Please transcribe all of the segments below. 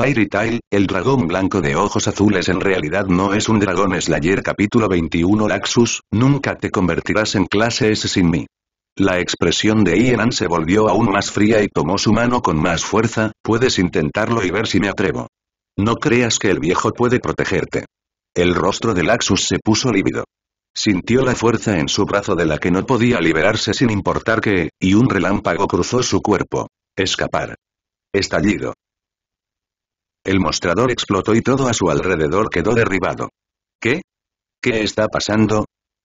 Fairy Tail, el dragón blanco de ojos azules en realidad no es un dragón Slayer capítulo 21 Laxus, nunca te convertirás en clase S sin mí. La expresión de Ienan se volvió aún más fría y tomó su mano con más fuerza, puedes intentarlo y ver si me atrevo. No creas que el viejo puede protegerte. El rostro de Laxus se puso lívido. Sintió la fuerza en su brazo de la que no podía liberarse sin importar qué, y un relámpago cruzó su cuerpo. Escapar. Estallido. El mostrador explotó y todo a su alrededor quedó derribado. ¿Qué? ¿Qué está pasando?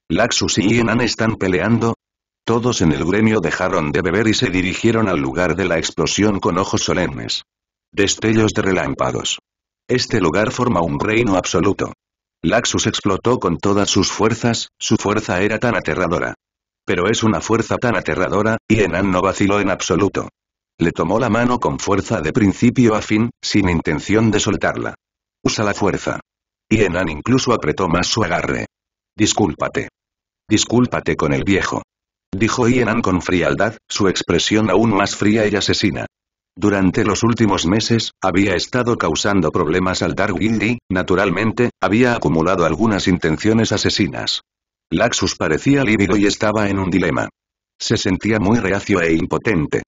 Laxus y Enan están peleando. Todos en el gremio dejaron de beber y se dirigieron al lugar de la explosión con ojos solemnes. Destellos de relámpagos. Este lugar forma un reino absoluto. Laxus explotó con todas sus fuerzas, su fuerza era tan aterradora. Pero es una fuerza tan aterradora, y Enan no vaciló en absoluto. Le tomó la mano con fuerza de principio a fin, sin intención de soltarla. Usa la fuerza. Y incluso apretó más su agarre. Discúlpate. Discúlpate con el viejo. Dijo Ienan con frialdad, su expresión aún más fría y asesina. Durante los últimos meses, había estado causando problemas al Dark y, naturalmente, había acumulado algunas intenciones asesinas. Laxus parecía lívido y estaba en un dilema. Se sentía muy reacio e impotente.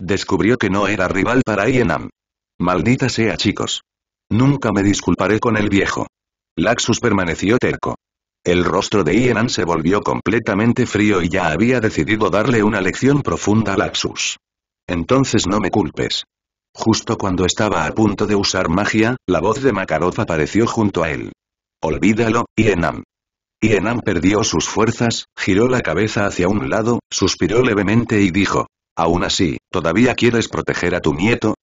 Descubrió que no era rival para Ienam. Maldita sea chicos. Nunca me disculparé con el viejo. Laxus permaneció terco. El rostro de Ienam se volvió completamente frío y ya había decidido darle una lección profunda a Laxus. Entonces no me culpes. Justo cuando estaba a punto de usar magia, la voz de Makarov apareció junto a él. Olvídalo, Ienam. Ienam perdió sus fuerzas, giró la cabeza hacia un lado, suspiró levemente y dijo, Aún así, ¿todavía quieres proteger a tu nieto?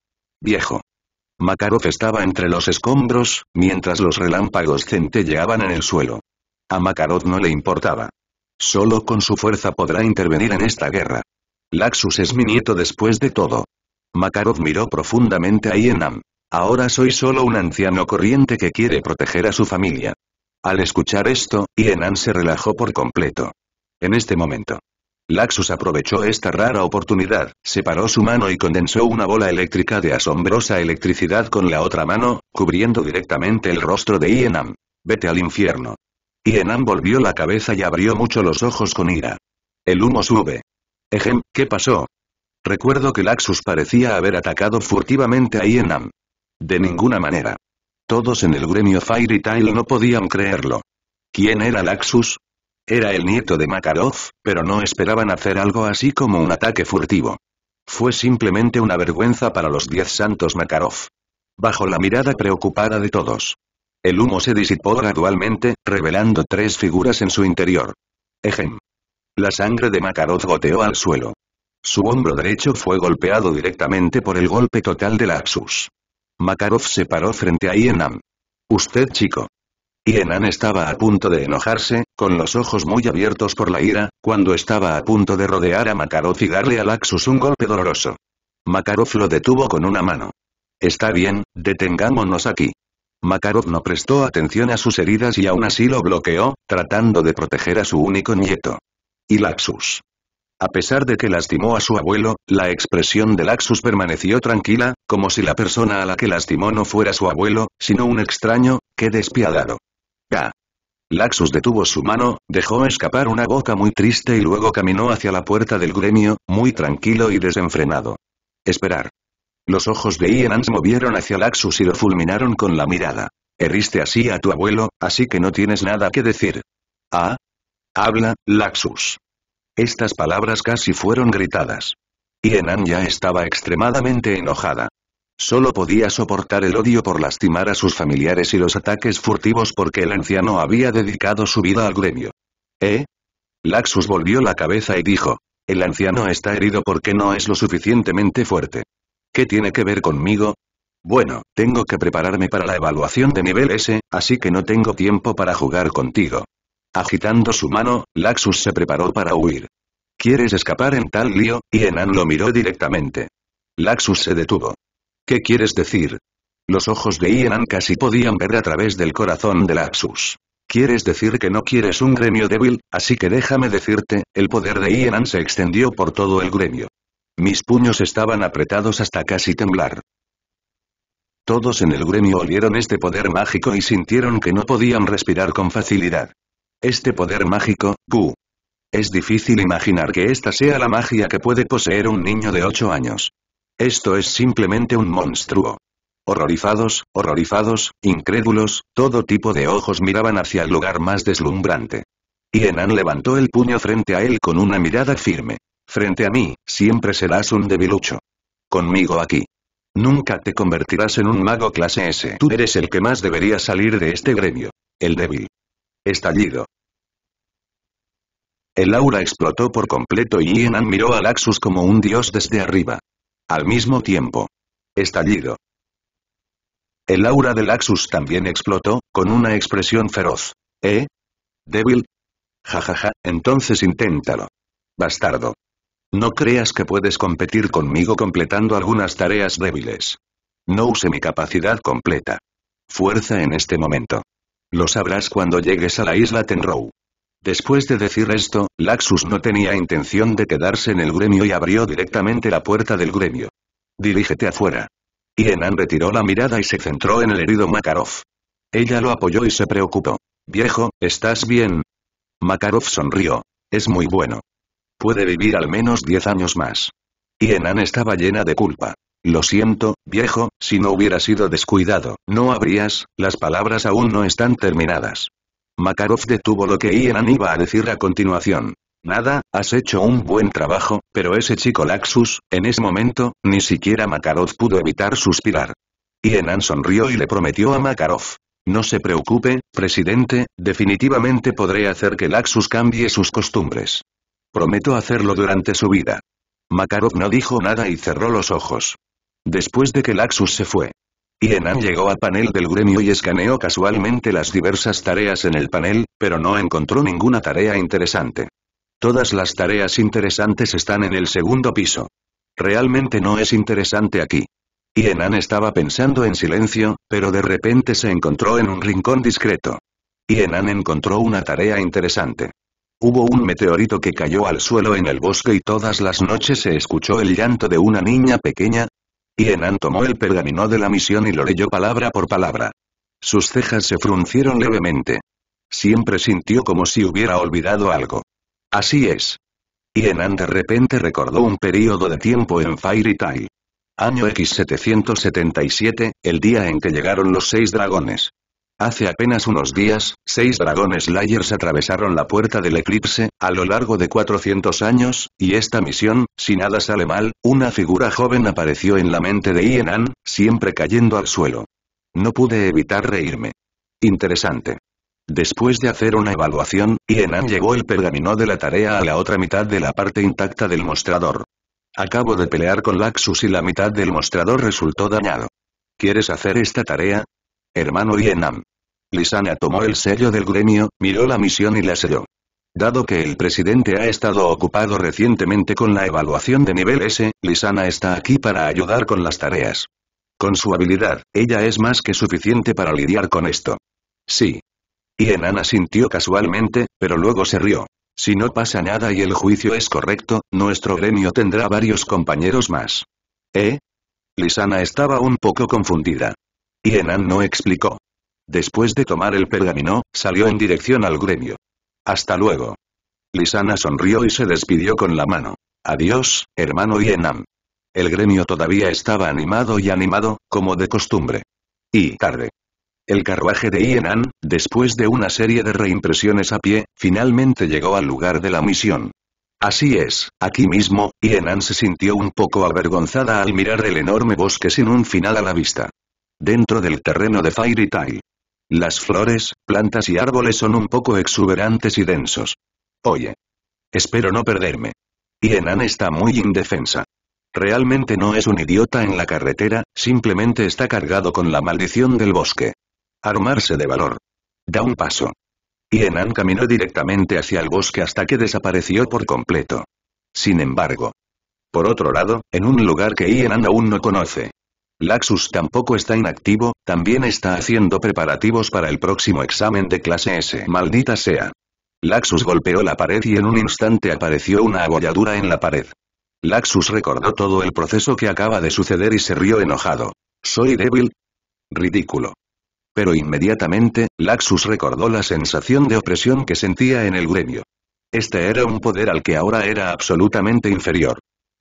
Viejo. Makarov estaba entre los escombros, mientras los relámpagos centelleaban en el suelo. A Makarov no le importaba. Solo con su fuerza podrá intervenir en esta guerra. Laxus es mi nieto después de todo. Makarov miró profundamente a Ienam. Ahora soy solo un anciano corriente que quiere proteger a su familia. Al escuchar esto, Ienam se relajó por completo. En este momento, Laxus aprovechó esta rara oportunidad, separó su mano y condensó una bola eléctrica de asombrosa electricidad con la otra mano, cubriendo directamente el rostro de Ienam. Vete al infierno. Ienam volvió la cabeza y abrió mucho los ojos con ira. El humo sube. Ejem, ¿qué pasó? Recuerdo que Laxus parecía haber atacado furtivamente a Ienam. De ninguna manera. Todos en el gremio Fairy Tail no podían creerlo. ¿Quién era Laxus? Era el nieto de Makarov, pero no esperaban hacer algo así como un ataque furtivo. Fue simplemente una vergüenza para los diez santos Makarov. Bajo la mirada preocupada de todos. El humo se disipó gradualmente, revelando tres figuras en su interior. Ejem. La sangre de Makarov goteó al suelo. Su hombro derecho fue golpeado directamente por el golpe total la Axus. Makarov se paró frente a Ienam. Usted chico. Y Enan estaba a punto de enojarse, con los ojos muy abiertos por la ira, cuando estaba a punto de rodear a Makarov y darle a Laxus un golpe doloroso. Makarov lo detuvo con una mano. Está bien, detengámonos aquí. Makarov no prestó atención a sus heridas y aún así lo bloqueó, tratando de proteger a su único nieto. Y Laxus. A pesar de que lastimó a su abuelo, la expresión de Laxus permaneció tranquila, como si la persona a la que lastimó no fuera su abuelo, sino un extraño, que despiadado. Laxus detuvo su mano, dejó escapar una boca muy triste y luego caminó hacia la puerta del gremio, muy tranquilo y desenfrenado. Esperar. Los ojos de Ianan se movieron hacia Laxus y lo fulminaron con la mirada. Heriste así a tu abuelo, así que no tienes nada que decir. Ah. Habla, Laxus. Estas palabras casi fueron gritadas. Ianan ya estaba extremadamente enojada. Solo podía soportar el odio por lastimar a sus familiares y los ataques furtivos porque el anciano había dedicado su vida al gremio. ¿Eh? Laxus volvió la cabeza y dijo. El anciano está herido porque no es lo suficientemente fuerte. ¿Qué tiene que ver conmigo? Bueno, tengo que prepararme para la evaluación de nivel S, así que no tengo tiempo para jugar contigo. Agitando su mano, Laxus se preparó para huir. ¿Quieres escapar en tal lío? Y Enan lo miró directamente. Laxus se detuvo. ¿Qué quieres decir? Los ojos de Ian casi podían ver a través del corazón de Lapsus. ¿Quieres decir que no quieres un gremio débil? Así que déjame decirte, el poder de Ian se extendió por todo el gremio. Mis puños estaban apretados hasta casi temblar. Todos en el gremio olieron este poder mágico y sintieron que no podían respirar con facilidad. Este poder mágico, Gu. Es difícil imaginar que esta sea la magia que puede poseer un niño de 8 años. Esto es simplemente un monstruo. Horrorizados, horrorizados, incrédulos, todo tipo de ojos miraban hacia el lugar más deslumbrante. Y Enan levantó el puño frente a él con una mirada firme. Frente a mí, siempre serás un debilucho. Conmigo aquí. Nunca te convertirás en un mago clase S. Tú eres el que más debería salir de este gremio. El débil. Estallido. El aura explotó por completo y Enan miró a Laxus como un dios desde arriba. Al mismo tiempo. Estallido. El aura del Axus también explotó, con una expresión feroz. ¿Eh? ¿Débil? Jajaja, ja, ja, entonces inténtalo. Bastardo. No creas que puedes competir conmigo completando algunas tareas débiles. No use mi capacidad completa. Fuerza en este momento. Lo sabrás cuando llegues a la isla Tenrou. Después de decir esto, Laxus no tenía intención de quedarse en el gremio y abrió directamente la puerta del gremio. Dirígete afuera. Y Enan retiró la mirada y se centró en el herido Makarov. Ella lo apoyó y se preocupó. Viejo, ¿estás bien? Makarov sonrió. Es muy bueno. Puede vivir al menos diez años más. Y Enan estaba llena de culpa. Lo siento, viejo, si no hubiera sido descuidado, no habrías, las palabras aún no están terminadas. Makarov detuvo lo que Ian iba a decir a continuación. Nada, has hecho un buen trabajo, pero ese chico Laxus, en ese momento, ni siquiera Makarov pudo evitar suspirar. Ianan sonrió y le prometió a Makarov. No se preocupe, presidente, definitivamente podré hacer que Laxus cambie sus costumbres. Prometo hacerlo durante su vida. Makarov no dijo nada y cerró los ojos. Después de que Laxus se fue, Enan llegó a panel del gremio y escaneó casualmente las diversas tareas en el panel, pero no encontró ninguna tarea interesante. Todas las tareas interesantes están en el segundo piso. Realmente no es interesante aquí. Enan estaba pensando en silencio, pero de repente se encontró en un rincón discreto. Enan encontró una tarea interesante. Hubo un meteorito que cayó al suelo en el bosque y todas las noches se escuchó el llanto de una niña pequeña, Enan tomó el pergamino de la misión y lo leyó palabra por palabra. Sus cejas se fruncieron levemente. Siempre sintió como si hubiera olvidado algo. Así es. Enan de repente recordó un periodo de tiempo en Fairy Tail. Año X777, el día en que llegaron los seis dragones. Hace apenas unos días, seis dragones layers atravesaron la puerta del eclipse, a lo largo de 400 años, y esta misión, si nada sale mal, una figura joven apareció en la mente de Ienan, siempre cayendo al suelo. No pude evitar reírme. Interesante. Después de hacer una evaluación, Ienan llegó el pergamino de la tarea a la otra mitad de la parte intacta del mostrador. Acabo de pelear con Laxus y la mitad del mostrador resultó dañado. ¿Quieres hacer esta tarea? hermano Ienam. Lisana tomó el sello del gremio, miró la misión y la selló. Dado que el presidente ha estado ocupado recientemente con la evaluación de nivel S, Lisana está aquí para ayudar con las tareas. Con su habilidad, ella es más que suficiente para lidiar con esto. Sí. Y Enana sintió casualmente, pero luego se rió. Si no pasa nada y el juicio es correcto, nuestro gremio tendrá varios compañeros más. ¿Eh? Lisana estaba un poco confundida. Y no explicó. Después de tomar el pergamino, salió en dirección al gremio. Hasta luego. Lisana sonrió y se despidió con la mano. Adiós, hermano Yenan. El gremio todavía estaba animado y animado, como de costumbre. Y tarde. El carruaje de Yenan, después de una serie de reimpresiones a pie, finalmente llegó al lugar de la misión. Así es, aquí mismo, Yenan se sintió un poco avergonzada al mirar el enorme bosque sin un final a la vista dentro del terreno de Fairy Tail. Las flores, plantas y árboles son un poco exuberantes y densos. Oye. Espero no perderme. Ienan está muy indefensa. Realmente no es un idiota en la carretera, simplemente está cargado con la maldición del bosque. Armarse de valor. Da un paso. Ienan caminó directamente hacia el bosque hasta que desapareció por completo. Sin embargo. Por otro lado, en un lugar que Ienan aún no conoce, Laxus tampoco está inactivo, también está haciendo preparativos para el próximo examen de clase S. Maldita sea. Laxus golpeó la pared y en un instante apareció una abolladura en la pared. Laxus recordó todo el proceso que acaba de suceder y se rió enojado. ¿Soy débil? Ridículo. Pero inmediatamente, Laxus recordó la sensación de opresión que sentía en el gremio. Este era un poder al que ahora era absolutamente inferior.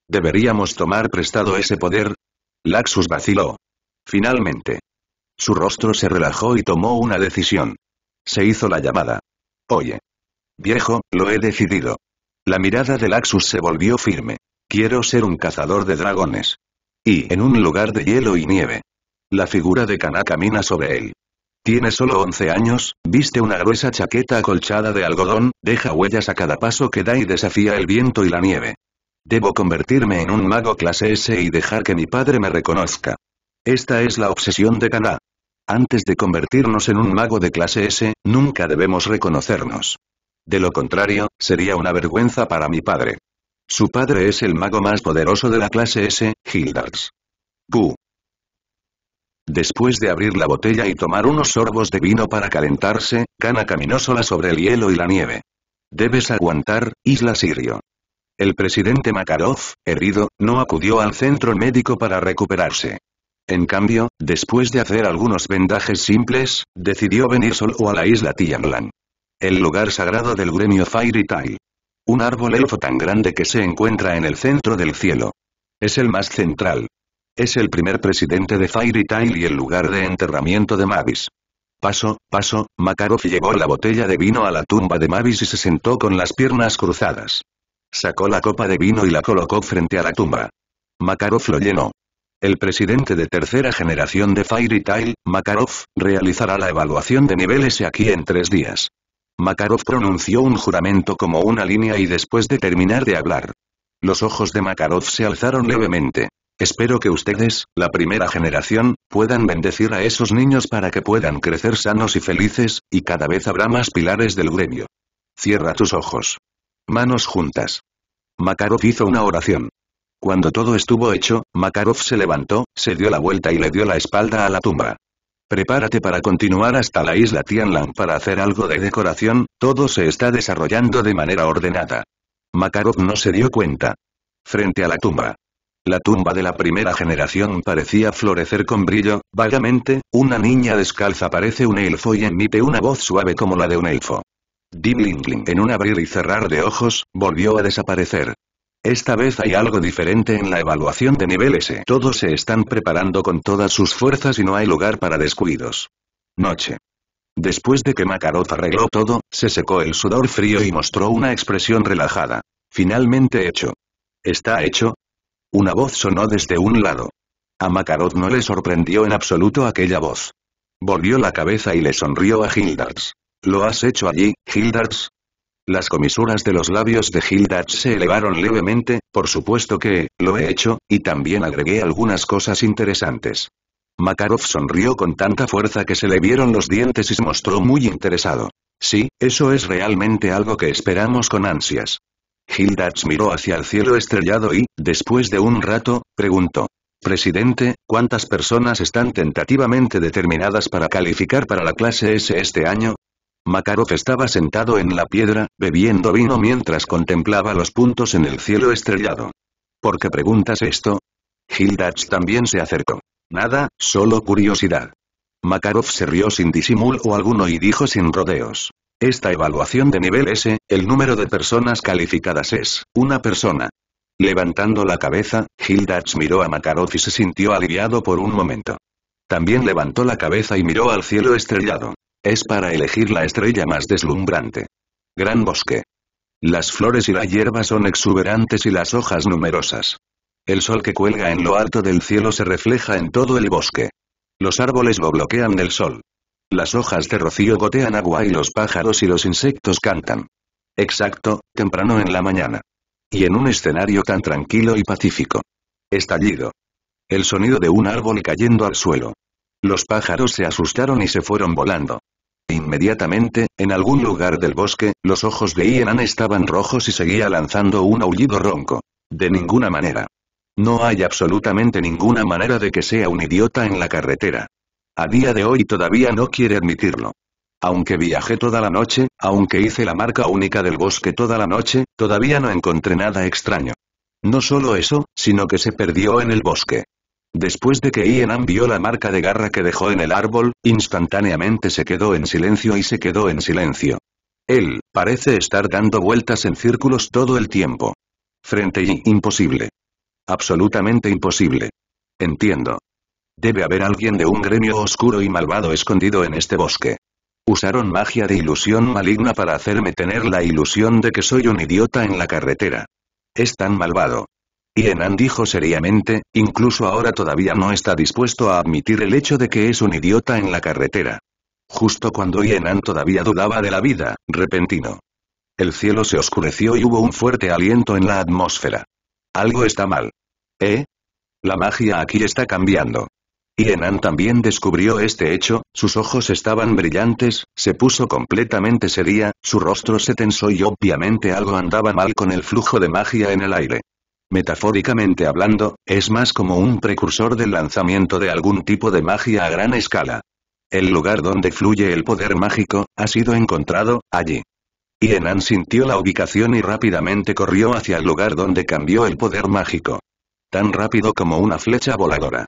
Deberíamos tomar prestado ese poder, Laxus vaciló. Finalmente. Su rostro se relajó y tomó una decisión. Se hizo la llamada. Oye. Viejo, lo he decidido. La mirada de Laxus se volvió firme. Quiero ser un cazador de dragones. Y en un lugar de hielo y nieve. La figura de Kana camina sobre él. Tiene solo 11 años, viste una gruesa chaqueta acolchada de algodón, deja huellas a cada paso que da y desafía el viento y la nieve. Debo convertirme en un mago clase S y dejar que mi padre me reconozca. Esta es la obsesión de Kana. Antes de convertirnos en un mago de clase S, nunca debemos reconocernos. De lo contrario, sería una vergüenza para mi padre. Su padre es el mago más poderoso de la clase S, Hildars. Q. Después de abrir la botella y tomar unos sorbos de vino para calentarse, Kana caminó sola sobre el hielo y la nieve. Debes aguantar, Isla Sirio. El presidente Makarov, herido, no acudió al centro médico para recuperarse. En cambio, después de hacer algunos vendajes simples, decidió venir solo a la isla Tianlan. El lugar sagrado del gremio Fairy Tail. Un árbol elfo tan grande que se encuentra en el centro del cielo. Es el más central. Es el primer presidente de Fairy y el lugar de enterramiento de Mavis. Paso, paso, Makarov llevó la botella de vino a la tumba de Mavis y se sentó con las piernas cruzadas. Sacó la copa de vino y la colocó frente a la tumba. Makarov lo llenó. El presidente de tercera generación de Fairy Tail, Makarov, realizará la evaluación de niveles aquí en tres días. Makarov pronunció un juramento como una línea y después de terminar de hablar. Los ojos de Makarov se alzaron levemente. Espero que ustedes, la primera generación, puedan bendecir a esos niños para que puedan crecer sanos y felices, y cada vez habrá más pilares del gremio. Cierra tus ojos. Manos juntas. Makarov hizo una oración. Cuando todo estuvo hecho, Makarov se levantó, se dio la vuelta y le dio la espalda a la tumba. Prepárate para continuar hasta la isla Tianlan para hacer algo de decoración, todo se está desarrollando de manera ordenada. Makarov no se dio cuenta. Frente a la tumba. La tumba de la primera generación parecía florecer con brillo, vagamente, una niña descalza parece un elfo y emite una voz suave como la de un elfo. Diblingling en un abrir y cerrar de ojos, volvió a desaparecer. Esta vez hay algo diferente en la evaluación de nivel S. Todos se están preparando con todas sus fuerzas y no hay lugar para descuidos. Noche. Después de que Macaroth arregló todo, se secó el sudor frío y mostró una expresión relajada. Finalmente hecho. ¿Está hecho? Una voz sonó desde un lado. A Macaroth no le sorprendió en absoluto aquella voz. Volvió la cabeza y le sonrió a Hildars. ¿Lo has hecho allí, Gildarts? Las comisuras de los labios de Hildarts se elevaron levemente, por supuesto que, lo he hecho, y también agregué algunas cosas interesantes. Makarov sonrió con tanta fuerza que se le vieron los dientes y se mostró muy interesado. Sí, eso es realmente algo que esperamos con ansias. Hildarts miró hacia el cielo estrellado y, después de un rato, preguntó. Presidente, ¿cuántas personas están tentativamente determinadas para calificar para la clase S este año? Makarov estaba sentado en la piedra, bebiendo vino mientras contemplaba los puntos en el cielo estrellado. ¿Por qué preguntas esto? Gildach también se acercó. Nada, solo curiosidad. Makarov se rió sin disimulo o alguno y dijo sin rodeos. Esta evaluación de nivel S, el número de personas calificadas es, una persona. Levantando la cabeza, Gildach miró a Makarov y se sintió aliviado por un momento. También levantó la cabeza y miró al cielo estrellado. Es para elegir la estrella más deslumbrante. Gran bosque. Las flores y la hierba son exuberantes y las hojas numerosas. El sol que cuelga en lo alto del cielo se refleja en todo el bosque. Los árboles lo bloquean del sol. Las hojas de rocío gotean agua y los pájaros y los insectos cantan. Exacto, temprano en la mañana. Y en un escenario tan tranquilo y pacífico. Estallido. El sonido de un árbol cayendo al suelo. Los pájaros se asustaron y se fueron volando. Inmediatamente, en algún lugar del bosque, los ojos de Ian estaban rojos y seguía lanzando un aullido ronco. De ninguna manera. No hay absolutamente ninguna manera de que sea un idiota en la carretera. A día de hoy todavía no quiere admitirlo. Aunque viajé toda la noche, aunque hice la marca única del bosque toda la noche, todavía no encontré nada extraño. No solo eso, sino que se perdió en el bosque. Después de que Ian vio la marca de garra que dejó en el árbol, instantáneamente se quedó en silencio y se quedó en silencio. Él, parece estar dando vueltas en círculos todo el tiempo. Frente y imposible. Absolutamente imposible. Entiendo. Debe haber alguien de un gremio oscuro y malvado escondido en este bosque. Usaron magia de ilusión maligna para hacerme tener la ilusión de que soy un idiota en la carretera. Es tan malvado. Yenan dijo seriamente, incluso ahora todavía no está dispuesto a admitir el hecho de que es un idiota en la carretera. Justo cuando Yenan todavía dudaba de la vida, repentino. El cielo se oscureció y hubo un fuerte aliento en la atmósfera. Algo está mal. ¿Eh? La magia aquí está cambiando. Yenan también descubrió este hecho, sus ojos estaban brillantes, se puso completamente seria, su rostro se tensó y obviamente algo andaba mal con el flujo de magia en el aire. Metafóricamente hablando, es más como un precursor del lanzamiento de algún tipo de magia a gran escala. El lugar donde fluye el poder mágico, ha sido encontrado, allí. Yenan sintió la ubicación y rápidamente corrió hacia el lugar donde cambió el poder mágico. Tan rápido como una flecha voladora.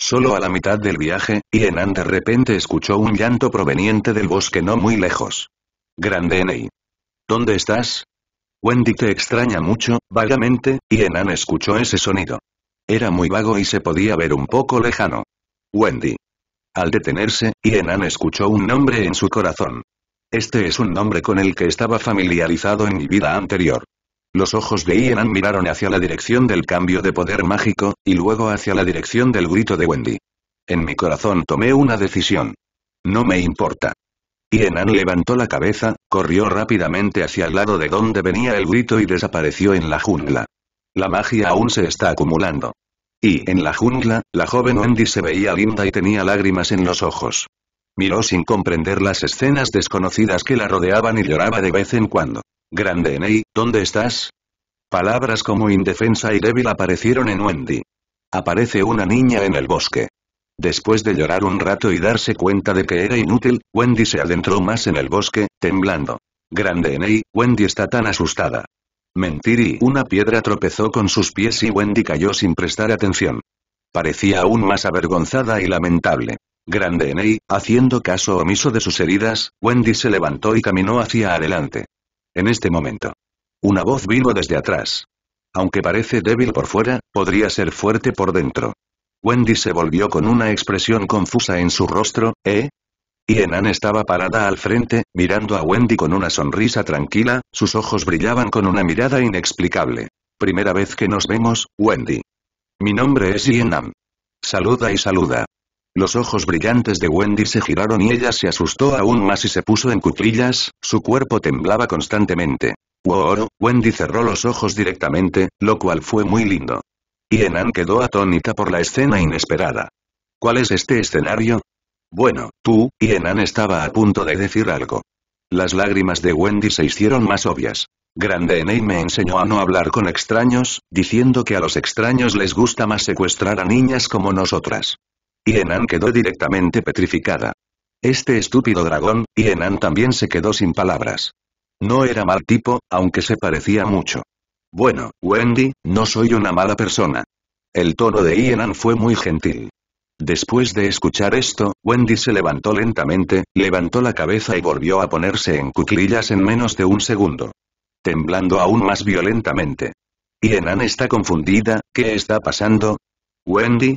Solo a la mitad del viaje, Yenan de repente escuchó un llanto proveniente del bosque no muy lejos. Grande Enei. ¿Dónde estás? Wendy te extraña mucho, vagamente, y Enan escuchó ese sonido. Era muy vago y se podía ver un poco lejano. Wendy. Al detenerse, Enan escuchó un nombre en su corazón. Este es un nombre con el que estaba familiarizado en mi vida anterior. Los ojos de Enan miraron hacia la dirección del cambio de poder mágico, y luego hacia la dirección del grito de Wendy. En mi corazón tomé una decisión. No me importa. Y Enan levantó la cabeza, corrió rápidamente hacia el lado de donde venía el grito y desapareció en la jungla. La magia aún se está acumulando. Y en la jungla, la joven Wendy se veía linda y tenía lágrimas en los ojos. Miró sin comprender las escenas desconocidas que la rodeaban y lloraba de vez en cuando. Grande Enei, ¿dónde estás? Palabras como indefensa y débil aparecieron en Wendy. Aparece una niña en el bosque. Después de llorar un rato y darse cuenta de que era inútil, Wendy se adentró más en el bosque, temblando. Grande Enei, Wendy está tan asustada. Mentir una piedra tropezó con sus pies y Wendy cayó sin prestar atención. Parecía aún más avergonzada y lamentable. Grande Enei, haciendo caso omiso de sus heridas, Wendy se levantó y caminó hacia adelante. En este momento. Una voz vino desde atrás. Aunque parece débil por fuera, podría ser fuerte por dentro. Wendy se volvió con una expresión confusa en su rostro, ¿eh? Y estaba parada al frente, mirando a Wendy con una sonrisa tranquila, sus ojos brillaban con una mirada inexplicable. Primera vez que nos vemos, Wendy. Mi nombre es Ienan. Saluda y saluda. Los ojos brillantes de Wendy se giraron y ella se asustó aún más y se puso en cuclillas, su cuerpo temblaba constantemente. Wow, Wendy cerró los ojos directamente, lo cual fue muy lindo. Y Enan quedó atónita por la escena inesperada. ¿Cuál es este escenario? Bueno, tú, y Enan estaba a punto de decir algo. Las lágrimas de Wendy se hicieron más obvias. Grande Enei me enseñó a no hablar con extraños, diciendo que a los extraños les gusta más secuestrar a niñas como nosotras. Y Enan quedó directamente petrificada. Este estúpido dragón, y Enan también se quedó sin palabras. No era mal tipo, aunque se parecía mucho. Bueno, Wendy, no soy una mala persona. El tono de Ian fue muy gentil. Después de escuchar esto, Wendy se levantó lentamente, levantó la cabeza y volvió a ponerse en cuclillas en menos de un segundo. Temblando aún más violentamente. Ienan está confundida, ¿qué está pasando? ¿Wendy?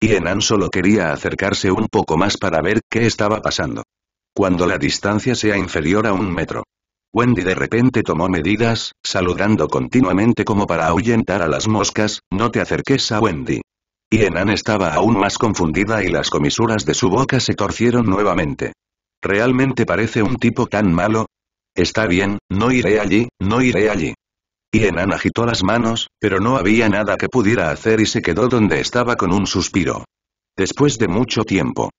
Ianan solo quería acercarse un poco más para ver qué estaba pasando. Cuando la distancia sea inferior a un metro, Wendy de repente tomó medidas, saludando continuamente como para ahuyentar a las moscas, no te acerques a Wendy. Y Enan estaba aún más confundida y las comisuras de su boca se torcieron nuevamente. ¿Realmente parece un tipo tan malo? Está bien, no iré allí, no iré allí. Y Enan agitó las manos, pero no había nada que pudiera hacer y se quedó donde estaba con un suspiro. Después de mucho tiempo.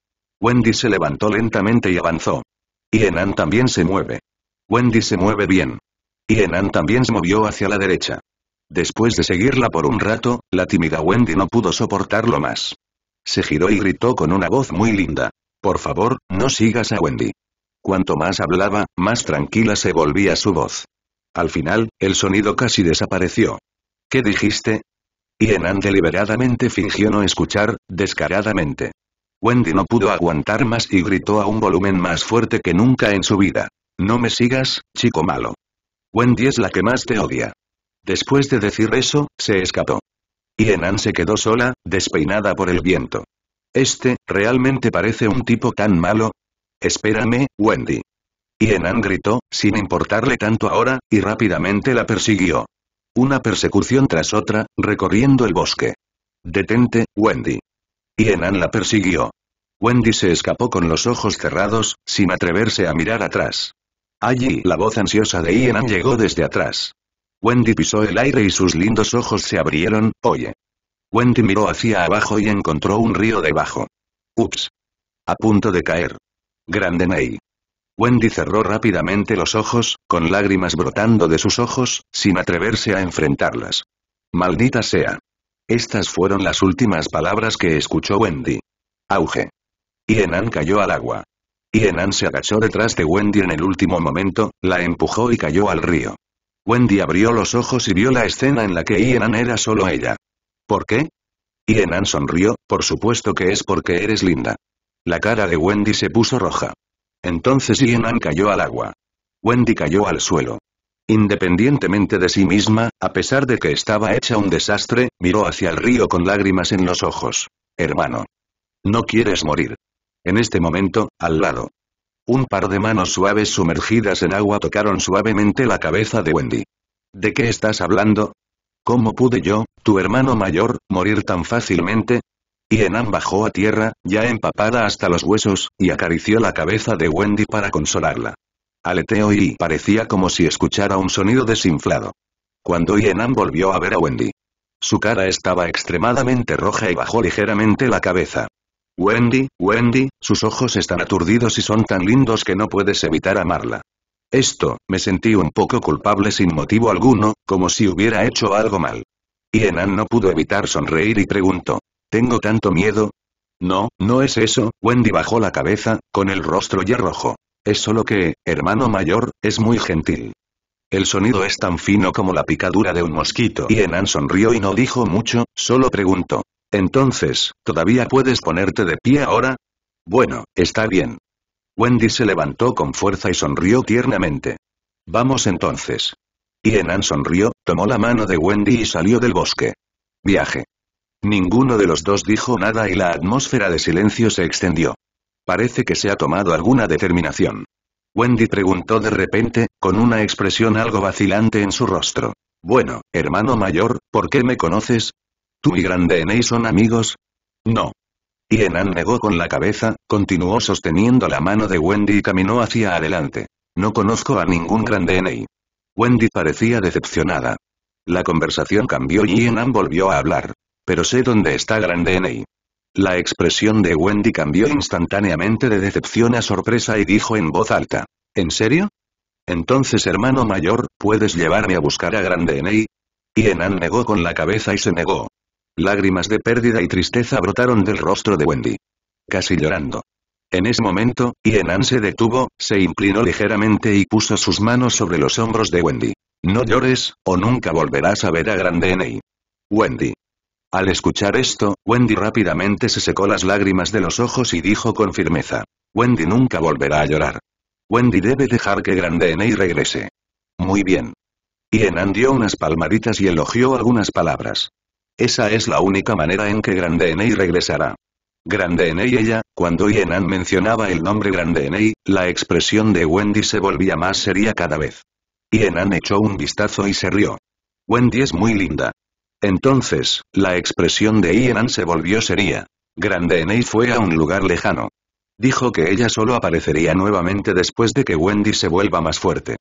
Wendy se levantó lentamente y avanzó. Y Enan también se mueve. Wendy se mueve bien. Y Enan también se movió hacia la derecha. Después de seguirla por un rato, la tímida Wendy no pudo soportarlo más. Se giró y gritó con una voz muy linda. Por favor, no sigas a Wendy. Cuanto más hablaba, más tranquila se volvía su voz. Al final, el sonido casi desapareció. ¿Qué dijiste? Y Enan deliberadamente fingió no escuchar, descaradamente. Wendy no pudo aguantar más y gritó a un volumen más fuerte que nunca en su vida. No me sigas, chico malo. Wendy es la que más te odia. Después de decir eso, se escapó. Y Enan se quedó sola, despeinada por el viento. Este, realmente parece un tipo tan malo. Espérame, Wendy. Y Enan gritó, sin importarle tanto ahora, y rápidamente la persiguió. Una persecución tras otra, recorriendo el bosque. Detente, Wendy. Y Enan la persiguió. Wendy se escapó con los ojos cerrados, sin atreverse a mirar atrás. Allí la voz ansiosa de Ianan llegó desde atrás. Wendy pisó el aire y sus lindos ojos se abrieron, oye. Wendy miró hacia abajo y encontró un río debajo. Ups. A punto de caer. Grande May. Wendy cerró rápidamente los ojos, con lágrimas brotando de sus ojos, sin atreverse a enfrentarlas. Maldita sea. Estas fueron las últimas palabras que escuchó Wendy. Auge. Ianan cayó al agua. Ian se agachó detrás de Wendy en el último momento, la empujó y cayó al río. Wendy abrió los ojos y vio la escena en la que Ienan era solo ella. ¿Por qué? Ienan sonrió, por supuesto que es porque eres linda. La cara de Wendy se puso roja. Entonces Ienan cayó al agua. Wendy cayó al suelo. Independientemente de sí misma, a pesar de que estaba hecha un desastre, miró hacia el río con lágrimas en los ojos. Hermano. No quieres morir. En este momento, al lado. Un par de manos suaves sumergidas en agua tocaron suavemente la cabeza de Wendy. ¿De qué estás hablando? ¿Cómo pude yo, tu hermano mayor, morir tan fácilmente? Ienam bajó a tierra, ya empapada hasta los huesos, y acarició la cabeza de Wendy para consolarla. Aleteó y parecía como si escuchara un sonido desinflado. Cuando Ienam volvió a ver a Wendy. Su cara estaba extremadamente roja y bajó ligeramente la cabeza. Wendy, Wendy, sus ojos están aturdidos y son tan lindos que no puedes evitar amarla. Esto, me sentí un poco culpable sin motivo alguno, como si hubiera hecho algo mal. Y Enan no pudo evitar sonreír y preguntó. ¿Tengo tanto miedo? No, no es eso, Wendy bajó la cabeza, con el rostro ya rojo. Es solo que, hermano mayor, es muy gentil. El sonido es tan fino como la picadura de un mosquito y Enan sonrió y no dijo mucho, solo preguntó. Entonces, ¿todavía puedes ponerte de pie ahora? Bueno, está bien. Wendy se levantó con fuerza y sonrió tiernamente. Vamos entonces. y Enan sonrió, tomó la mano de Wendy y salió del bosque. Viaje. Ninguno de los dos dijo nada y la atmósfera de silencio se extendió. Parece que se ha tomado alguna determinación. Wendy preguntó de repente, con una expresión algo vacilante en su rostro. Bueno, hermano mayor, ¿por qué me conoces? ¿Tú y Grande Enei son amigos? No. Y Enan negó con la cabeza, continuó sosteniendo la mano de Wendy y caminó hacia adelante. No conozco a ningún Grande Enei. Wendy parecía decepcionada. La conversación cambió y Enan volvió a hablar. Pero sé dónde está Grande Enei. La expresión de Wendy cambió instantáneamente de decepción a sorpresa y dijo en voz alta. ¿En serio? Entonces hermano mayor, ¿puedes llevarme a buscar a Grande Enei? Y Enan negó con la cabeza y se negó. Lágrimas de pérdida y tristeza brotaron del rostro de Wendy. Casi llorando. En ese momento, Ian se detuvo, se inclinó ligeramente y puso sus manos sobre los hombros de Wendy. No llores, o nunca volverás a ver a Grande Ney. Wendy. Al escuchar esto, Wendy rápidamente se secó las lágrimas de los ojos y dijo con firmeza. Wendy nunca volverá a llorar. Wendy debe dejar que Grande Ney regrese. Muy bien. Ian dio unas palmaditas y elogió algunas palabras. Esa es la única manera en que Grande Enei regresará. Grande y ella, cuando Yenan mencionaba el nombre Grande Enei, la expresión de Wendy se volvía más seria cada vez. Yenan echó un vistazo y se rió. Wendy es muy linda. Entonces, la expresión de Yenan se volvió seria. Grande Enei fue a un lugar lejano. Dijo que ella solo aparecería nuevamente después de que Wendy se vuelva más fuerte.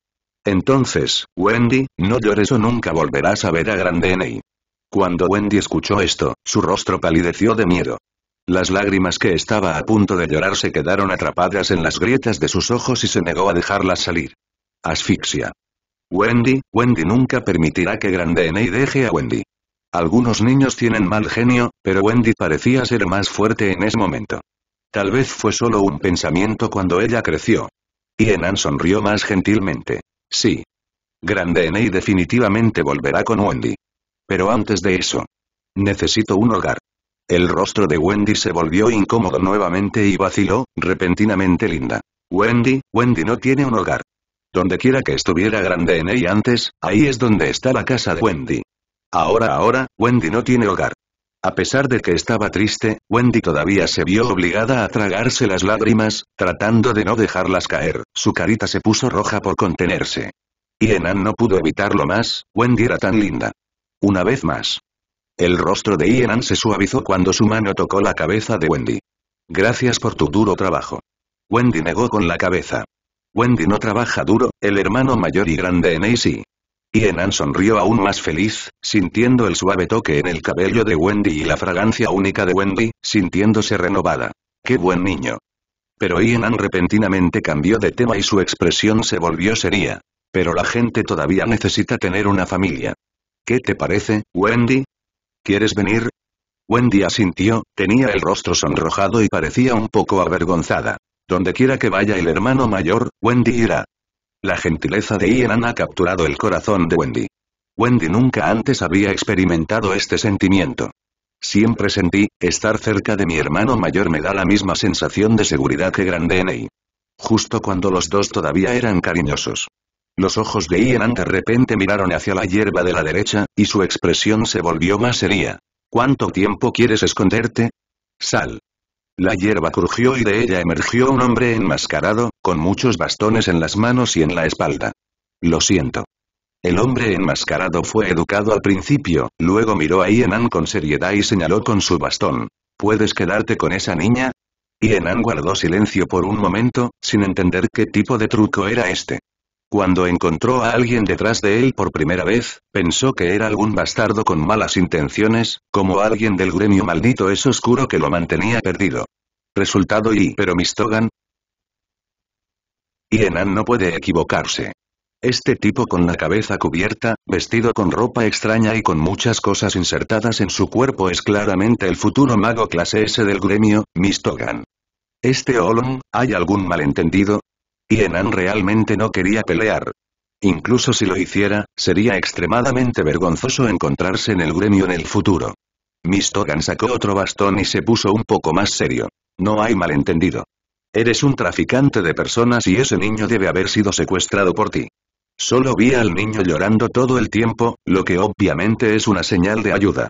Entonces, Wendy, no llores o nunca volverás a ver a Grande Enei. Cuando Wendy escuchó esto, su rostro palideció de miedo. Las lágrimas que estaba a punto de llorar se quedaron atrapadas en las grietas de sus ojos y se negó a dejarlas salir. Asfixia. Wendy, Wendy nunca permitirá que Grande y deje a Wendy. Algunos niños tienen mal genio, pero Wendy parecía ser más fuerte en ese momento. Tal vez fue solo un pensamiento cuando ella creció. Y Enan sonrió más gentilmente. Sí. Grande y definitivamente volverá con Wendy. Pero antes de eso. Necesito un hogar. El rostro de Wendy se volvió incómodo nuevamente y vaciló, repentinamente linda. Wendy, Wendy no tiene un hogar. Donde quiera que estuviera grande en ella antes, ahí es donde está la casa de Wendy. Ahora ahora, Wendy no tiene hogar. A pesar de que estaba triste, Wendy todavía se vio obligada a tragarse las lágrimas, tratando de no dejarlas caer, su carita se puso roja por contenerse. Y Enan no pudo evitarlo más, Wendy era tan linda. Una vez más. El rostro de Ian se suavizó cuando su mano tocó la cabeza de Wendy. Gracias por tu duro trabajo. Wendy negó con la cabeza. Wendy no trabaja duro, el hermano mayor y grande en AC. Ian sonrió aún más feliz, sintiendo el suave toque en el cabello de Wendy y la fragancia única de Wendy, sintiéndose renovada. ¡Qué buen niño! Pero Ian repentinamente cambió de tema y su expresión se volvió seria. Pero la gente todavía necesita tener una familia. ¿Qué te parece, Wendy? ¿Quieres venir? Wendy asintió, tenía el rostro sonrojado y parecía un poco avergonzada. Donde quiera que vaya el hermano mayor, Wendy irá. La gentileza de Ian ha capturado el corazón de Wendy. Wendy nunca antes había experimentado este sentimiento. Siempre sentí, estar cerca de mi hermano mayor me da la misma sensación de seguridad que Grande Justo cuando los dos todavía eran cariñosos. Los ojos de Ian de repente miraron hacia la hierba de la derecha, y su expresión se volvió más seria. ¿Cuánto tiempo quieres esconderte? Sal. La hierba crujió y de ella emergió un hombre enmascarado, con muchos bastones en las manos y en la espalda. Lo siento. El hombre enmascarado fue educado al principio, luego miró a Ienan con seriedad y señaló con su bastón. ¿Puedes quedarte con esa niña? Ienan guardó silencio por un momento, sin entender qué tipo de truco era este. Cuando encontró a alguien detrás de él por primera vez, pensó que era algún bastardo con malas intenciones, como alguien del gremio maldito es oscuro que lo mantenía perdido. Resultado y... Pero Mistogan... Y Enan no puede equivocarse. Este tipo con la cabeza cubierta, vestido con ropa extraña y con muchas cosas insertadas en su cuerpo es claramente el futuro mago clase S del gremio, Mistogan. Este Olon, ¿hay algún malentendido? Y Enan realmente no quería pelear. Incluso si lo hiciera, sería extremadamente vergonzoso encontrarse en el gremio en el futuro. Mistogan sacó otro bastón y se puso un poco más serio. No hay malentendido. Eres un traficante de personas y ese niño debe haber sido secuestrado por ti. Solo vi al niño llorando todo el tiempo, lo que obviamente es una señal de ayuda.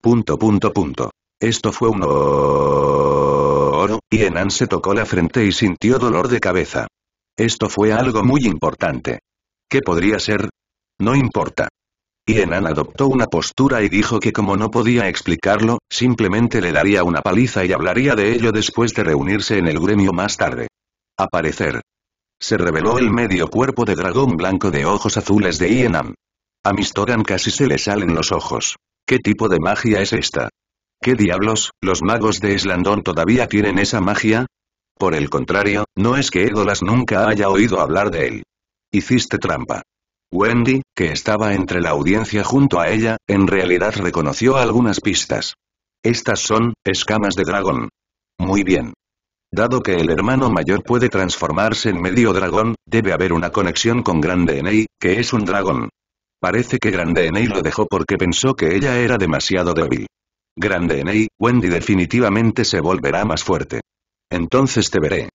Punto punto punto. Esto fue un oro, y Enan se tocó la frente y sintió dolor de cabeza. Esto fue algo muy importante. ¿Qué podría ser? No importa. Ienan adoptó una postura y dijo que como no podía explicarlo, simplemente le daría una paliza y hablaría de ello después de reunirse en el gremio más tarde. Aparecer. Se reveló el medio cuerpo de dragón blanco de ojos azules de Ienan. A Mistogan casi se le salen los ojos. ¿Qué tipo de magia es esta? ¿Qué diablos, los magos de Eslandón todavía tienen esa magia? Por el contrario, no es que Edolas nunca haya oído hablar de él. Hiciste trampa. Wendy, que estaba entre la audiencia junto a ella, en realidad reconoció algunas pistas. Estas son, escamas de dragón. Muy bien. Dado que el hermano mayor puede transformarse en medio dragón, debe haber una conexión con Grande Enei, que es un dragón. Parece que Grande Enei lo dejó porque pensó que ella era demasiado débil. Grande Enei, Wendy definitivamente se volverá más fuerte. Entonces te veré.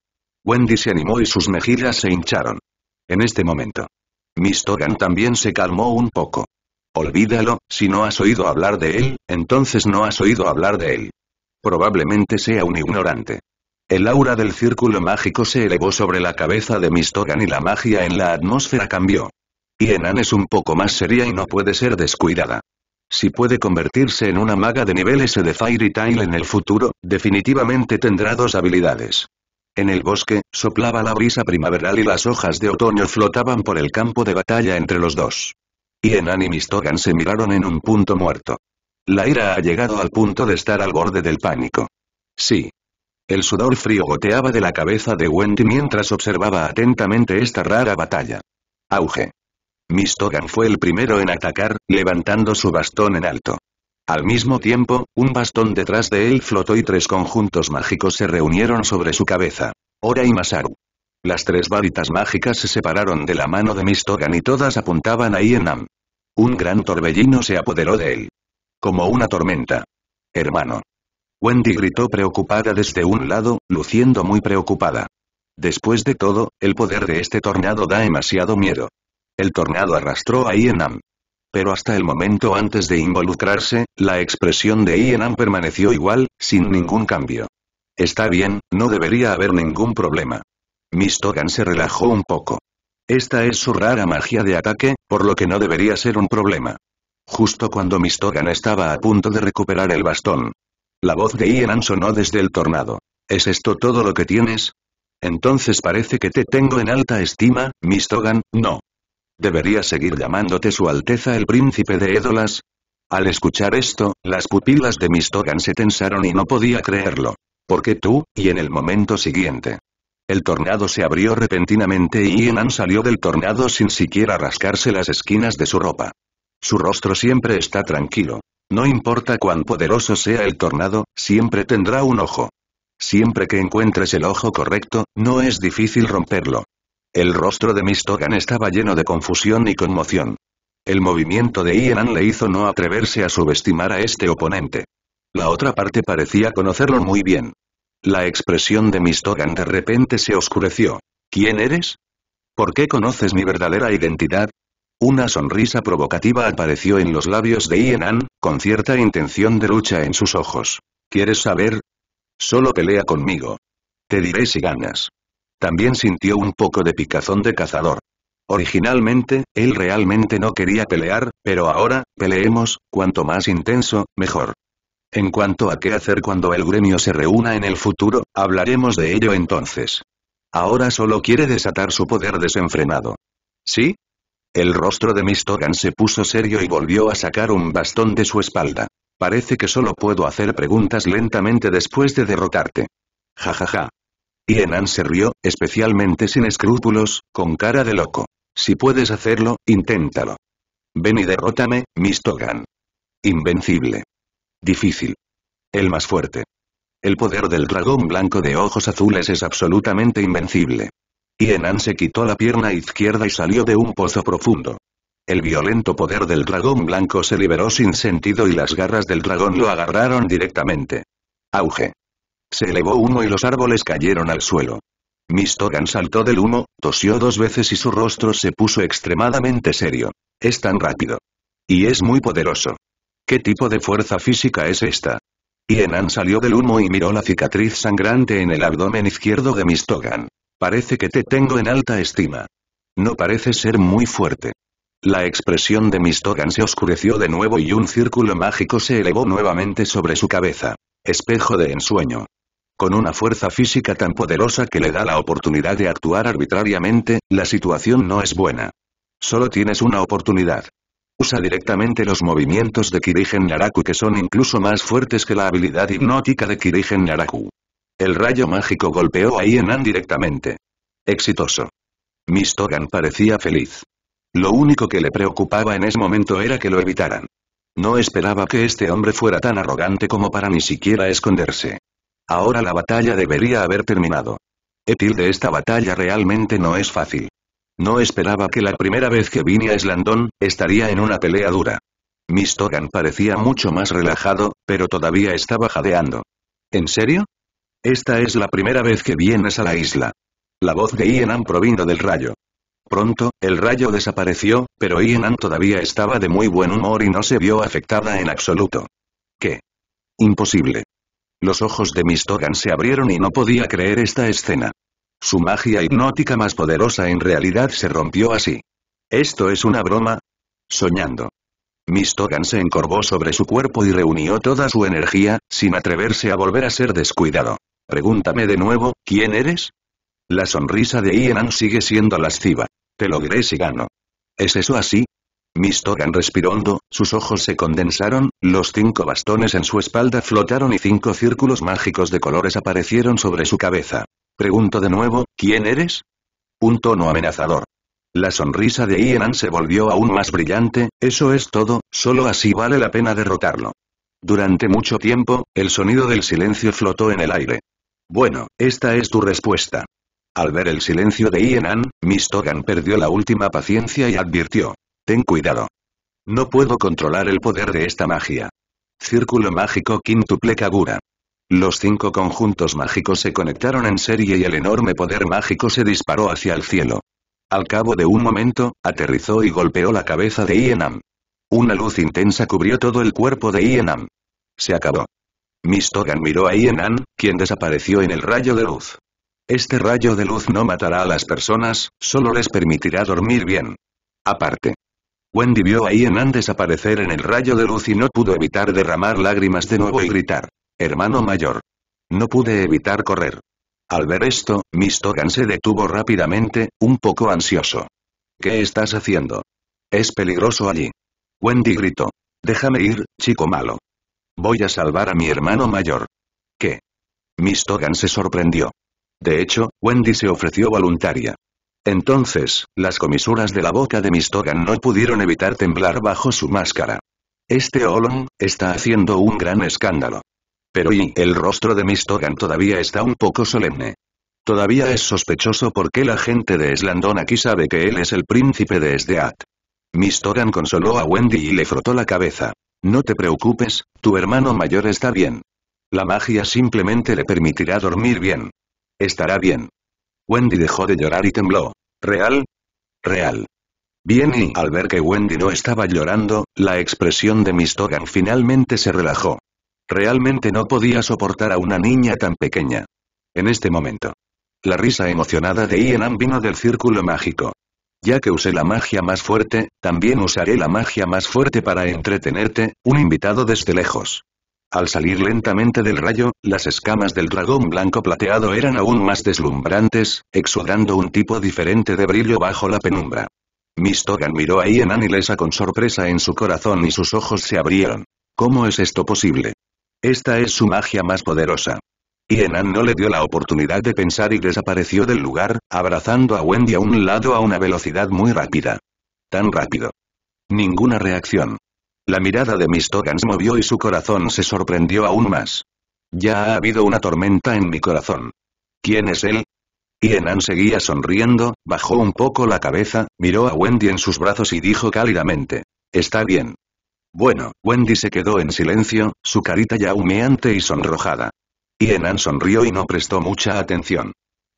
Wendy se animó y sus mejillas se hincharon. En este momento. Miss también se calmó un poco. Olvídalo, si no has oído hablar de él, entonces no has oído hablar de él. Probablemente sea un ignorante. El aura del círculo mágico se elevó sobre la cabeza de Miss y la magia en la atmósfera cambió. Y Enan es un poco más seria y no puede ser descuidada. Si puede convertirse en una maga de nivel S de Fairy Tail en el futuro, definitivamente tendrá dos habilidades. En el bosque, soplaba la brisa primaveral y las hojas de otoño flotaban por el campo de batalla entre los dos. Y en y Mistogan se miraron en un punto muerto. La ira ha llegado al punto de estar al borde del pánico. Sí. El sudor frío goteaba de la cabeza de Wendy mientras observaba atentamente esta rara batalla. Auge. Mistogan fue el primero en atacar, levantando su bastón en alto. Al mismo tiempo, un bastón detrás de él flotó y tres conjuntos mágicos se reunieron sobre su cabeza. Ora y Masaru. Las tres varitas mágicas se separaron de la mano de Mistogan y todas apuntaban a Ienam. Un gran torbellino se apoderó de él. Como una tormenta. Hermano. Wendy gritó preocupada desde un lado, luciendo muy preocupada. Después de todo, el poder de este tornado da demasiado miedo. El tornado arrastró a Ienam. Pero hasta el momento antes de involucrarse, la expresión de Ienam permaneció igual, sin ningún cambio. Está bien, no debería haber ningún problema. Mistogan se relajó un poco. Esta es su rara magia de ataque, por lo que no debería ser un problema. Justo cuando Mistogan estaba a punto de recuperar el bastón. La voz de Ian sonó desde el tornado. ¿Es esto todo lo que tienes? Entonces parece que te tengo en alta estima, Mistogan, no. ¿Debería seguir llamándote Su Alteza el Príncipe de Édolas? Al escuchar esto, las pupilas de Mistogan se tensaron y no podía creerlo. ¿Por qué tú, y en el momento siguiente. El tornado se abrió repentinamente y Enan salió del tornado sin siquiera rascarse las esquinas de su ropa. Su rostro siempre está tranquilo. No importa cuán poderoso sea el tornado, siempre tendrá un ojo. Siempre que encuentres el ojo correcto, no es difícil romperlo. El rostro de Mistogan estaba lleno de confusión y conmoción. El movimiento de Ienan le hizo no atreverse a subestimar a este oponente. La otra parte parecía conocerlo muy bien. La expresión de Mistogan de repente se oscureció. ¿Quién eres? ¿Por qué conoces mi verdadera identidad? Una sonrisa provocativa apareció en los labios de Ienan, con cierta intención de lucha en sus ojos. ¿Quieres saber? Solo pelea conmigo. Te diré si ganas. También sintió un poco de picazón de cazador. Originalmente, él realmente no quería pelear, pero ahora, peleemos, cuanto más intenso, mejor. En cuanto a qué hacer cuando el gremio se reúna en el futuro, hablaremos de ello entonces. Ahora solo quiere desatar su poder desenfrenado. ¿Sí? El rostro de Mistogan se puso serio y volvió a sacar un bastón de su espalda. Parece que solo puedo hacer preguntas lentamente después de derrotarte. Ja ja ja. Enan se rió, especialmente sin escrúpulos, con cara de loco. Si puedes hacerlo, inténtalo. Ven y derrótame, Mistogan. Invencible. Difícil. El más fuerte. El poder del dragón blanco de ojos azules es absolutamente invencible. Y Enan se quitó la pierna izquierda y salió de un pozo profundo. El violento poder del dragón blanco se liberó sin sentido y las garras del dragón lo agarraron directamente. Auge. Se elevó humo y los árboles cayeron al suelo. Mistogan saltó del humo, tosió dos veces y su rostro se puso extremadamente serio. Es tan rápido. Y es muy poderoso. ¿Qué tipo de fuerza física es esta? Enan salió del humo y miró la cicatriz sangrante en el abdomen izquierdo de Mistogan. Parece que te tengo en alta estima. No parece ser muy fuerte. La expresión de Mistogan se oscureció de nuevo y un círculo mágico se elevó nuevamente sobre su cabeza. Espejo de ensueño. Con una fuerza física tan poderosa que le da la oportunidad de actuar arbitrariamente, la situación no es buena. Solo tienes una oportunidad. Usa directamente los movimientos de Kirigen Naraku que son incluso más fuertes que la habilidad hipnótica de Kirigen Naraku. El rayo mágico golpeó a Ienan directamente. Exitoso. Mistogan parecía feliz. Lo único que le preocupaba en ese momento era que lo evitaran. No esperaba que este hombre fuera tan arrogante como para ni siquiera esconderse. Ahora la batalla debería haber terminado. Etil de esta batalla realmente no es fácil. No esperaba que la primera vez que vine a Eslandón, estaría en una pelea dura. Mistogan parecía mucho más relajado, pero todavía estaba jadeando. ¿En serio? Esta es la primera vez que vienes a la isla. La voz de Ian provino del rayo. Pronto, el rayo desapareció, pero Ienan todavía estaba de muy buen humor y no se vio afectada en absoluto. ¿Qué? Imposible. Los ojos de Mistogan se abrieron y no podía creer esta escena. Su magia hipnótica más poderosa en realidad se rompió así. ¿Esto es una broma? Soñando. Mistogan se encorvó sobre su cuerpo y reunió toda su energía, sin atreverse a volver a ser descuidado. Pregúntame de nuevo, ¿quién eres? La sonrisa de Ianan sigue siendo lasciva. Te lo diré si gano. ¿Es eso así? Mistogan respiró hondo, sus ojos se condensaron, los cinco bastones en su espalda flotaron y cinco círculos mágicos de colores aparecieron sobre su cabeza. Pregunto de nuevo, ¿quién eres? Un tono amenazador. La sonrisa de Ienan se volvió aún más brillante, eso es todo, solo así vale la pena derrotarlo. Durante mucho tiempo, el sonido del silencio flotó en el aire. Bueno, esta es tu respuesta. Al ver el silencio de Ienan, Mistogan perdió la última paciencia y advirtió. Ten cuidado. No puedo controlar el poder de esta magia. Círculo mágico quintuple Kagura. Los cinco conjuntos mágicos se conectaron en serie y el enorme poder mágico se disparó hacia el cielo. Al cabo de un momento, aterrizó y golpeó la cabeza de Ienam. Una luz intensa cubrió todo el cuerpo de Ienam. Se acabó. Mistogan miró a Ienam, quien desapareció en el rayo de luz. Este rayo de luz no matará a las personas, solo les permitirá dormir bien. Aparte. Wendy vio a Ian desaparecer en el rayo de luz y no pudo evitar derramar lágrimas de nuevo y gritar. Hermano mayor. No pude evitar correr. Al ver esto, Miss Togan se detuvo rápidamente, un poco ansioso. ¿Qué estás haciendo? Es peligroso allí. Wendy gritó. Déjame ir, chico malo. Voy a salvar a mi hermano mayor. ¿Qué? Miss Togan se sorprendió. De hecho, Wendy se ofreció voluntaria. Entonces, las comisuras de la boca de Mistogan no pudieron evitar temblar bajo su máscara. Este Olon, está haciendo un gran escándalo. Pero y el rostro de Mistogan todavía está un poco solemne. Todavía es sospechoso porque la gente de Eslandón aquí sabe que él es el príncipe de Esdeat. Mistogan consoló a Wendy y le frotó la cabeza. No te preocupes, tu hermano mayor está bien. La magia simplemente le permitirá dormir bien. Estará bien. Wendy dejó de llorar y tembló. ¿Real? Real. Bien y al ver que Wendy no estaba llorando, la expresión de Miss finalmente se relajó. Realmente no podía soportar a una niña tan pequeña. En este momento. La risa emocionada de Ian vino del círculo mágico. Ya que usé la magia más fuerte, también usaré la magia más fuerte para entretenerte, un invitado desde lejos. Al salir lentamente del rayo, las escamas del dragón blanco plateado eran aún más deslumbrantes, exudando un tipo diferente de brillo bajo la penumbra. Mistogan miró a y lesa con sorpresa en su corazón y sus ojos se abrieron. ¿Cómo es esto posible? Esta es su magia más poderosa. Y no le dio la oportunidad de pensar y desapareció del lugar, abrazando a Wendy a un lado a una velocidad muy rápida. Tan rápido. Ninguna reacción. La mirada de Miss se movió y su corazón se sorprendió aún más. Ya ha habido una tormenta en mi corazón. ¿Quién es él? Enan seguía sonriendo, bajó un poco la cabeza, miró a Wendy en sus brazos y dijo cálidamente. Está bien. Bueno, Wendy se quedó en silencio, su carita ya humeante y sonrojada. Enan sonrió y no prestó mucha atención.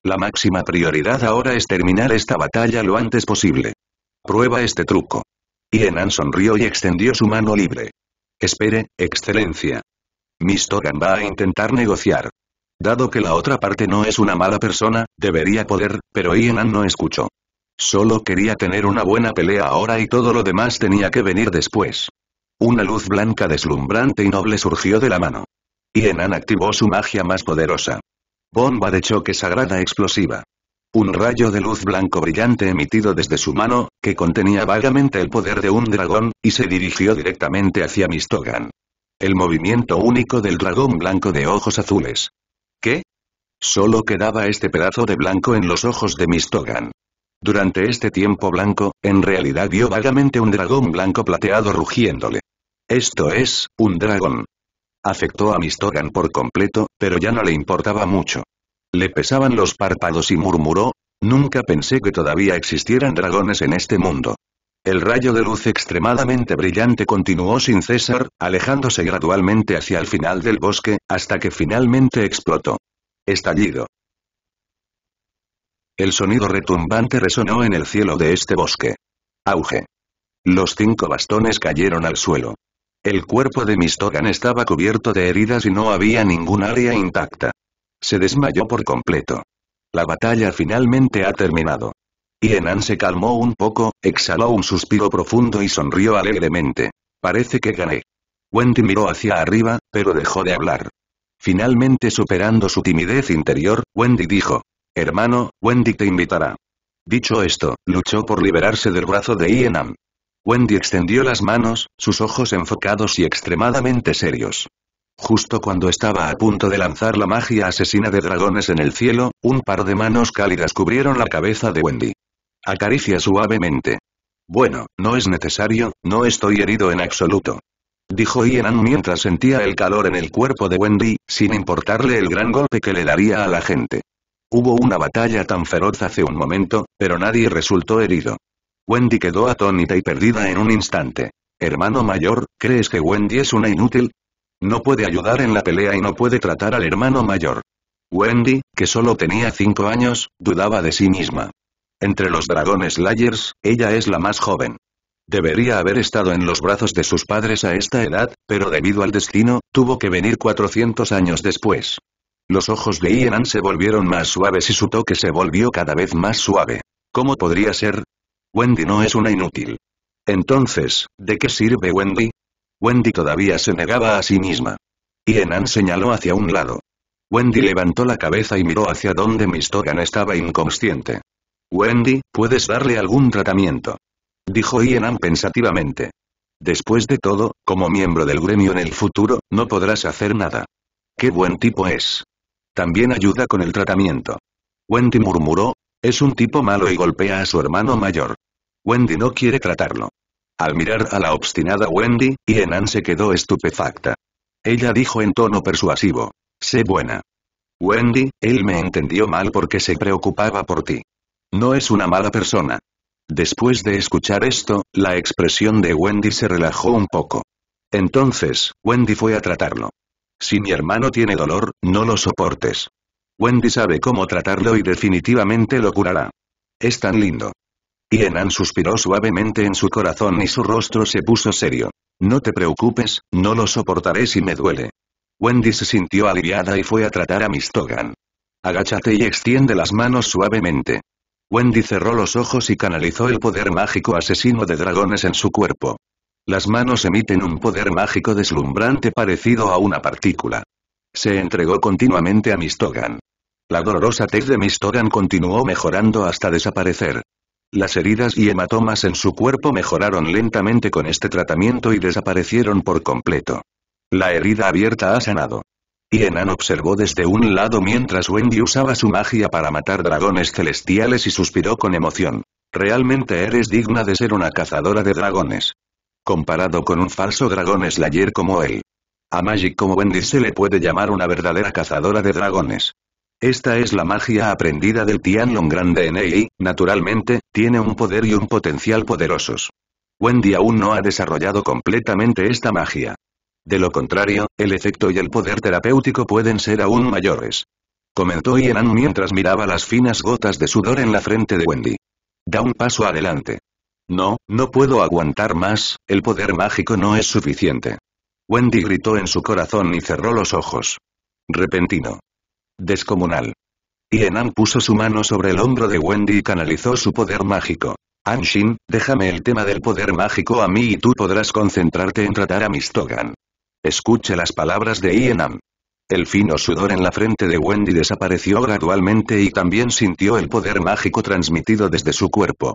La máxima prioridad ahora es terminar esta batalla lo antes posible. Prueba este truco. Yenan sonrió y extendió su mano libre. Espere, Excelencia. Miss va a intentar negociar. Dado que la otra parte no es una mala persona, debería poder, pero Ienan no escuchó. Solo quería tener una buena pelea ahora y todo lo demás tenía que venir después. Una luz blanca deslumbrante y noble surgió de la mano. Ienan activó su magia más poderosa. Bomba de choque sagrada explosiva. Un rayo de luz blanco brillante emitido desde su mano, que contenía vagamente el poder de un dragón, y se dirigió directamente hacia Mistogan. El movimiento único del dragón blanco de ojos azules. ¿Qué? Solo quedaba este pedazo de blanco en los ojos de Mistogan. Durante este tiempo blanco, en realidad vio vagamente un dragón blanco plateado rugiéndole. Esto es, un dragón. Afectó a Mistogan por completo, pero ya no le importaba mucho. Le pesaban los párpados y murmuró, nunca pensé que todavía existieran dragones en este mundo. El rayo de luz extremadamente brillante continuó sin cesar, alejándose gradualmente hacia el final del bosque, hasta que finalmente explotó. Estallido. El sonido retumbante resonó en el cielo de este bosque. Auge. Los cinco bastones cayeron al suelo. El cuerpo de Mistogan estaba cubierto de heridas y no había ningún área intacta. Se desmayó por completo. La batalla finalmente ha terminado. Y se calmó un poco, exhaló un suspiro profundo y sonrió alegremente. Parece que gané. Wendy miró hacia arriba, pero dejó de hablar. Finalmente superando su timidez interior, Wendy dijo. Hermano, Wendy te invitará. Dicho esto, luchó por liberarse del brazo de Ienam. Wendy extendió las manos, sus ojos enfocados y extremadamente serios. Justo cuando estaba a punto de lanzar la magia asesina de dragones en el cielo, un par de manos cálidas cubrieron la cabeza de Wendy. Acaricia suavemente. Bueno, no es necesario, no estoy herido en absoluto. Dijo Ian mientras sentía el calor en el cuerpo de Wendy, sin importarle el gran golpe que le daría a la gente. Hubo una batalla tan feroz hace un momento, pero nadie resultó herido. Wendy quedó atónita y perdida en un instante. Hermano mayor, ¿crees que Wendy es una inútil? No puede ayudar en la pelea y no puede tratar al hermano mayor. Wendy, que solo tenía 5 años, dudaba de sí misma. Entre los dragones Layers, ella es la más joven. Debería haber estado en los brazos de sus padres a esta edad, pero debido al destino, tuvo que venir 400 años después. Los ojos de Ian se volvieron más suaves y su toque se volvió cada vez más suave. ¿Cómo podría ser? Wendy no es una inútil. Entonces, ¿de qué sirve Wendy? Wendy todavía se negaba a sí misma. Hienan señaló hacia un lado. Wendy levantó la cabeza y miró hacia donde Mistogan estaba inconsciente. Wendy, ¿puedes darle algún tratamiento? Dijo Ian pensativamente. Después de todo, como miembro del gremio en el futuro, no podrás hacer nada. Qué buen tipo es. También ayuda con el tratamiento. Wendy murmuró, es un tipo malo y golpea a su hermano mayor. Wendy no quiere tratarlo. Al mirar a la obstinada Wendy, Ian se quedó estupefacta. Ella dijo en tono persuasivo. Sé buena. Wendy, él me entendió mal porque se preocupaba por ti. No es una mala persona. Después de escuchar esto, la expresión de Wendy se relajó un poco. Entonces, Wendy fue a tratarlo. Si mi hermano tiene dolor, no lo soportes. Wendy sabe cómo tratarlo y definitivamente lo curará. Es tan lindo. Y suspiró suavemente en su corazón y su rostro se puso serio. No te preocupes, no lo soportaré si me duele. Wendy se sintió aliviada y fue a tratar a Mistogan. Agáchate y extiende las manos suavemente. Wendy cerró los ojos y canalizó el poder mágico asesino de dragones en su cuerpo. Las manos emiten un poder mágico deslumbrante parecido a una partícula. Se entregó continuamente a Mistogan. La dolorosa tez de Mistogan continuó mejorando hasta desaparecer. Las heridas y hematomas en su cuerpo mejoraron lentamente con este tratamiento y desaparecieron por completo. La herida abierta ha sanado. Y Enan observó desde un lado mientras Wendy usaba su magia para matar dragones celestiales y suspiró con emoción. Realmente eres digna de ser una cazadora de dragones. Comparado con un falso dragón slayer como él. A Magic como Wendy se le puede llamar una verdadera cazadora de dragones. Esta es la magia aprendida del Tianlong Grande y, naturalmente, tiene un poder y un potencial poderosos. Wendy aún no ha desarrollado completamente esta magia. De lo contrario, el efecto y el poder terapéutico pueden ser aún mayores. Comentó Yenan mientras miraba las finas gotas de sudor en la frente de Wendy. Da un paso adelante. No, no puedo aguantar más, el poder mágico no es suficiente. Wendy gritó en su corazón y cerró los ojos. Repentino. Descomunal. Ienam puso su mano sobre el hombro de Wendy y canalizó su poder mágico. Anshin, déjame el tema del poder mágico a mí y tú podrás concentrarte en tratar a Mistogan. Escuche las palabras de Ienam. El fino sudor en la frente de Wendy desapareció gradualmente y también sintió el poder mágico transmitido desde su cuerpo.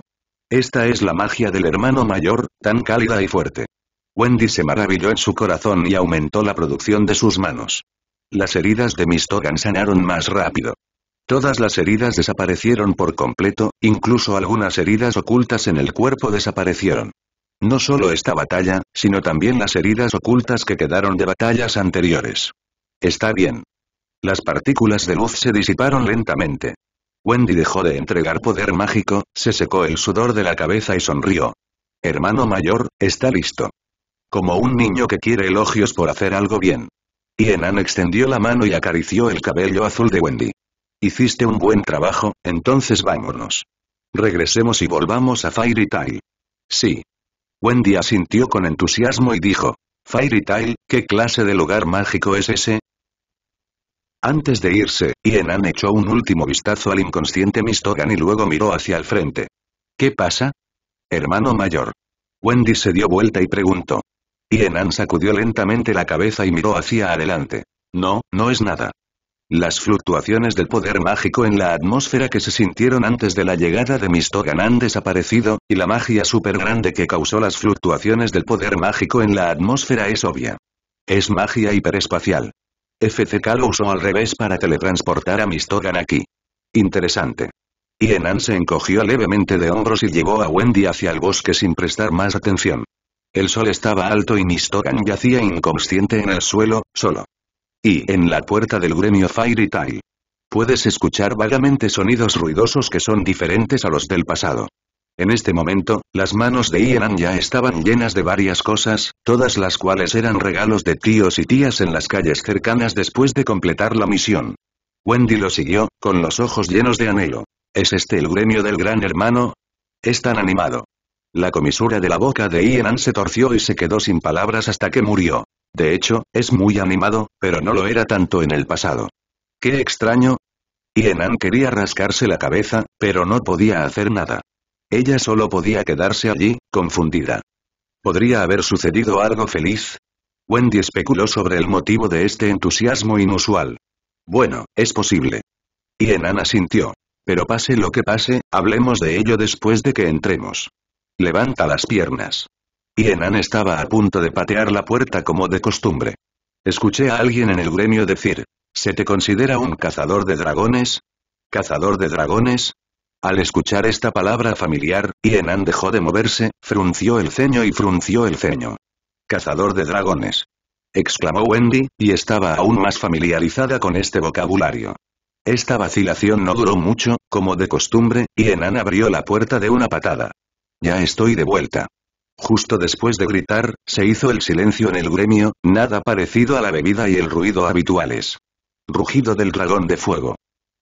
Esta es la magia del hermano mayor, tan cálida y fuerte. Wendy se maravilló en su corazón y aumentó la producción de sus manos. Las heridas de Mistogan sanaron más rápido. Todas las heridas desaparecieron por completo, incluso algunas heridas ocultas en el cuerpo desaparecieron. No solo esta batalla, sino también las heridas ocultas que quedaron de batallas anteriores. Está bien. Las partículas de luz se disiparon lentamente. Wendy dejó de entregar poder mágico, se secó el sudor de la cabeza y sonrió. Hermano mayor, está listo. Como un niño que quiere elogios por hacer algo bien. Yenan extendió la mano y acarició el cabello azul de Wendy. Hiciste un buen trabajo, entonces vámonos. Regresemos y volvamos a Fairy Tail. Sí. Wendy asintió con entusiasmo y dijo. Fairy Tail, ¿qué clase de lugar mágico es ese? Antes de irse, Yenan echó un último vistazo al inconsciente Mistogan y luego miró hacia el frente. ¿Qué pasa? Hermano mayor. Wendy se dio vuelta y preguntó. Enan sacudió lentamente la cabeza y miró hacia adelante. No, no es nada. Las fluctuaciones del poder mágico en la atmósfera que se sintieron antes de la llegada de Mistogan han desaparecido, y la magia super grande que causó las fluctuaciones del poder mágico en la atmósfera es obvia. Es magia hiperespacial. FCK lo usó al revés para teletransportar a Mistogan aquí. Interesante. Enan se encogió levemente de hombros y llevó a Wendy hacia el bosque sin prestar más atención. El sol estaba alto y Mistogan yacía inconsciente en el suelo, solo. Y en la puerta del gremio Fairy Tail. Puedes escuchar vagamente sonidos ruidosos que son diferentes a los del pasado. En este momento, las manos de Ian ya estaban llenas de varias cosas, todas las cuales eran regalos de tíos y tías en las calles cercanas después de completar la misión. Wendy lo siguió, con los ojos llenos de anhelo. ¿Es este el gremio del gran hermano? Es tan animado. La comisura de la boca de Ian se torció y se quedó sin palabras hasta que murió. De hecho, es muy animado, pero no lo era tanto en el pasado. ¡Qué extraño! Ian quería rascarse la cabeza, pero no podía hacer nada. Ella solo podía quedarse allí, confundida. ¿Podría haber sucedido algo feliz? Wendy especuló sobre el motivo de este entusiasmo inusual. Bueno, es posible. Ian asintió. Pero pase lo que pase, hablemos de ello después de que entremos. Levanta las piernas. Y Enan estaba a punto de patear la puerta como de costumbre. Escuché a alguien en el gremio decir, ¿se te considera un cazador de dragones? ¿Cazador de dragones? Al escuchar esta palabra familiar, Yenan dejó de moverse, frunció el ceño y frunció el ceño. Cazador de dragones. Exclamó Wendy, y estaba aún más familiarizada con este vocabulario. Esta vacilación no duró mucho, como de costumbre, y Enan abrió la puerta de una patada. Ya estoy de vuelta. Justo después de gritar, se hizo el silencio en el gremio, nada parecido a la bebida y el ruido habituales. Rugido del dragón de fuego.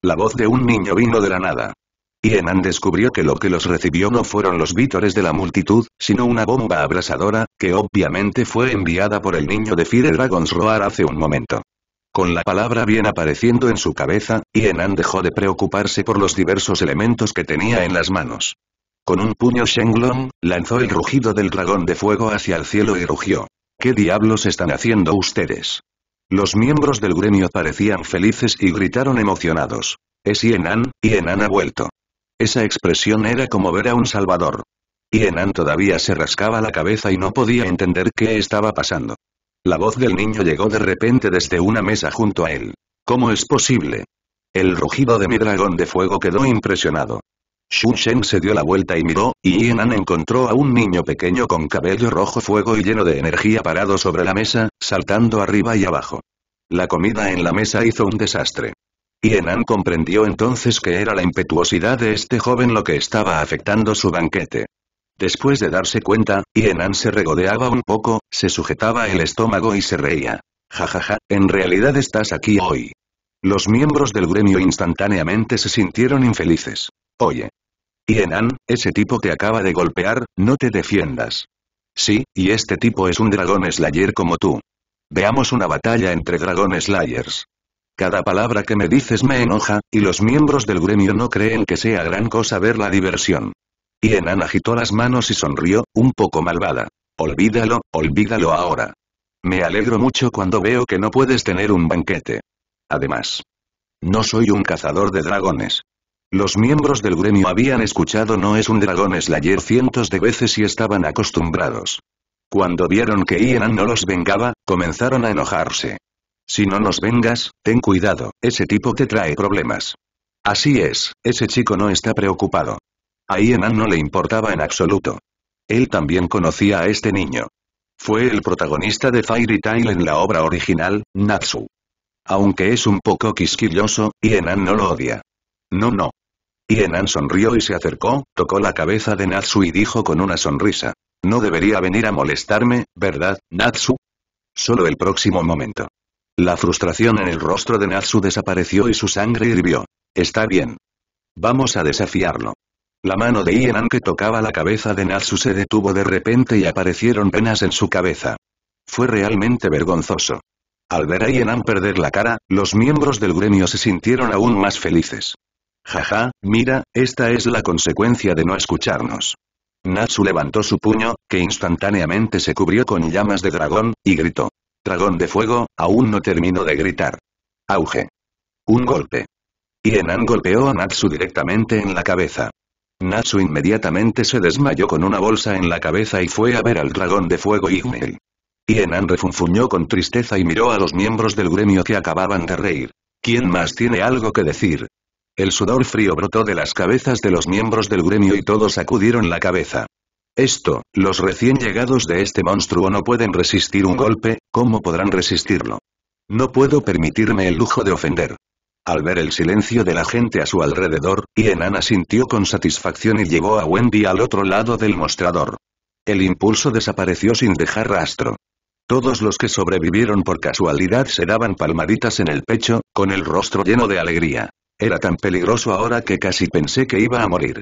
La voz de un niño vino de la nada. Yenan descubrió que lo que los recibió no fueron los vítores de la multitud, sino una bomba abrasadora, que obviamente fue enviada por el niño de Fire Dragon's Roar hace un momento. Con la palabra bien apareciendo en su cabeza, Yenan dejó de preocuparse por los diversos elementos que tenía en las manos. Con un puño shenglong lanzó el rugido del dragón de fuego hacia el cielo y rugió. ¿Qué diablos están haciendo ustedes? Los miembros del gremio parecían felices y gritaron emocionados. Es Yenan, Yenan ha vuelto. Esa expresión era como ver a un salvador. Yenan todavía se rascaba la cabeza y no podía entender qué estaba pasando. La voz del niño llegó de repente desde una mesa junto a él. ¿Cómo es posible? El rugido de mi dragón de fuego quedó impresionado. Shu Shen se dio la vuelta y miró, y An encontró a un niño pequeño con cabello rojo fuego y lleno de energía parado sobre la mesa, saltando arriba y abajo. La comida en la mesa hizo un desastre. An comprendió entonces que era la impetuosidad de este joven lo que estaba afectando su banquete. Después de darse cuenta, An se regodeaba un poco, se sujetaba el estómago y se reía. Jajaja, en realidad estás aquí hoy. Los miembros del gremio instantáneamente se sintieron infelices. Oye. Enan, ese tipo te acaba de golpear, no te defiendas. Sí, y este tipo es un dragón slayer como tú. Veamos una batalla entre dragón slayers. Cada palabra que me dices me enoja, y los miembros del gremio no creen que sea gran cosa ver la diversión. Enan agitó las manos y sonrió, un poco malvada. Olvídalo, olvídalo ahora. Me alegro mucho cuando veo que no puedes tener un banquete. Además. No soy un cazador de dragones. Los miembros del gremio habían escuchado No es un dragón Slayer cientos de veces y estaban acostumbrados. Cuando vieron que Ienan no los vengaba, comenzaron a enojarse. Si no nos vengas, ten cuidado, ese tipo te trae problemas. Así es, ese chico no está preocupado. A Ienan no le importaba en absoluto. Él también conocía a este niño. Fue el protagonista de Fairy Tail en la obra original, Natsu. Aunque es un poco quisquilloso, Ienan no lo odia. No, no. Ienan sonrió y se acercó, tocó la cabeza de Natsu y dijo con una sonrisa. No debería venir a molestarme, ¿verdad, Natsu? Solo el próximo momento. La frustración en el rostro de Natsu desapareció y su sangre hirvió. Está bien. Vamos a desafiarlo. La mano de Ienan que tocaba la cabeza de Natsu se detuvo de repente y aparecieron penas en su cabeza. Fue realmente vergonzoso. Al ver a Ienan perder la cara, los miembros del gremio se sintieron aún más felices. Jaja, mira, esta es la consecuencia de no escucharnos. Natsu levantó su puño, que instantáneamente se cubrió con llamas de dragón, y gritó. Dragón de fuego, aún no termino de gritar. Auge. Un golpe. Y Enan golpeó a Natsu directamente en la cabeza. Natsu inmediatamente se desmayó con una bolsa en la cabeza y fue a ver al dragón de fuego Igmei. Y Enan refunfuñó con tristeza y miró a los miembros del gremio que acababan de reír. ¿Quién más tiene algo que decir? El sudor frío brotó de las cabezas de los miembros del gremio y todos sacudieron la cabeza. Esto, los recién llegados de este monstruo no pueden resistir un golpe, ¿cómo podrán resistirlo? No puedo permitirme el lujo de ofender. Al ver el silencio de la gente a su alrededor, Ienana sintió con satisfacción y llevó a Wendy al otro lado del mostrador. El impulso desapareció sin dejar rastro. Todos los que sobrevivieron por casualidad se daban palmaditas en el pecho, con el rostro lleno de alegría. Era tan peligroso ahora que casi pensé que iba a morir.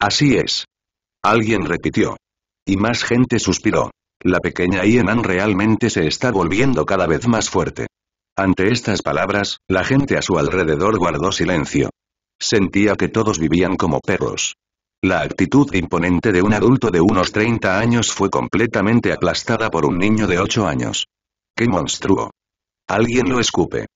Así es. Alguien repitió. Y más gente suspiró. La pequeña Ienan realmente se está volviendo cada vez más fuerte. Ante estas palabras, la gente a su alrededor guardó silencio. Sentía que todos vivían como perros. La actitud imponente de un adulto de unos 30 años fue completamente aplastada por un niño de 8 años. ¡Qué monstruo! Alguien lo escupe.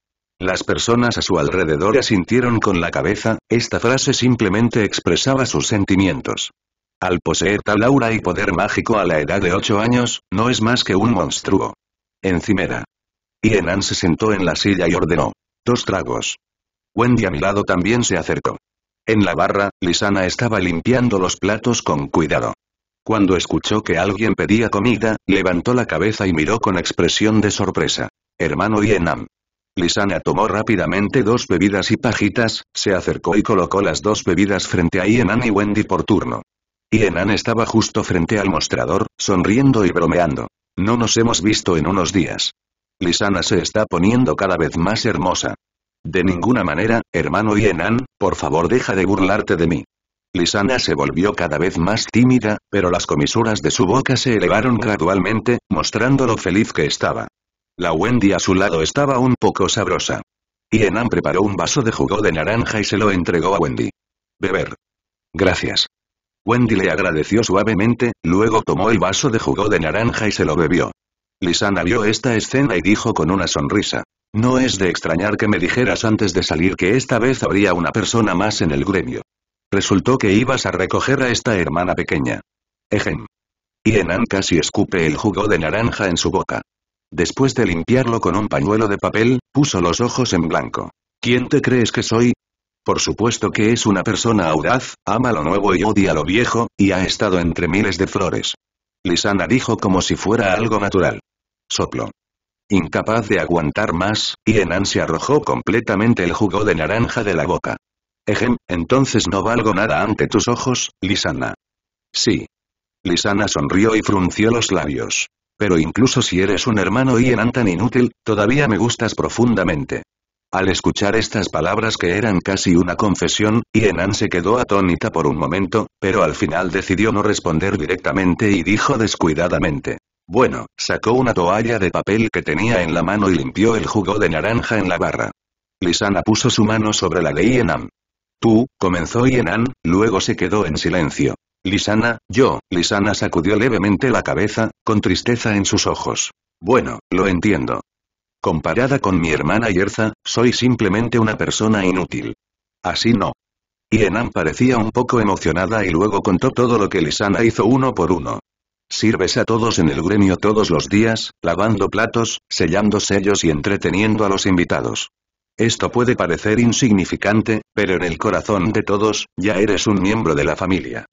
Las personas a su alrededor asintieron con la cabeza, esta frase simplemente expresaba sus sentimientos. Al poseer tal aura y poder mágico a la edad de ocho años, no es más que un monstruo. Encimera. Yenam se sentó en la silla y ordenó. Dos tragos. Wendy a mi lado también se acercó. En la barra, Lisana estaba limpiando los platos con cuidado. Cuando escuchó que alguien pedía comida, levantó la cabeza y miró con expresión de sorpresa. Hermano Yenam. Lisana tomó rápidamente dos bebidas y pajitas, se acercó y colocó las dos bebidas frente a Ienan y Wendy por turno. Ienan estaba justo frente al mostrador, sonriendo y bromeando. No nos hemos visto en unos días. Lisana se está poniendo cada vez más hermosa. De ninguna manera, hermano Ienan, por favor deja de burlarte de mí. Lisana se volvió cada vez más tímida, pero las comisuras de su boca se elevaron gradualmente, mostrando lo feliz que estaba. La Wendy a su lado estaba un poco sabrosa. Ian preparó un vaso de jugo de naranja y se lo entregó a Wendy. Beber. Gracias. Wendy le agradeció suavemente, luego tomó el vaso de jugo de naranja y se lo bebió. Lisana vio esta escena y dijo con una sonrisa. No es de extrañar que me dijeras antes de salir que esta vez habría una persona más en el gremio. Resultó que ibas a recoger a esta hermana pequeña. Y Enan casi escupe el jugo de naranja en su boca. Después de limpiarlo con un pañuelo de papel, puso los ojos en blanco. ¿Quién te crees que soy? Por supuesto que es una persona audaz, ama lo nuevo y odia lo viejo, y ha estado entre miles de flores. Lisana dijo como si fuera algo natural. Soplo. Incapaz de aguantar más, Enan se arrojó completamente el jugo de naranja de la boca. Ejem, entonces no valgo nada ante tus ojos, Lisana. Sí. Lisana sonrió y frunció los labios. Pero incluso si eres un hermano y enan tan inútil, todavía me gustas profundamente. Al escuchar estas palabras que eran casi una confesión, Ienan se quedó atónita por un momento, pero al final decidió no responder directamente y dijo descuidadamente. Bueno, sacó una toalla de papel que tenía en la mano y limpió el jugo de naranja en la barra. Lisana puso su mano sobre la de Ienan. Tú, comenzó Ienan, luego se quedó en silencio. Lisana, yo, Lisana sacudió levemente la cabeza, con tristeza en sus ojos. Bueno, lo entiendo. Comparada con mi hermana Yerza, soy simplemente una persona inútil. Así no. Y Enam parecía un poco emocionada y luego contó todo lo que Lisana hizo uno por uno. Sirves a todos en el gremio todos los días, lavando platos, sellando sellos y entreteniendo a los invitados. Esto puede parecer insignificante, pero en el corazón de todos, ya eres un miembro de la familia.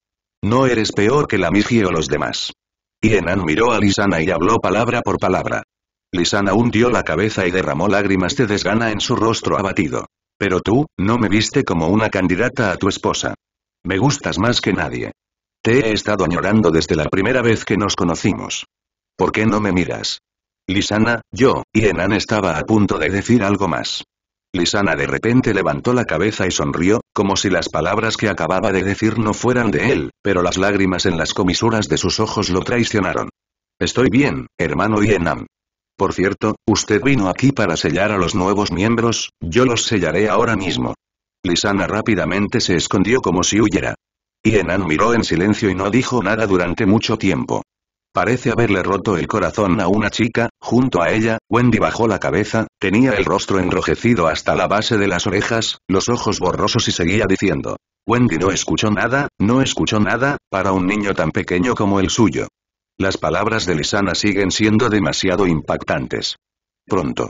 No eres peor que la Miji o los demás. Y Enan miró a Lisana y habló palabra por palabra. Lisana hundió la cabeza y derramó lágrimas de desgana en su rostro abatido. Pero tú, no me viste como una candidata a tu esposa. Me gustas más que nadie. Te he estado añorando desde la primera vez que nos conocimos. ¿Por qué no me miras? Lisana, yo, y Enan estaba a punto de decir algo más. Lisana de repente levantó la cabeza y sonrió, como si las palabras que acababa de decir no fueran de él, pero las lágrimas en las comisuras de sus ojos lo traicionaron. Estoy bien, hermano Yenam. Por cierto, usted vino aquí para sellar a los nuevos miembros, yo los sellaré ahora mismo. Lisana rápidamente se escondió como si huyera. Yenam miró en silencio y no dijo nada durante mucho tiempo. Parece haberle roto el corazón a una chica, junto a ella, Wendy bajó la cabeza, tenía el rostro enrojecido hasta la base de las orejas, los ojos borrosos y seguía diciendo. Wendy no escuchó nada, no escuchó nada, para un niño tan pequeño como el suyo. Las palabras de Lisana siguen siendo demasiado impactantes. Pronto.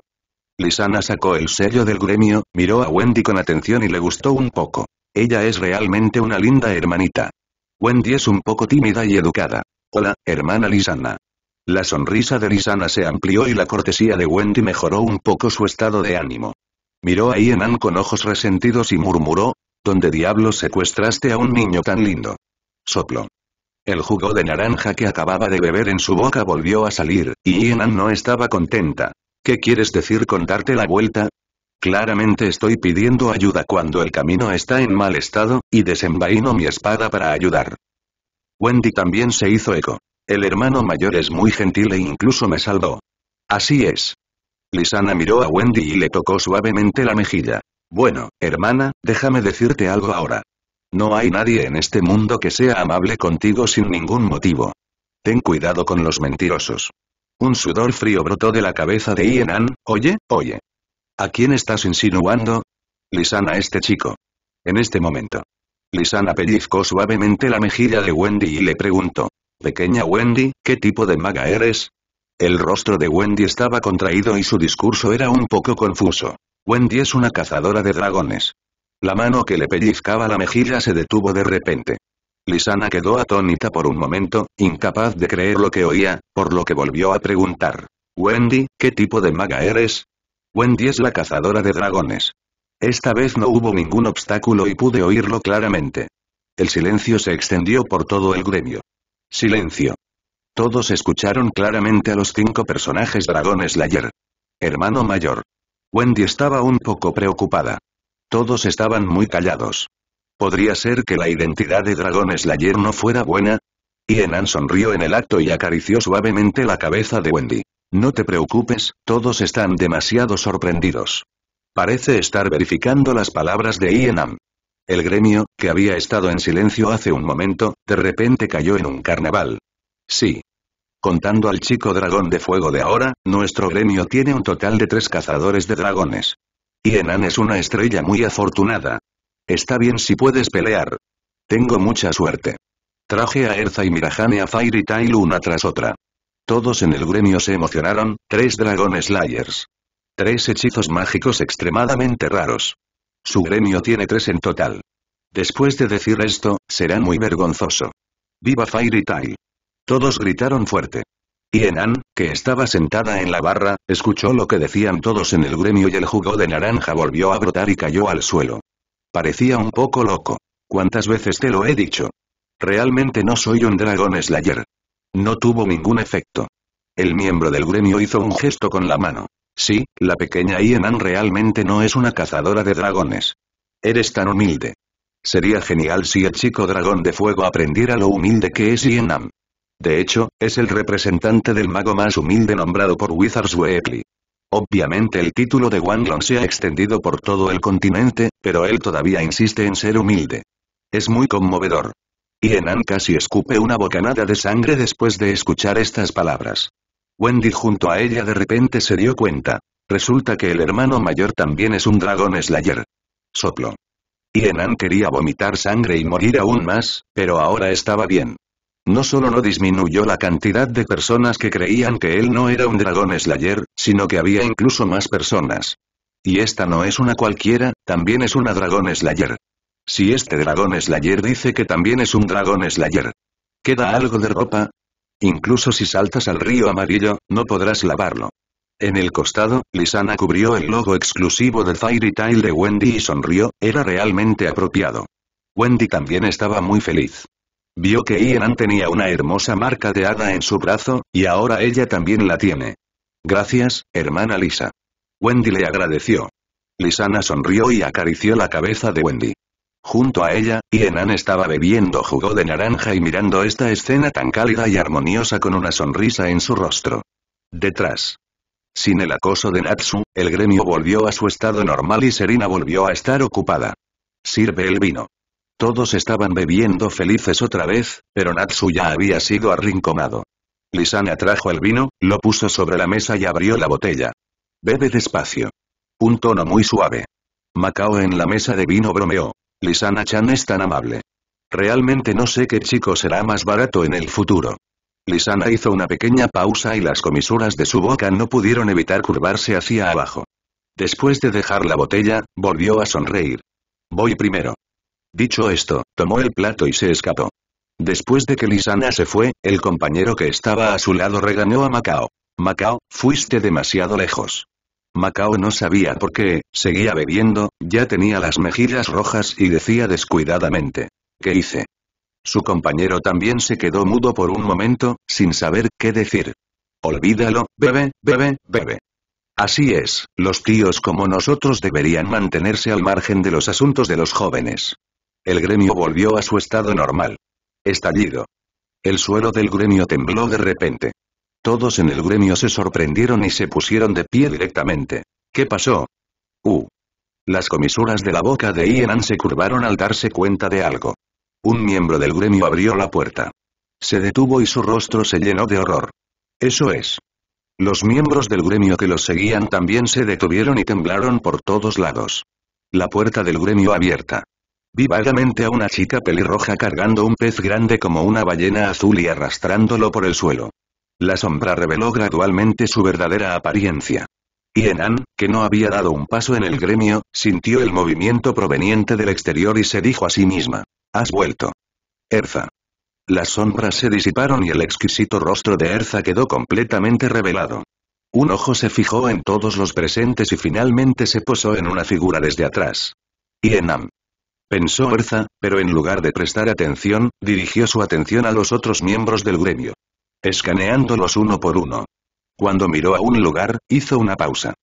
Lisana sacó el sello del gremio, miró a Wendy con atención y le gustó un poco. Ella es realmente una linda hermanita. Wendy es un poco tímida y educada. Hola, hermana Lisana. La sonrisa de Lisana se amplió y la cortesía de Wendy mejoró un poco su estado de ánimo. Miró a Ienan con ojos resentidos y murmuró, ¿Dónde diablos secuestraste a un niño tan lindo? Soplo. El jugo de naranja que acababa de beber en su boca volvió a salir, y Ian no estaba contenta. ¿Qué quieres decir con darte la vuelta? Claramente estoy pidiendo ayuda cuando el camino está en mal estado, y desenvaino mi espada para ayudar. Wendy también se hizo eco. El hermano mayor es muy gentil e incluso me salvó. Así es. Lisana miró a Wendy y le tocó suavemente la mejilla. Bueno, hermana, déjame decirte algo ahora. No hay nadie en este mundo que sea amable contigo sin ningún motivo. Ten cuidado con los mentirosos. Un sudor frío brotó de la cabeza de Ian. oye, oye. ¿A quién estás insinuando? Lisana este chico. En este momento. Lisana pellizcó suavemente la mejilla de Wendy y le preguntó. Pequeña Wendy, ¿qué tipo de maga eres? El rostro de Wendy estaba contraído y su discurso era un poco confuso. Wendy es una cazadora de dragones. La mano que le pellizcaba la mejilla se detuvo de repente. Lisana quedó atónita por un momento, incapaz de creer lo que oía, por lo que volvió a preguntar. Wendy, ¿qué tipo de maga eres? Wendy es la cazadora de dragones. Esta vez no hubo ningún obstáculo y pude oírlo claramente. El silencio se extendió por todo el gremio. Silencio. Todos escucharon claramente a los cinco personajes Dragon Slayer. Hermano mayor. Wendy estaba un poco preocupada. Todos estaban muy callados. ¿Podría ser que la identidad de Dragon Slayer no fuera buena? Y Enan sonrió en el acto y acarició suavemente la cabeza de Wendy. No te preocupes, todos están demasiado sorprendidos. Parece estar verificando las palabras de Ienam. El gremio, que había estado en silencio hace un momento, de repente cayó en un carnaval. Sí. Contando al chico dragón de fuego de ahora, nuestro gremio tiene un total de tres cazadores de dragones. Ienan es una estrella muy afortunada. Está bien si puedes pelear. Tengo mucha suerte. Traje a Erza y Mirajane a Fire y Tail una tras otra. Todos en el gremio se emocionaron, tres dragones Slayers. Tres hechizos mágicos extremadamente raros. Su gremio tiene tres en total. Después de decir esto, será muy vergonzoso. ¡Viva Fairy Tail! Todos gritaron fuerte. Y Enan, que estaba sentada en la barra, escuchó lo que decían todos en el gremio y el jugo de naranja volvió a brotar y cayó al suelo. Parecía un poco loco. ¿Cuántas veces te lo he dicho? Realmente no soy un dragón slayer. No tuvo ningún efecto. El miembro del gremio hizo un gesto con la mano. Sí, la pequeña Ienan realmente no es una cazadora de dragones. Eres tan humilde. Sería genial si el chico dragón de fuego aprendiera lo humilde que es Ienan. De hecho, es el representante del mago más humilde nombrado por Wizards Weekly. Obviamente el título de Wanlong se ha extendido por todo el continente, pero él todavía insiste en ser humilde. Es muy conmovedor. Ienan casi escupe una bocanada de sangre después de escuchar estas palabras. Wendy junto a ella de repente se dio cuenta. Resulta que el hermano mayor también es un dragón Slayer. Soplo. Y Enan quería vomitar sangre y morir aún más, pero ahora estaba bien. No solo no disminuyó la cantidad de personas que creían que él no era un dragón Slayer, sino que había incluso más personas. Y esta no es una cualquiera, también es una dragón Slayer. Si este dragón Slayer dice que también es un dragón Slayer. ¿Queda algo de ropa? Incluso si saltas al río amarillo, no podrás lavarlo. En el costado, Lisana cubrió el logo exclusivo de Fairy Tail de Wendy y sonrió, era realmente apropiado. Wendy también estaba muy feliz. Vio que Ian tenía una hermosa marca de hada en su brazo, y ahora ella también la tiene. Gracias, hermana Lisa. Wendy le agradeció. Lisana sonrió y acarició la cabeza de Wendy. Junto a ella, Yenan estaba bebiendo jugo de naranja y mirando esta escena tan cálida y armoniosa con una sonrisa en su rostro. Detrás. Sin el acoso de Natsu, el gremio volvió a su estado normal y Serina volvió a estar ocupada. Sirve el vino. Todos estaban bebiendo felices otra vez, pero Natsu ya había sido arrinconado. Lisana trajo el vino, lo puso sobre la mesa y abrió la botella. Bebe despacio. Un tono muy suave. Macao en la mesa de vino bromeó. Lisana-chan es tan amable. Realmente no sé qué chico será más barato en el futuro. Lisana hizo una pequeña pausa y las comisuras de su boca no pudieron evitar curvarse hacia abajo. Después de dejar la botella, volvió a sonreír. Voy primero. Dicho esto, tomó el plato y se escapó. Después de que Lisana se fue, el compañero que estaba a su lado regañó a Macao. Macao, fuiste demasiado lejos. Macao no sabía por qué, seguía bebiendo, ya tenía las mejillas rojas y decía descuidadamente. ¿Qué hice? Su compañero también se quedó mudo por un momento, sin saber qué decir. Olvídalo, bebe, bebe, bebe. Así es, los tíos como nosotros deberían mantenerse al margen de los asuntos de los jóvenes. El gremio volvió a su estado normal. Estallido. El suelo del gremio tembló de repente. Todos en el gremio se sorprendieron y se pusieron de pie directamente. ¿Qué pasó? Uh. Las comisuras de la boca de Ian se curvaron al darse cuenta de algo. Un miembro del gremio abrió la puerta. Se detuvo y su rostro se llenó de horror. Eso es. Los miembros del gremio que los seguían también se detuvieron y temblaron por todos lados. La puerta del gremio abierta. Vi vagamente a una chica pelirroja cargando un pez grande como una ballena azul y arrastrándolo por el suelo. La sombra reveló gradualmente su verdadera apariencia. Y que no había dado un paso en el gremio, sintió el movimiento proveniente del exterior y se dijo a sí misma. Has vuelto. Erza. Las sombras se disiparon y el exquisito rostro de Erza quedó completamente revelado. Un ojo se fijó en todos los presentes y finalmente se posó en una figura desde atrás. Y Pensó Erza, pero en lugar de prestar atención, dirigió su atención a los otros miembros del gremio escaneándolos uno por uno. Cuando miró a un lugar, hizo una pausa.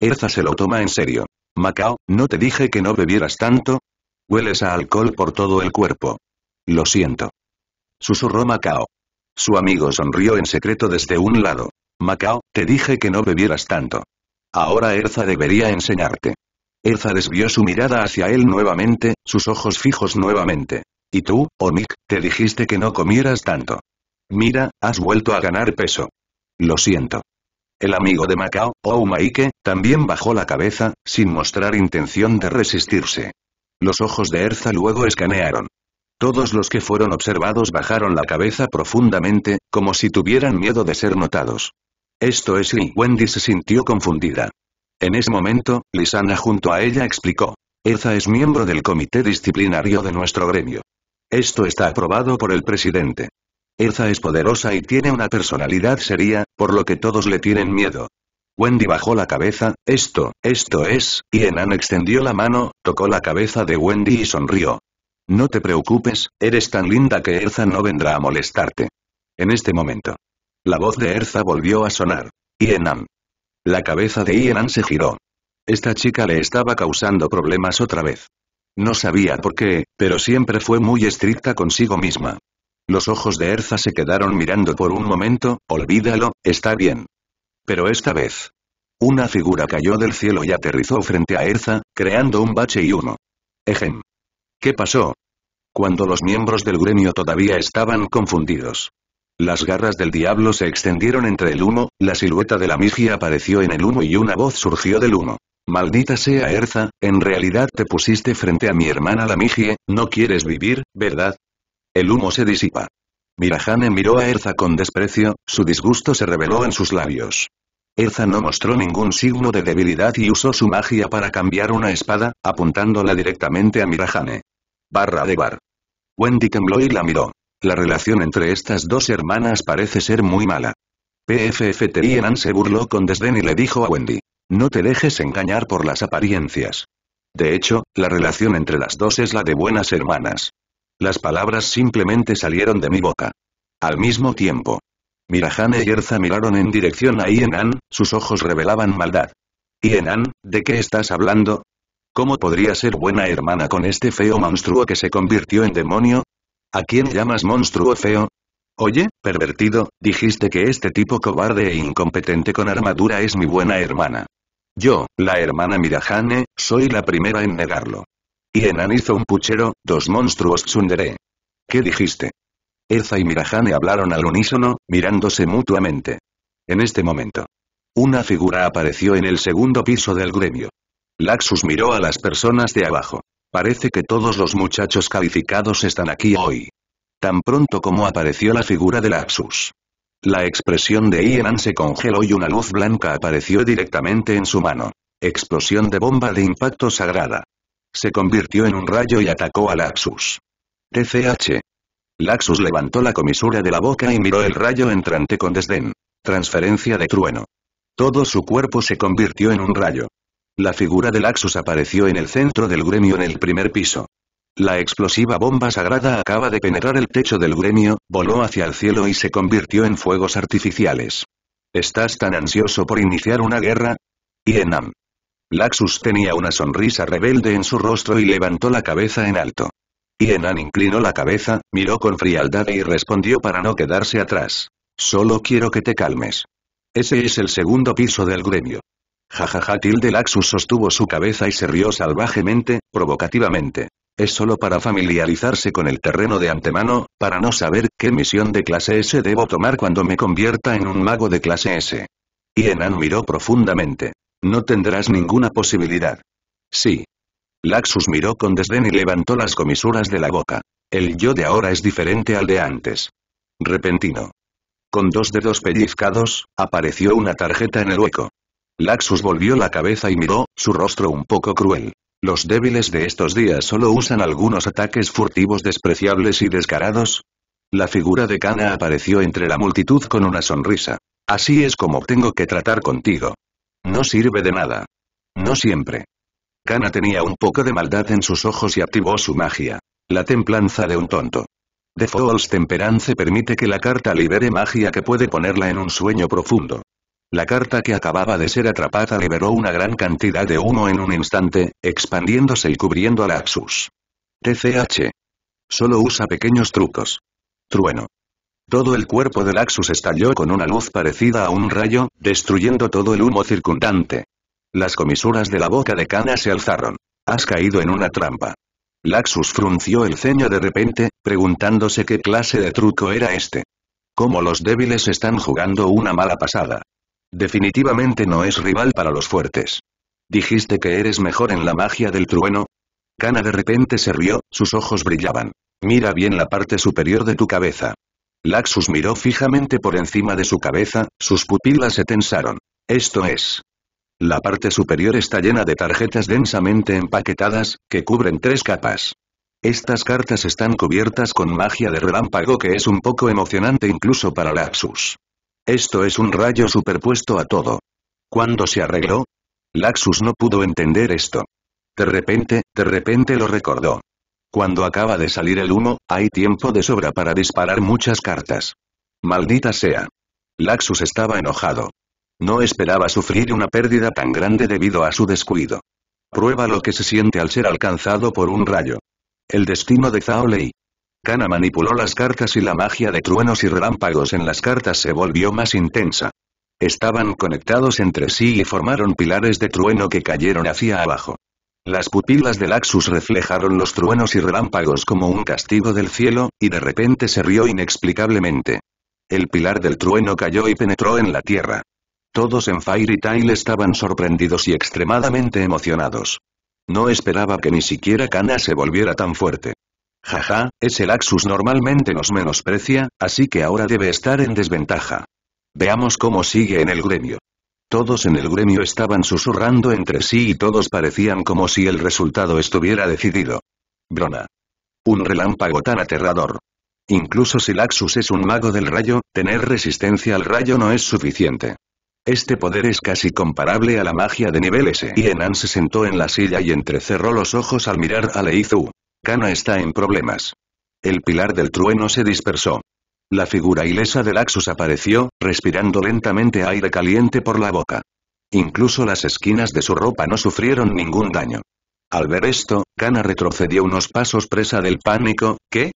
Erza se lo toma en serio. Macao, ¿no te dije que no bebieras tanto? Hueles a alcohol por todo el cuerpo. Lo siento. Susurró Macao. Su amigo sonrió en secreto desde un lado. Macao, te dije que no bebieras tanto. Ahora Erza debería enseñarte. Erza desvió su mirada hacia él nuevamente, sus ojos fijos nuevamente. Y tú, Onik, te dijiste que no comieras tanto. Mira, has vuelto a ganar peso. Lo siento. El amigo de Macao, Oumaike, también bajó la cabeza, sin mostrar intención de resistirse. Los ojos de Erza luego escanearon. Todos los que fueron observados bajaron la cabeza profundamente, como si tuvieran miedo de ser notados. Esto es y Wendy se sintió confundida. En ese momento, Lisana junto a ella explicó. Erza es miembro del comité disciplinario de nuestro gremio. Esto está aprobado por el presidente. Erza es poderosa y tiene una personalidad seria, por lo que todos le tienen miedo. Wendy bajó la cabeza, esto, esto es, y Enan extendió la mano, tocó la cabeza de Wendy y sonrió. No te preocupes, eres tan linda que Erza no vendrá a molestarte. En este momento. La voz de Erza volvió a sonar. Y Enan. La cabeza de Yenan se giró. Esta chica le estaba causando problemas otra vez. No sabía por qué, pero siempre fue muy estricta consigo misma. Los ojos de Erza se quedaron mirando por un momento, olvídalo, está bien. Pero esta vez. Una figura cayó del cielo y aterrizó frente a Erza, creando un bache y uno. Ejem. ¿Qué pasó? Cuando los miembros del gremio todavía estaban confundidos. Las garras del diablo se extendieron entre el humo, la silueta de la migie apareció en el humo y una voz surgió del humo. Maldita sea Erza, en realidad te pusiste frente a mi hermana la migie, no quieres vivir, ¿verdad? El humo se disipa. Mirajane miró a Erza con desprecio, su disgusto se reveló en sus labios. Erza no mostró ningún signo de debilidad y usó su magia para cambiar una espada, apuntándola directamente a Mirajane. Barra de bar. Wendy tembló y la miró. La relación entre estas dos hermanas parece ser muy mala. y Enan se burló con desdén y le dijo a Wendy. No te dejes engañar por las apariencias. De hecho, la relación entre las dos es la de buenas hermanas. Las palabras simplemente salieron de mi boca. Al mismo tiempo. Mirajane y Erza miraron en dirección a Ienan, sus ojos revelaban maldad. Ienan, ¿de qué estás hablando? ¿Cómo podría ser buena hermana con este feo monstruo que se convirtió en demonio? ¿A quién llamas monstruo feo? Oye, pervertido, dijiste que este tipo cobarde e incompetente con armadura es mi buena hermana. Yo, la hermana Mirajane, soy la primera en negarlo. Ienan hizo un puchero, dos monstruos tsundere. ¿Qué dijiste? Eza y Mirajane hablaron al unísono, mirándose mutuamente. En este momento. Una figura apareció en el segundo piso del gremio. Laxus miró a las personas de abajo. Parece que todos los muchachos calificados están aquí hoy. Tan pronto como apareció la figura de Laxus. La expresión de Ienan se congeló y una luz blanca apareció directamente en su mano. Explosión de bomba de impacto sagrada. Se convirtió en un rayo y atacó a Laxus. TCH. Laxus levantó la comisura de la boca y miró el rayo entrante con desdén. Transferencia de trueno. Todo su cuerpo se convirtió en un rayo. La figura de Laxus apareció en el centro del gremio en el primer piso. La explosiva bomba sagrada acaba de penetrar el techo del gremio, voló hacia el cielo y se convirtió en fuegos artificiales. ¿Estás tan ansioso por iniciar una guerra? Ienam. Laxus tenía una sonrisa rebelde en su rostro y levantó la cabeza en alto. y Enan inclinó la cabeza, miró con frialdad y respondió para no quedarse atrás. Solo quiero que te calmes. Ese es el segundo piso del gremio. Jajaja tilde Laxus sostuvo su cabeza y se rió salvajemente, provocativamente. Es solo para familiarizarse con el terreno de antemano, para no saber qué misión de clase S debo tomar cuando me convierta en un mago de clase S. Enan miró profundamente. No tendrás ninguna posibilidad. Sí. Laxus miró con desdén y levantó las comisuras de la boca. El yo de ahora es diferente al de antes. Repentino. Con dos dedos pellizcados, apareció una tarjeta en el hueco. Laxus volvió la cabeza y miró, su rostro un poco cruel. Los débiles de estos días solo usan algunos ataques furtivos despreciables y descarados. La figura de Kana apareció entre la multitud con una sonrisa. Así es como tengo que tratar contigo. No sirve de nada. No siempre. Kana tenía un poco de maldad en sus ojos y activó su magia. La templanza de un tonto. The Fall's Temperance permite que la carta libere magia que puede ponerla en un sueño profundo. La carta que acababa de ser atrapada liberó una gran cantidad de humo en un instante, expandiéndose y cubriendo a Laxus. TCH. Solo usa pequeños trucos. Trueno. Todo el cuerpo de Laxus estalló con una luz parecida a un rayo, destruyendo todo el humo circundante. Las comisuras de la boca de Kana se alzaron. Has caído en una trampa. Laxus frunció el ceño de repente, preguntándose qué clase de truco era este. Cómo los débiles están jugando una mala pasada. Definitivamente no es rival para los fuertes. ¿Dijiste que eres mejor en la magia del trueno? Kana de repente se rió, sus ojos brillaban. Mira bien la parte superior de tu cabeza. Laxus miró fijamente por encima de su cabeza, sus pupilas se tensaron. Esto es. La parte superior está llena de tarjetas densamente empaquetadas, que cubren tres capas. Estas cartas están cubiertas con magia de relámpago que es un poco emocionante incluso para Laxus. Esto es un rayo superpuesto a todo. ¿Cuándo se arregló? Laxus no pudo entender esto. De repente, de repente lo recordó. Cuando acaba de salir el humo, hay tiempo de sobra para disparar muchas cartas. Maldita sea. Laxus estaba enojado. No esperaba sufrir una pérdida tan grande debido a su descuido. Prueba lo que se siente al ser alcanzado por un rayo. El destino de Zhao Kana manipuló las cartas y la magia de truenos y relámpagos en las cartas se volvió más intensa. Estaban conectados entre sí y formaron pilares de trueno que cayeron hacia abajo. Las pupilas del Axus reflejaron los truenos y relámpagos como un castigo del cielo, y de repente se rió inexplicablemente. El pilar del trueno cayó y penetró en la tierra. Todos en Fairy Tail estaban sorprendidos y extremadamente emocionados. No esperaba que ni siquiera Cana se volviera tan fuerte. Jaja, ese Axus normalmente nos menosprecia, así que ahora debe estar en desventaja. Veamos cómo sigue en el gremio. Todos en el gremio estaban susurrando entre sí y todos parecían como si el resultado estuviera decidido. Brona. Un relámpago tan aterrador. Incluso si Laxus es un mago del rayo, tener resistencia al rayo no es suficiente. Este poder es casi comparable a la magia de nivel S. Y Enan se sentó en la silla y entrecerró los ojos al mirar a Leizu. Kana está en problemas. El pilar del trueno se dispersó. La figura ilesa de Laxus apareció, respirando lentamente aire caliente por la boca. Incluso las esquinas de su ropa no sufrieron ningún daño. Al ver esto, Kana retrocedió unos pasos presa del pánico, ¿qué?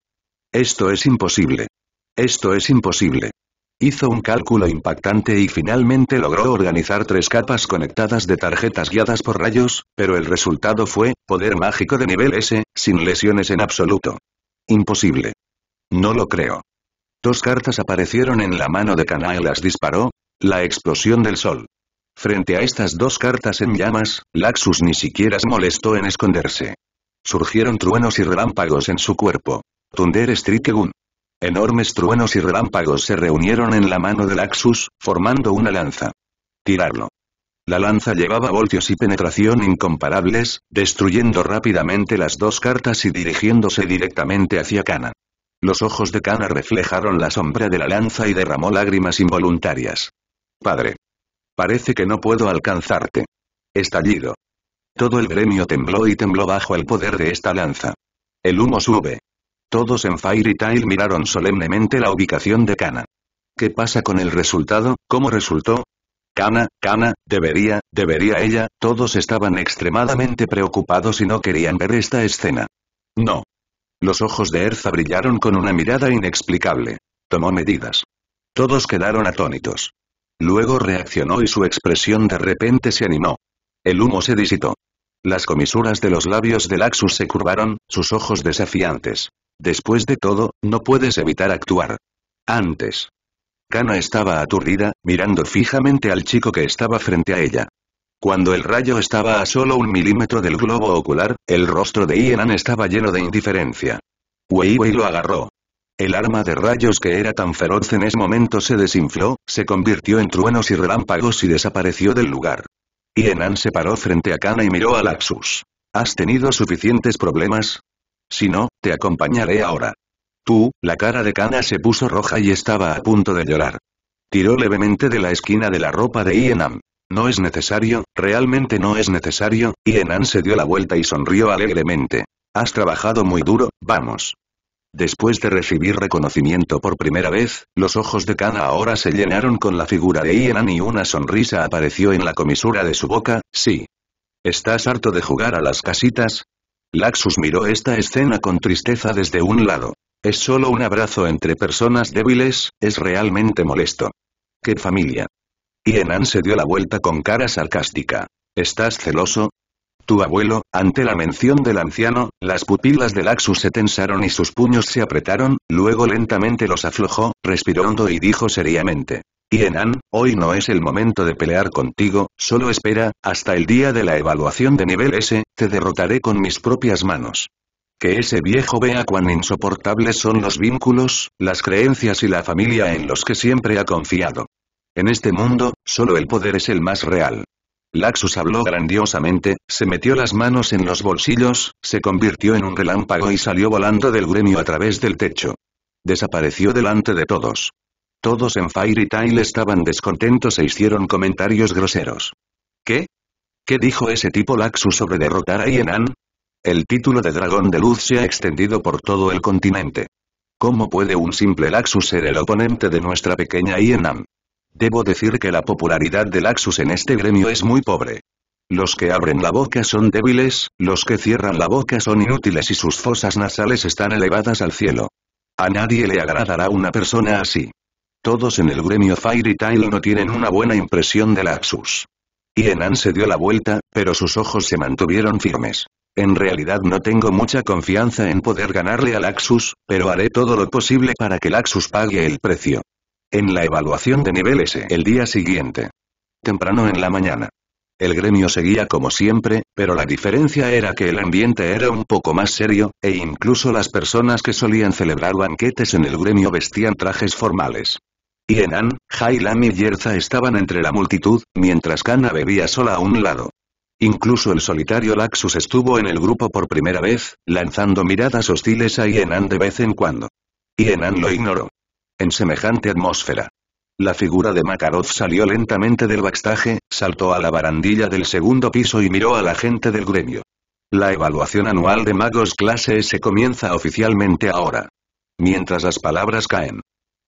Esto es imposible. Esto es imposible. Hizo un cálculo impactante y finalmente logró organizar tres capas conectadas de tarjetas guiadas por rayos, pero el resultado fue, poder mágico de nivel S, sin lesiones en absoluto. Imposible. No lo creo. Dos cartas aparecieron en la mano de Kana y las disparó. La explosión del sol. Frente a estas dos cartas en llamas, Laxus ni siquiera se molestó en esconderse. Surgieron truenos y relámpagos en su cuerpo. Thunder Gun. Enormes truenos y relámpagos se reunieron en la mano de Laxus, formando una lanza. Tirarlo. La lanza llevaba voltios y penetración incomparables, destruyendo rápidamente las dos cartas y dirigiéndose directamente hacia Cana. Los ojos de Kana reflejaron la sombra de la lanza y derramó lágrimas involuntarias. Padre. Parece que no puedo alcanzarte. Estallido. Todo el gremio tembló y tembló bajo el poder de esta lanza. El humo sube. Todos en Fairy Tail miraron solemnemente la ubicación de Kana. ¿Qué pasa con el resultado? ¿Cómo resultó? Kana, Kana, debería, debería ella, todos estaban extremadamente preocupados y no querían ver esta escena. No. Los ojos de Erza brillaron con una mirada inexplicable. Tomó medidas. Todos quedaron atónitos. Luego reaccionó y su expresión de repente se animó. El humo se disitó. Las comisuras de los labios de Laxus se curvaron, sus ojos desafiantes. Después de todo, no puedes evitar actuar. Antes. Kana estaba aturdida, mirando fijamente al chico que estaba frente a ella. Cuando el rayo estaba a solo un milímetro del globo ocular, el rostro de Ienan estaba lleno de indiferencia. Weiwei lo agarró. El arma de rayos que era tan feroz en ese momento se desinfló, se convirtió en truenos y relámpagos y desapareció del lugar. Ienan se paró frente a Kana y miró a Laxus. ¿Has tenido suficientes problemas? Si no, te acompañaré ahora. Tú, la cara de Kana se puso roja y estaba a punto de llorar. Tiró levemente de la esquina de la ropa de Ienan. No es necesario, realmente no es necesario, y Enan se dio la vuelta y sonrió alegremente. Has trabajado muy duro, vamos. Después de recibir reconocimiento por primera vez, los ojos de Kana ahora se llenaron con la figura de Ienan y una sonrisa apareció en la comisura de su boca, sí. ¿Estás harto de jugar a las casitas? Laxus miró esta escena con tristeza desde un lado. Es solo un abrazo entre personas débiles, es realmente molesto. ¡Qué familia! Enan se dio la vuelta con cara sarcástica. ¿Estás celoso? Tu abuelo, ante la mención del anciano, las pupilas de Laxus se tensaron y sus puños se apretaron, luego lentamente los aflojó, respiró hondo y dijo seriamente. Enan, hoy no es el momento de pelear contigo, solo espera, hasta el día de la evaluación de nivel S, te derrotaré con mis propias manos. Que ese viejo vea cuán insoportables son los vínculos, las creencias y la familia en los que siempre ha confiado. En este mundo, solo el poder es el más real. Laxus habló grandiosamente, se metió las manos en los bolsillos, se convirtió en un relámpago y salió volando del gremio a través del techo. Desapareció delante de todos. Todos en Fairy Tail estaban descontentos e hicieron comentarios groseros. ¿Qué? ¿Qué dijo ese tipo Laxus sobre derrotar a Ienan? El título de Dragón de Luz se ha extendido por todo el continente. ¿Cómo puede un simple Laxus ser el oponente de nuestra pequeña Ienan? Debo decir que la popularidad de Laxus en este gremio es muy pobre. Los que abren la boca son débiles, los que cierran la boca son inútiles y sus fosas nasales están elevadas al cielo. A nadie le agradará una persona así. Todos en el gremio Fairy Tail no tienen una buena impresión de Laxus. Enan se dio la vuelta, pero sus ojos se mantuvieron firmes. En realidad no tengo mucha confianza en poder ganarle a Laxus, pero haré todo lo posible para que Laxus pague el precio. En la evaluación de nivel S el día siguiente. Temprano en la mañana. El gremio seguía como siempre, pero la diferencia era que el ambiente era un poco más serio, e incluso las personas que solían celebrar banquetes en el gremio vestían trajes formales. Yenan, Hailam y Yerza estaban entre la multitud, mientras Kana bebía sola a un lado. Incluso el solitario Laxus estuvo en el grupo por primera vez, lanzando miradas hostiles a Yenan de vez en cuando. Yenan lo ignoró en semejante atmósfera. La figura de Makarov salió lentamente del backstage, saltó a la barandilla del segundo piso y miró a la gente del gremio. La evaluación anual de magos clase S comienza oficialmente ahora. Mientras las palabras caen.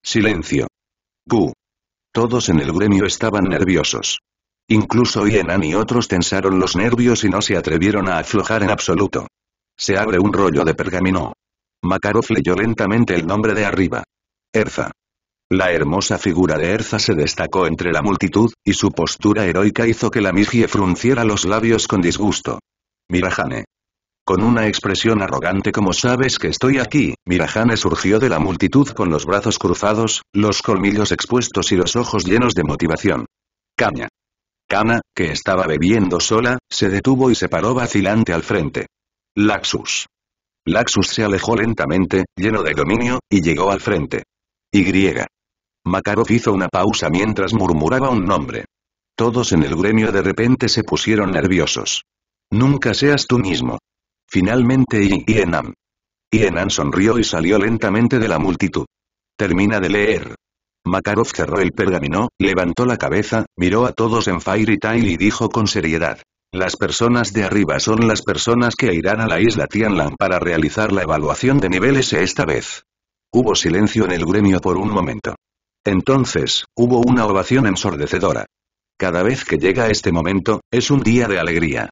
Silencio. Q. Todos en el gremio estaban nerviosos. Incluso Ienan y otros tensaron los nervios y no se atrevieron a aflojar en absoluto. Se abre un rollo de pergamino. Makarov leyó lentamente el nombre de arriba. Erza. La hermosa figura de Erza se destacó entre la multitud, y su postura heroica hizo que la Migie frunciera los labios con disgusto. Mirajane. Con una expresión arrogante como sabes que estoy aquí, Mirajane surgió de la multitud con los brazos cruzados, los colmillos expuestos y los ojos llenos de motivación. Caña. Kana, que estaba bebiendo sola, se detuvo y se paró vacilante al frente. Laxus. Laxus se alejó lentamente, lleno de dominio, y llegó al frente. Y. Makarov hizo una pausa mientras murmuraba un nombre. Todos en el gremio de repente se pusieron nerviosos. Nunca seas tú mismo. Finalmente Y. y sonrió y salió lentamente de la multitud. Termina de leer. Makarov cerró el pergamino, levantó la cabeza, miró a todos en Fairy Tail y dijo con seriedad. Las personas de arriba son las personas que irán a la isla Tianlan para realizar la evaluación de niveles esta vez. Hubo silencio en el gremio por un momento. Entonces, hubo una ovación ensordecedora. Cada vez que llega este momento, es un día de alegría.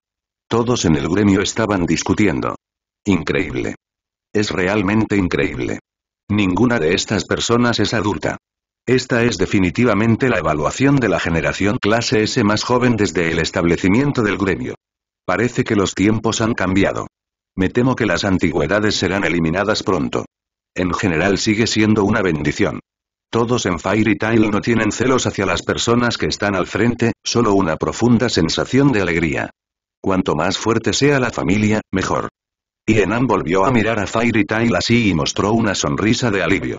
Todos en el gremio estaban discutiendo. Increíble. Es realmente increíble. Ninguna de estas personas es adulta. Esta es definitivamente la evaluación de la generación clase S más joven desde el establecimiento del gremio. Parece que los tiempos han cambiado. Me temo que las antigüedades serán eliminadas pronto en general sigue siendo una bendición. Todos en Fairy Tail no tienen celos hacia las personas que están al frente, solo una profunda sensación de alegría. Cuanto más fuerte sea la familia, mejor. Y Enan volvió a mirar a Fairy Tail así y mostró una sonrisa de alivio.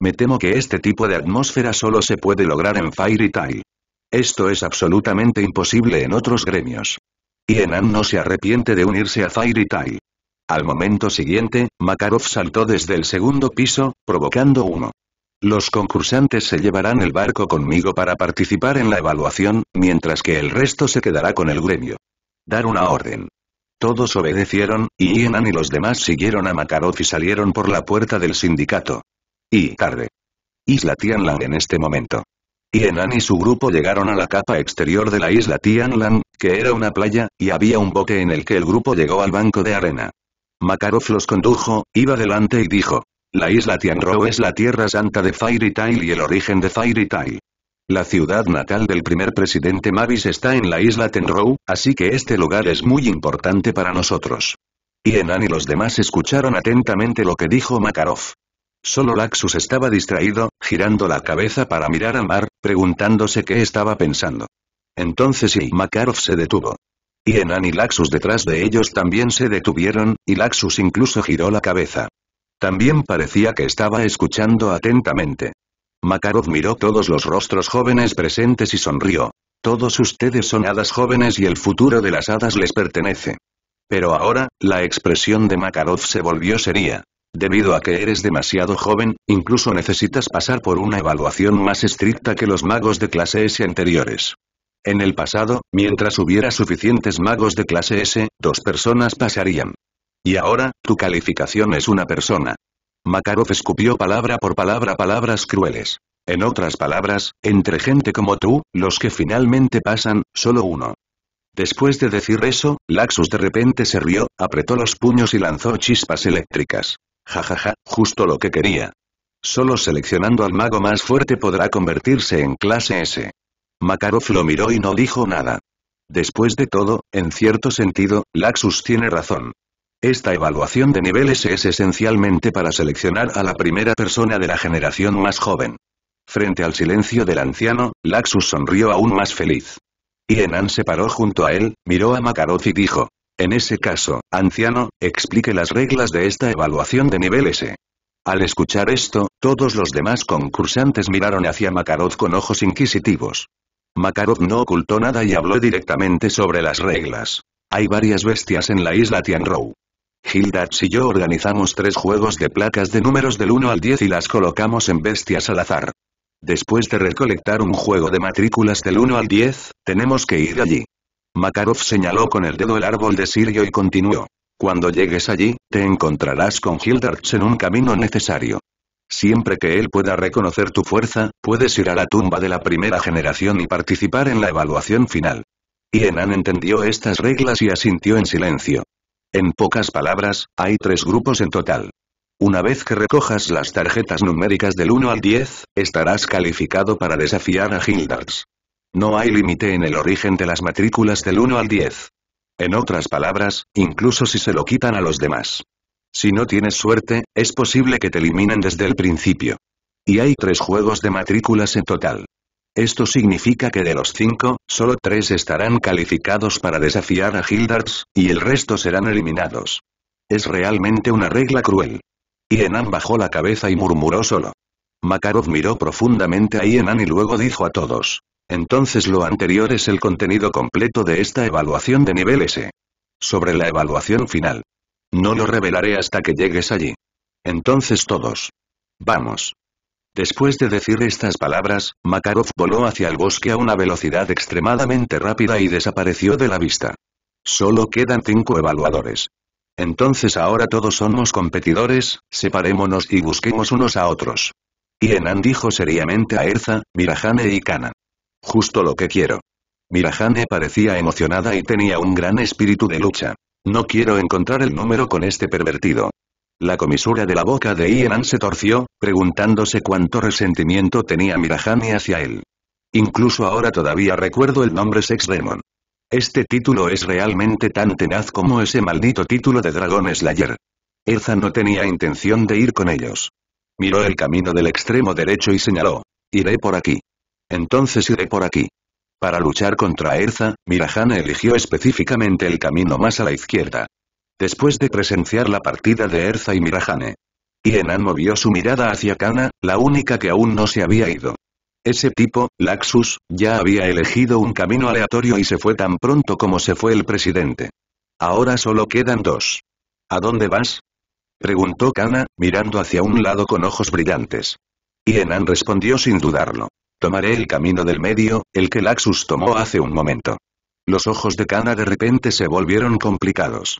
Me temo que este tipo de atmósfera solo se puede lograr en Fairy Tail. Esto es absolutamente imposible en otros gremios. Y Enan no se arrepiente de unirse a Fairy Tail. Al momento siguiente, Makarov saltó desde el segundo piso, provocando uno. Los concursantes se llevarán el barco conmigo para participar en la evaluación, mientras que el resto se quedará con el gremio. Dar una orden. Todos obedecieron, y Ian y los demás siguieron a Makarov y salieron por la puerta del sindicato. Y tarde. Isla Tianlang en este momento. Ienan y su grupo llegaron a la capa exterior de la isla Tianlan, que era una playa, y había un bote en el que el grupo llegó al banco de arena. Makarov los condujo, iba delante y dijo. La isla Tianro es la tierra santa de Fairy Tail y el origen de Fairy Tail. La ciudad natal del primer presidente Mavis está en la isla Tenrou, así que este lugar es muy importante para nosotros. Y Enan y los demás escucharon atentamente lo que dijo Makarov. Solo Laxus estaba distraído, girando la cabeza para mirar al mar, preguntándose qué estaba pensando. Entonces y Makarov se detuvo. Y Enan y Laxus detrás de ellos también se detuvieron, y Laxus incluso giró la cabeza. También parecía que estaba escuchando atentamente. Makarov miró todos los rostros jóvenes presentes y sonrió. Todos ustedes son hadas jóvenes y el futuro de las hadas les pertenece. Pero ahora, la expresión de Makarov se volvió seria. Debido a que eres demasiado joven, incluso necesitas pasar por una evaluación más estricta que los magos de clases anteriores. En el pasado, mientras hubiera suficientes magos de clase S, dos personas pasarían. Y ahora, tu calificación es una persona. Makarov escupió palabra por palabra palabras crueles. En otras palabras, entre gente como tú, los que finalmente pasan, solo uno. Después de decir eso, Laxus de repente se rió, apretó los puños y lanzó chispas eléctricas. Jajaja, ja, ja, justo lo que quería. Solo seleccionando al mago más fuerte podrá convertirse en clase S. Makarov lo miró y no dijo nada. Después de todo, en cierto sentido, Laxus tiene razón. Esta evaluación de niveles es esencialmente para seleccionar a la primera persona de la generación más joven. Frente al silencio del anciano, Laxus sonrió aún más feliz. Y Enan se paró junto a él, miró a Makarov y dijo, en ese caso, anciano, explique las reglas de esta evaluación de nivel S. Eh". Al escuchar esto, todos los demás concursantes miraron hacia Makarov con ojos inquisitivos. Makarov no ocultó nada y habló directamente sobre las reglas. Hay varias bestias en la isla Tianrou. Hildarts y yo organizamos tres juegos de placas de números del 1 al 10 y las colocamos en bestias al azar. Después de recolectar un juego de matrículas del 1 al 10, tenemos que ir allí. Makarov señaló con el dedo el árbol de Sirio y continuó. Cuando llegues allí, te encontrarás con Hildarts en un camino necesario. Siempre que él pueda reconocer tu fuerza, puedes ir a la tumba de la primera generación y participar en la evaluación final. Y Enan entendió estas reglas y asintió en silencio. En pocas palabras, hay tres grupos en total. Una vez que recojas las tarjetas numéricas del 1 al 10, estarás calificado para desafiar a Hildars. No hay límite en el origen de las matrículas del 1 al 10. En otras palabras, incluso si se lo quitan a los demás. Si no tienes suerte, es posible que te eliminen desde el principio. Y hay tres juegos de matrículas en total. Esto significa que de los cinco, solo tres estarán calificados para desafiar a Hildarts, y el resto serán eliminados. Es realmente una regla cruel. Ienan bajó la cabeza y murmuró solo. Makarov miró profundamente a Ienan y luego dijo a todos. Entonces lo anterior es el contenido completo de esta evaluación de nivel S. Sobre la evaluación final. No lo revelaré hasta que llegues allí. Entonces todos. Vamos. Después de decir estas palabras, Makarov voló hacia el bosque a una velocidad extremadamente rápida y desapareció de la vista. Solo quedan cinco evaluadores. Entonces ahora todos somos competidores, separémonos y busquemos unos a otros. Enan dijo seriamente a Erza, Mirajane y Kana. Justo lo que quiero. Mirajane parecía emocionada y tenía un gran espíritu de lucha. No quiero encontrar el número con este pervertido. La comisura de la boca de Ian se torció, preguntándose cuánto resentimiento tenía Mirajani hacia él. Incluso ahora todavía recuerdo el nombre Sex Demon. Este título es realmente tan tenaz como ese maldito título de Dragon Slayer. Erza no tenía intención de ir con ellos. Miró el camino del extremo derecho y señaló. Iré por aquí. Entonces iré por aquí. Para luchar contra Erza, Mirajane eligió específicamente el camino más a la izquierda. Después de presenciar la partida de Erza y Mirajane, Enan movió su mirada hacia Kana, la única que aún no se había ido. Ese tipo, Laxus, ya había elegido un camino aleatorio y se fue tan pronto como se fue el presidente. Ahora solo quedan dos. ¿A dónde vas? Preguntó Kana, mirando hacia un lado con ojos brillantes. Enan respondió sin dudarlo. Tomaré el camino del medio, el que Laxus tomó hace un momento. Los ojos de Kana de repente se volvieron complicados.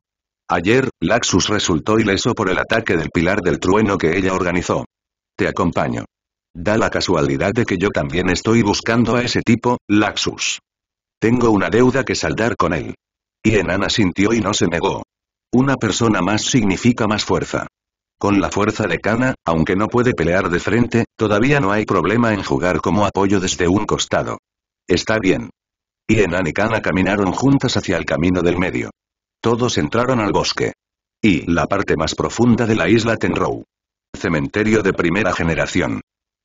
Ayer, Laxus resultó ileso por el ataque del pilar del trueno que ella organizó. Te acompaño. Da la casualidad de que yo también estoy buscando a ese tipo, Laxus. Tengo una deuda que saldar con él. Y Enana sintió y no se negó. Una persona más significa más fuerza. Con la fuerza de Kana, aunque no puede pelear de frente, todavía no hay problema en jugar como apoyo desde un costado. Está bien. y y Kana caminaron juntas hacia el camino del medio. Todos entraron al bosque. Y la parte más profunda de la isla Tenrou. Cementerio de primera generación.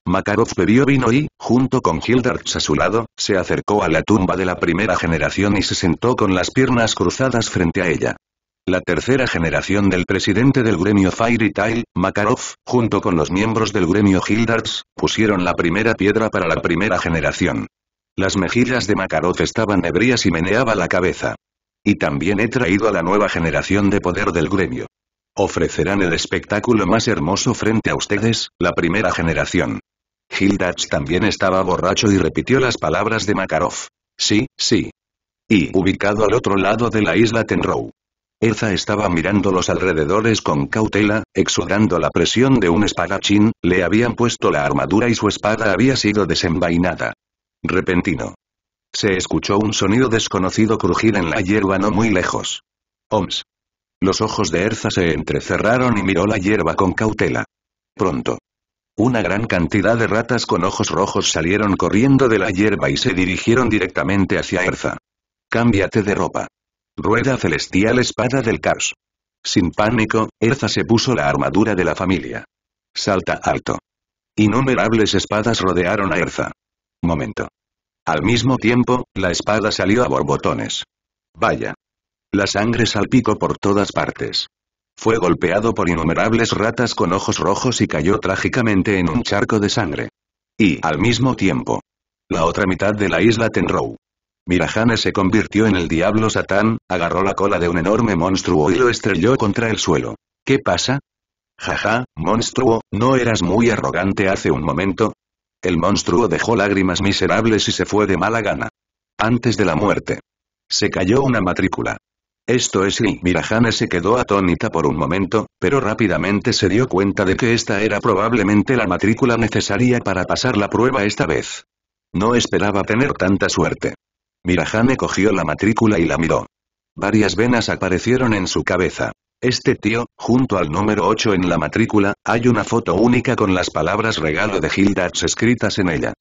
Makarov bebió vino y, junto con Hildarts a su lado, se acercó a la tumba de la primera generación y se sentó con las piernas cruzadas frente a ella la tercera generación del presidente del gremio Fairy Tail, Makarov, junto con los miembros del gremio Gildarts, pusieron la primera piedra para la primera generación. Las mejillas de Makarov estaban ebrias y meneaba la cabeza. Y también he traído a la nueva generación de poder del gremio. Ofrecerán el espectáculo más hermoso frente a ustedes, la primera generación. Gildarts también estaba borracho y repitió las palabras de Makarov. Sí, sí. Y ubicado al otro lado de la isla Tenrou erza estaba mirando los alrededores con cautela, exudando la presión de un espadachín, le habían puesto la armadura y su espada había sido desenvainada. Repentino. Se escuchó un sonido desconocido crujir en la hierba no muy lejos. Oms. Los ojos de Erza se entrecerraron y miró la hierba con cautela. Pronto. Una gran cantidad de ratas con ojos rojos salieron corriendo de la hierba y se dirigieron directamente hacia Erza. Cámbiate de ropa. Rueda celestial espada del caos. Sin pánico, Erza se puso la armadura de la familia. Salta alto. Innumerables espadas rodearon a Erza. Momento. Al mismo tiempo, la espada salió a borbotones. Vaya. La sangre salpicó por todas partes. Fue golpeado por innumerables ratas con ojos rojos y cayó trágicamente en un charco de sangre. Y, al mismo tiempo, la otra mitad de la isla Tenrou. Mirajane se convirtió en el diablo Satán, agarró la cola de un enorme monstruo y lo estrelló contra el suelo. ¿Qué pasa? Jaja, monstruo, ¿no eras muy arrogante hace un momento? El monstruo dejó lágrimas miserables y se fue de mala gana. Antes de la muerte. Se cayó una matrícula. Esto es sí. Mirajane se quedó atónita por un momento, pero rápidamente se dio cuenta de que esta era probablemente la matrícula necesaria para pasar la prueba esta vez. No esperaba tener tanta suerte. Mirajane cogió la matrícula y la miró. Varias venas aparecieron en su cabeza. Este tío, junto al número 8 en la matrícula, hay una foto única con las palabras regalo de Hilda escritas en ella.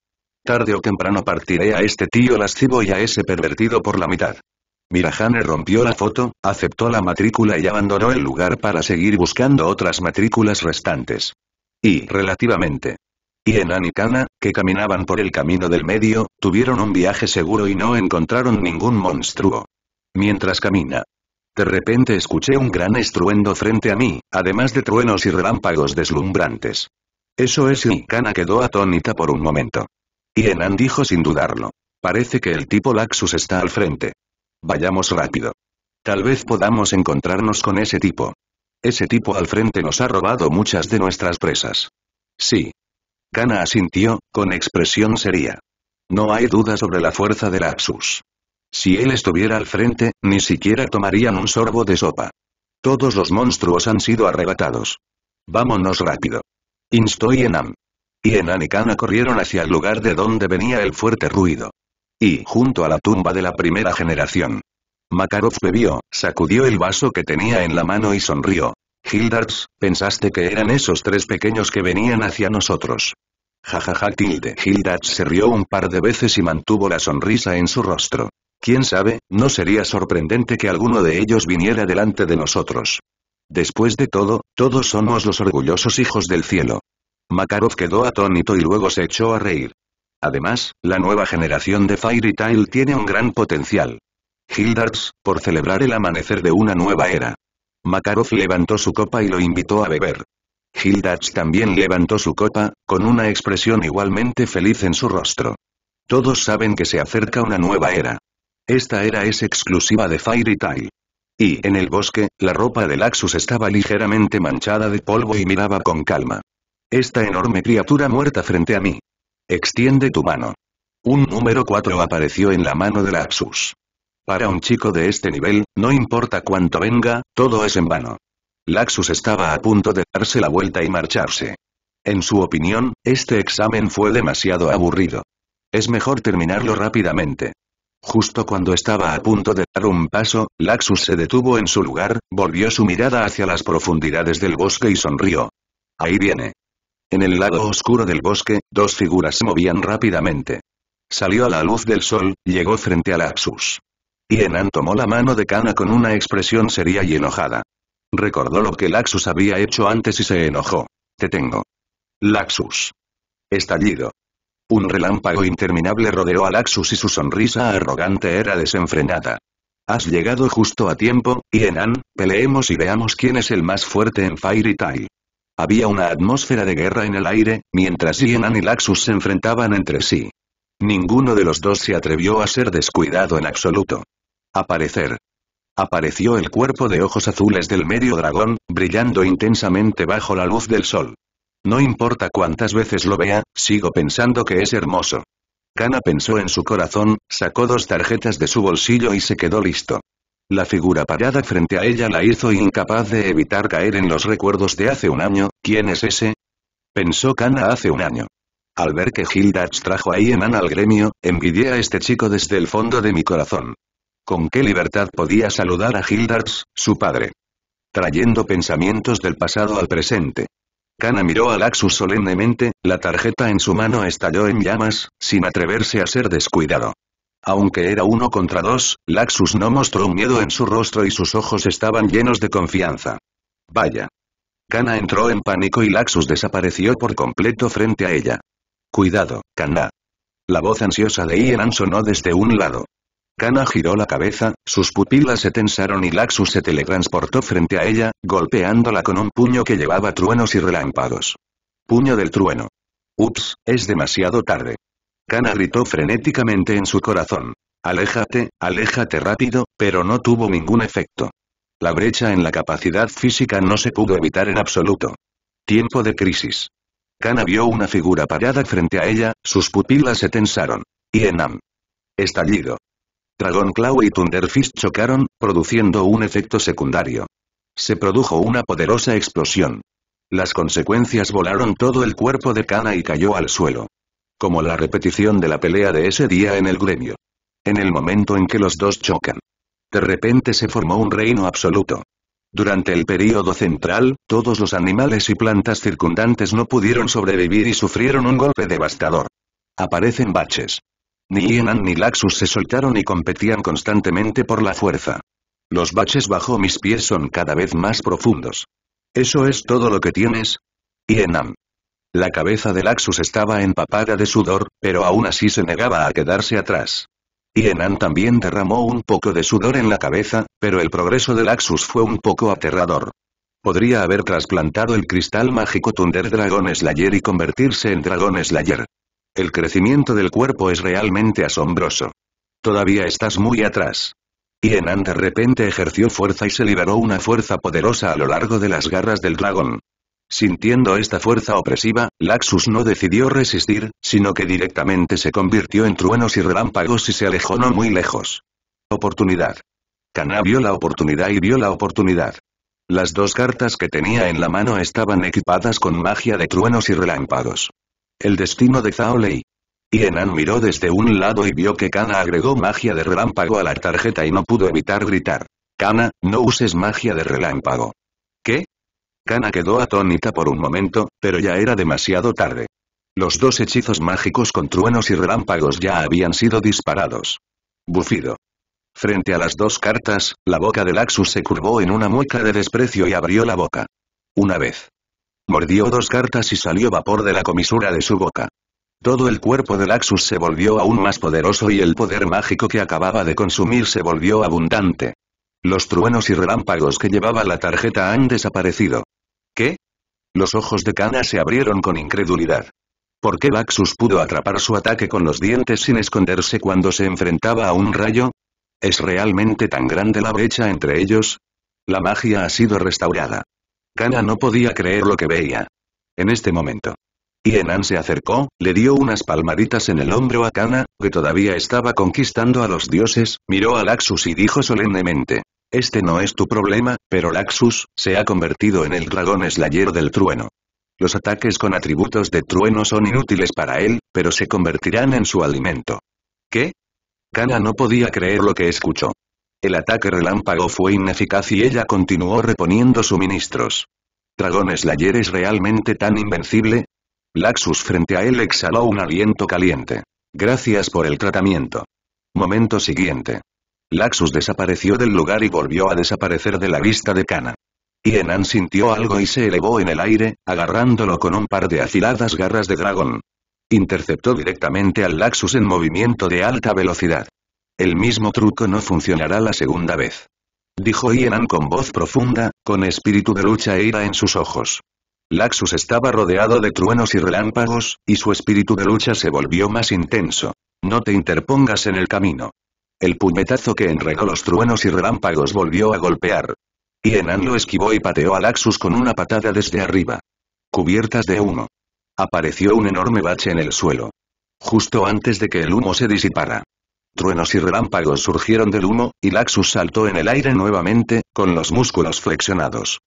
Tarde o temprano partiré a este tío lascivo y a ese pervertido por la mitad. Mirajane rompió la foto, aceptó la matrícula y abandonó el lugar para seguir buscando otras matrículas restantes. Y relativamente y Enan y Kana, que caminaban por el camino del medio, tuvieron un viaje seguro y no encontraron ningún monstruo. Mientras camina. De repente escuché un gran estruendo frente a mí, además de truenos y relámpagos deslumbrantes. Eso es y Kana quedó atónita por un momento. Y Enan dijo sin dudarlo. Parece que el tipo Laxus está al frente. Vayamos rápido. Tal vez podamos encontrarnos con ese tipo. Ese tipo al frente nos ha robado muchas de nuestras presas. Sí, Kana asintió, con expresión seria. No hay duda sobre la fuerza del Lapsus. Si él estuviera al frente, ni siquiera tomarían un sorbo de sopa. Todos los monstruos han sido arrebatados. Vámonos rápido. Instó Enam. Y Enan y Kana corrieron hacia el lugar de donde venía el fuerte ruido. Y junto a la tumba de la primera generación. Makarov bebió, sacudió el vaso que tenía en la mano y sonrió. Hildarts, pensaste que eran esos tres pequeños que venían hacia nosotros. Jajaja tilde Hildach se rió un par de veces y mantuvo la sonrisa en su rostro. Quién sabe, no sería sorprendente que alguno de ellos viniera delante de nosotros. Después de todo, todos somos los orgullosos hijos del cielo. Makarov quedó atónito y luego se echó a reír. Además, la nueva generación de Fairy Tail tiene un gran potencial. Gildarts, por celebrar el amanecer de una nueva era. Makarov levantó su copa y lo invitó a beber. Gildarts también levantó su copa, con una expresión igualmente feliz en su rostro. Todos saben que se acerca una nueva era. Esta era es exclusiva de Fairy Tail. Y, en el bosque, la ropa de Laxus estaba ligeramente manchada de polvo y miraba con calma. Esta enorme criatura muerta frente a mí. Extiende tu mano. Un número 4 apareció en la mano de Laxus. Para un chico de este nivel, no importa cuánto venga, todo es en vano. Laxus estaba a punto de darse la vuelta y marcharse. En su opinión, este examen fue demasiado aburrido. Es mejor terminarlo rápidamente. Justo cuando estaba a punto de dar un paso, Laxus se detuvo en su lugar, volvió su mirada hacia las profundidades del bosque y sonrió. Ahí viene. En el lado oscuro del bosque, dos figuras se movían rápidamente. Salió a la luz del sol, llegó frente a Laxus. Enan tomó la mano de Kana con una expresión seria y enojada. Recordó lo que Laxus había hecho antes y se enojó. Te tengo. Laxus. Estallido. Un relámpago interminable rodeó a Laxus y su sonrisa arrogante era desenfrenada. Has llegado justo a tiempo, Ienan, peleemos y veamos quién es el más fuerte en Fairy Tail. Había una atmósfera de guerra en el aire, mientras Ienan y Laxus se enfrentaban entre sí. Ninguno de los dos se atrevió a ser descuidado en absoluto. Aparecer. Apareció el cuerpo de ojos azules del medio dragón, brillando intensamente bajo la luz del sol. No importa cuántas veces lo vea, sigo pensando que es hermoso. Kana pensó en su corazón, sacó dos tarjetas de su bolsillo y se quedó listo. La figura parada frente a ella la hizo incapaz de evitar caer en los recuerdos de hace un año, ¿quién es ese? Pensó Kana hace un año. Al ver que Gildarts trajo ahí a Ana al gremio, envidié a este chico desde el fondo de mi corazón. ¿Con qué libertad podía saludar a Hildards, su padre? Trayendo pensamientos del pasado al presente. Kana miró a Laxus solemnemente, la tarjeta en su mano estalló en llamas, sin atreverse a ser descuidado. Aunque era uno contra dos, Laxus no mostró miedo en su rostro y sus ojos estaban llenos de confianza. Vaya. Kana entró en pánico y Laxus desapareció por completo frente a ella. Cuidado, Kana. La voz ansiosa de Ian sonó desde un lado. Kana giró la cabeza, sus pupilas se tensaron y Laxus se teletransportó frente a ella, golpeándola con un puño que llevaba truenos y relámpagos. Puño del trueno. Ups, es demasiado tarde. Kana gritó frenéticamente en su corazón. Aléjate, aléjate rápido, pero no tuvo ningún efecto. La brecha en la capacidad física no se pudo evitar en absoluto. Tiempo de crisis. Kana vio una figura parada frente a ella, sus pupilas se tensaron. Y Enam. Estallido. Claw y Thunderfist chocaron, produciendo un efecto secundario. Se produjo una poderosa explosión. Las consecuencias volaron todo el cuerpo de Kana y cayó al suelo. Como la repetición de la pelea de ese día en el gremio. En el momento en que los dos chocan. De repente se formó un reino absoluto. Durante el período central, todos los animales y plantas circundantes no pudieron sobrevivir y sufrieron un golpe devastador. Aparecen baches. Ni Enan ni Laxus se soltaron y competían constantemente por la fuerza. Los baches bajo mis pies son cada vez más profundos. ¿Eso es todo lo que tienes? Enan. La cabeza de Laxus estaba empapada de sudor, pero aún así se negaba a quedarse atrás. Enan también derramó un poco de sudor en la cabeza, pero el progreso de Laxus fue un poco aterrador. Podría haber trasplantado el cristal mágico Thunder Dragon Slayer y convertirse en Dragon Slayer. El crecimiento del cuerpo es realmente asombroso. Todavía estás muy atrás. Y Enan de repente ejerció fuerza y se liberó una fuerza poderosa a lo largo de las garras del dragón. Sintiendo esta fuerza opresiva, Laxus no decidió resistir, sino que directamente se convirtió en truenos y relámpagos y se alejó no muy lejos. Oportunidad. Kana vio la oportunidad y vio la oportunidad. Las dos cartas que tenía en la mano estaban equipadas con magia de truenos y relámpagos. El destino de Zhao Lei. Enan miró desde un lado y vio que Kana agregó magia de relámpago a la tarjeta y no pudo evitar gritar. Kana, no uses magia de relámpago. ¿Qué? Kana quedó atónita por un momento, pero ya era demasiado tarde. Los dos hechizos mágicos con truenos y relámpagos ya habían sido disparados. Bufido. Frente a las dos cartas, la boca de Laxus se curvó en una mueca de desprecio y abrió la boca. Una vez. Mordió dos cartas y salió vapor de la comisura de su boca. Todo el cuerpo de Laxus se volvió aún más poderoso y el poder mágico que acababa de consumir se volvió abundante. Los truenos y relámpagos que llevaba la tarjeta han desaparecido. ¿Qué? Los ojos de Kana se abrieron con incredulidad. ¿Por qué Laxus pudo atrapar su ataque con los dientes sin esconderse cuando se enfrentaba a un rayo? ¿Es realmente tan grande la brecha entre ellos? La magia ha sido restaurada. Kana no podía creer lo que veía. En este momento. Y Enan se acercó, le dio unas palmaditas en el hombro a Kana, que todavía estaba conquistando a los dioses, miró a Laxus y dijo solemnemente. Este no es tu problema, pero Laxus, se ha convertido en el dragón eslayero del trueno. Los ataques con atributos de trueno son inútiles para él, pero se convertirán en su alimento. ¿Qué? Kana no podía creer lo que escuchó. El ataque relámpago fue ineficaz y ella continuó reponiendo suministros. ¿Dragón Slayer es realmente tan invencible? Laxus frente a él exhaló un aliento caliente. Gracias por el tratamiento. Momento siguiente. Laxus desapareció del lugar y volvió a desaparecer de la vista de Kana. enan sintió algo y se elevó en el aire, agarrándolo con un par de afiladas garras de dragón. Interceptó directamente al Laxus en movimiento de alta velocidad. El mismo truco no funcionará la segunda vez. Dijo Ienan con voz profunda, con espíritu de lucha e ira en sus ojos. Laxus estaba rodeado de truenos y relámpagos, y su espíritu de lucha se volvió más intenso. No te interpongas en el camino. El puñetazo que enregó los truenos y relámpagos volvió a golpear. Ienan lo esquivó y pateó a Laxus con una patada desde arriba. Cubiertas de humo. Apareció un enorme bache en el suelo. Justo antes de que el humo se disipara. Truenos y relámpagos surgieron del humo, y Laxus saltó en el aire nuevamente, con los músculos flexionados.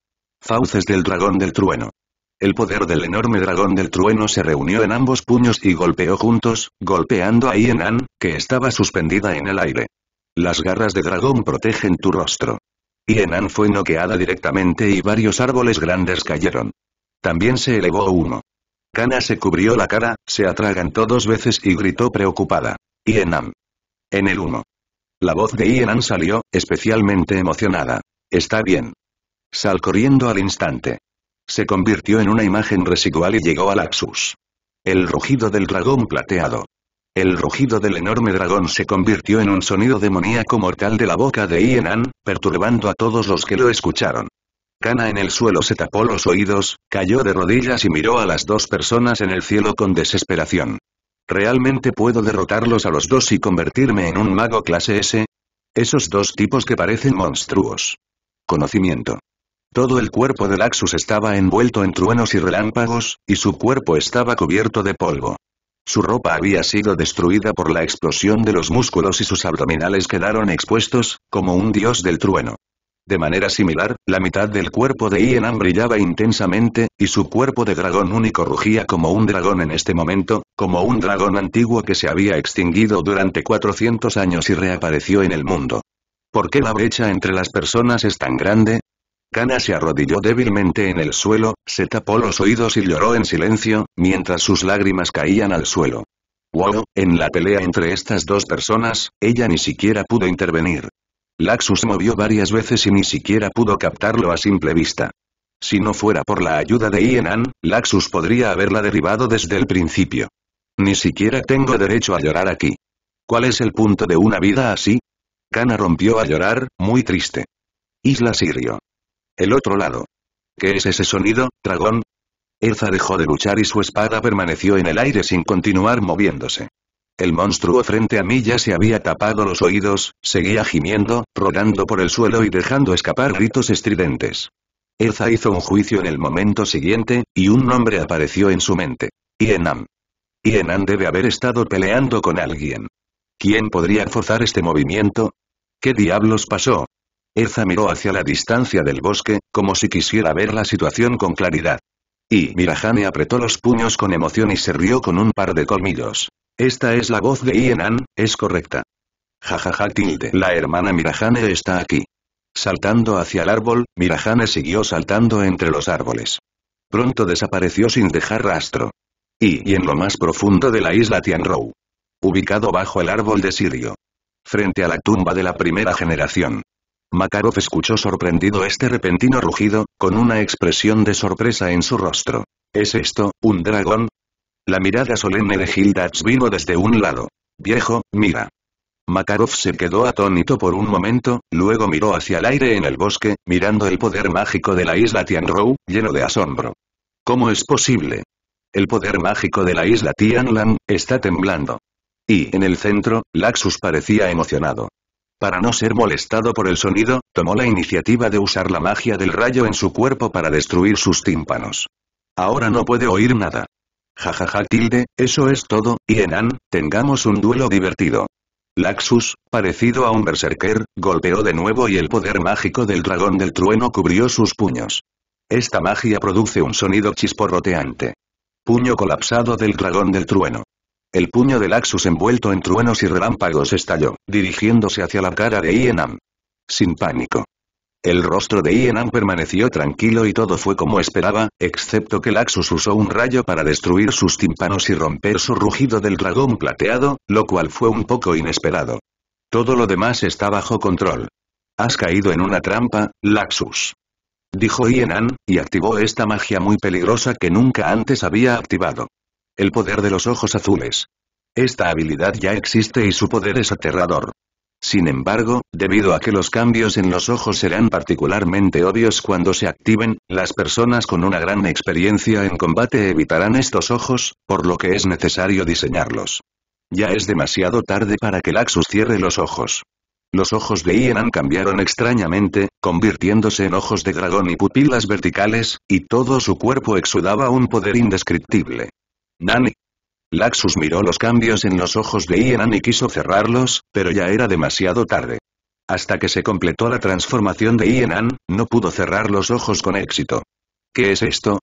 Fauces del dragón del trueno. El poder del enorme dragón del trueno se reunió en ambos puños y golpeó juntos, golpeando a Ienan, que estaba suspendida en el aire. Las garras de dragón protegen tu rostro. Ienan fue noqueada directamente y varios árboles grandes cayeron. También se elevó humo. Kana se cubrió la cara, se atragantó dos veces y gritó preocupada. Ienan. En el humo. La voz de Ian salió, especialmente emocionada. Está bien. Sal corriendo al instante. Se convirtió en una imagen residual y llegó al laxus El rugido del dragón plateado. El rugido del enorme dragón se convirtió en un sonido demoníaco mortal de la boca de Ianan, perturbando a todos los que lo escucharon. Kana en el suelo se tapó los oídos, cayó de rodillas y miró a las dos personas en el cielo con desesperación. ¿Realmente puedo derrotarlos a los dos y convertirme en un mago clase S? Esos dos tipos que parecen monstruos. Conocimiento. Todo el cuerpo de Laxus estaba envuelto en truenos y relámpagos, y su cuerpo estaba cubierto de polvo. Su ropa había sido destruida por la explosión de los músculos y sus abdominales quedaron expuestos, como un dios del trueno. De manera similar, la mitad del cuerpo de Ienan brillaba intensamente, y su cuerpo de dragón único rugía como un dragón en este momento, como un dragón antiguo que se había extinguido durante 400 años y reapareció en el mundo. ¿Por qué la brecha entre las personas es tan grande? Kana se arrodilló débilmente en el suelo, se tapó los oídos y lloró en silencio, mientras sus lágrimas caían al suelo. Wow, en la pelea entre estas dos personas, ella ni siquiera pudo intervenir. Laxus movió varias veces y ni siquiera pudo captarlo a simple vista. Si no fuera por la ayuda de Ienan, Laxus podría haberla derribado desde el principio. Ni siquiera tengo derecho a llorar aquí. ¿Cuál es el punto de una vida así? Kana rompió a llorar, muy triste. Isla Sirio. El otro lado. ¿Qué es ese sonido, dragón? Elza dejó de luchar y su espada permaneció en el aire sin continuar moviéndose. El monstruo frente a mí ya se había tapado los oídos, seguía gimiendo, rodando por el suelo y dejando escapar gritos estridentes. Elza hizo un juicio en el momento siguiente, y un nombre apareció en su mente. Ienam. Ienam debe haber estado peleando con alguien. ¿Quién podría forzar este movimiento? ¿Qué diablos pasó? Elza miró hacia la distancia del bosque, como si quisiera ver la situación con claridad. Y Mirajane apretó los puños con emoción y se rió con un par de colmillos. Esta es la voz de Ienan, es correcta. Jajaja tilde. La hermana Mirahane está aquí. Saltando hacia el árbol, Mirahane siguió saltando entre los árboles. Pronto desapareció sin dejar rastro. Y, y en lo más profundo de la isla Tianrou. Ubicado bajo el árbol de Sirio. Frente a la tumba de la primera generación. Makarov escuchó sorprendido este repentino rugido, con una expresión de sorpresa en su rostro. ¿Es esto, un dragón? La mirada solemne de Gildach vino desde un lado. Viejo, mira. Makarov se quedó atónito por un momento, luego miró hacia el aire en el bosque, mirando el poder mágico de la isla Tianrou, lleno de asombro. ¿Cómo es posible? El poder mágico de la isla Tianlan, está temblando. Y en el centro, Laxus parecía emocionado. Para no ser molestado por el sonido, tomó la iniciativa de usar la magia del rayo en su cuerpo para destruir sus tímpanos. Ahora no puede oír nada. Jajaja tilde, eso es todo, y Enan, tengamos un duelo divertido. Laxus, parecido a un berserker, golpeó de nuevo y el poder mágico del dragón del trueno cubrió sus puños. Esta magia produce un sonido chisporroteante. Puño colapsado del dragón del trueno. El puño de Laxus envuelto en truenos y relámpagos estalló, dirigiéndose hacia la cara de Ienam. Sin pánico. El rostro de Ienan permaneció tranquilo y todo fue como esperaba, excepto que Laxus usó un rayo para destruir sus tímpanos y romper su rugido del dragón plateado, lo cual fue un poco inesperado. Todo lo demás está bajo control. Has caído en una trampa, Laxus. Dijo Ienan, y activó esta magia muy peligrosa que nunca antes había activado. El poder de los ojos azules. Esta habilidad ya existe y su poder es aterrador. Sin embargo, debido a que los cambios en los ojos serán particularmente obvios cuando se activen, las personas con una gran experiencia en combate evitarán estos ojos, por lo que es necesario diseñarlos. Ya es demasiado tarde para que Laxus cierre los ojos. Los ojos de Ianan cambiaron extrañamente, convirtiéndose en ojos de dragón y pupilas verticales, y todo su cuerpo exudaba un poder indescriptible. Nani, Laxus miró los cambios en los ojos de Ian y quiso cerrarlos, pero ya era demasiado tarde. Hasta que se completó la transformación de Ian, no pudo cerrar los ojos con éxito. ¿Qué es esto?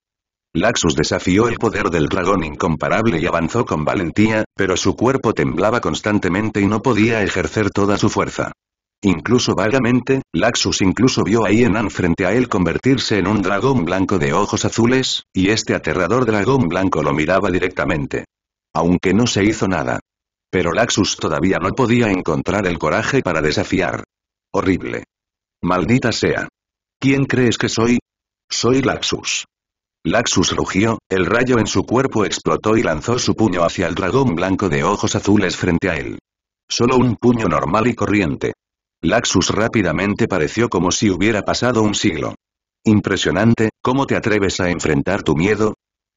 Laxus desafió el poder del dragón incomparable y avanzó con valentía, pero su cuerpo temblaba constantemente y no podía ejercer toda su fuerza. Incluso vagamente, Laxus incluso vio a Ienan frente a él convertirse en un dragón blanco de ojos azules, y este aterrador dragón blanco lo miraba directamente aunque no se hizo nada. Pero Laxus todavía no podía encontrar el coraje para desafiar. Horrible. Maldita sea. ¿Quién crees que soy? Soy Laxus. Laxus rugió, el rayo en su cuerpo explotó y lanzó su puño hacia el dragón blanco de ojos azules frente a él. Solo un puño normal y corriente. Laxus rápidamente pareció como si hubiera pasado un siglo. Impresionante, ¿cómo te atreves a enfrentar tu miedo?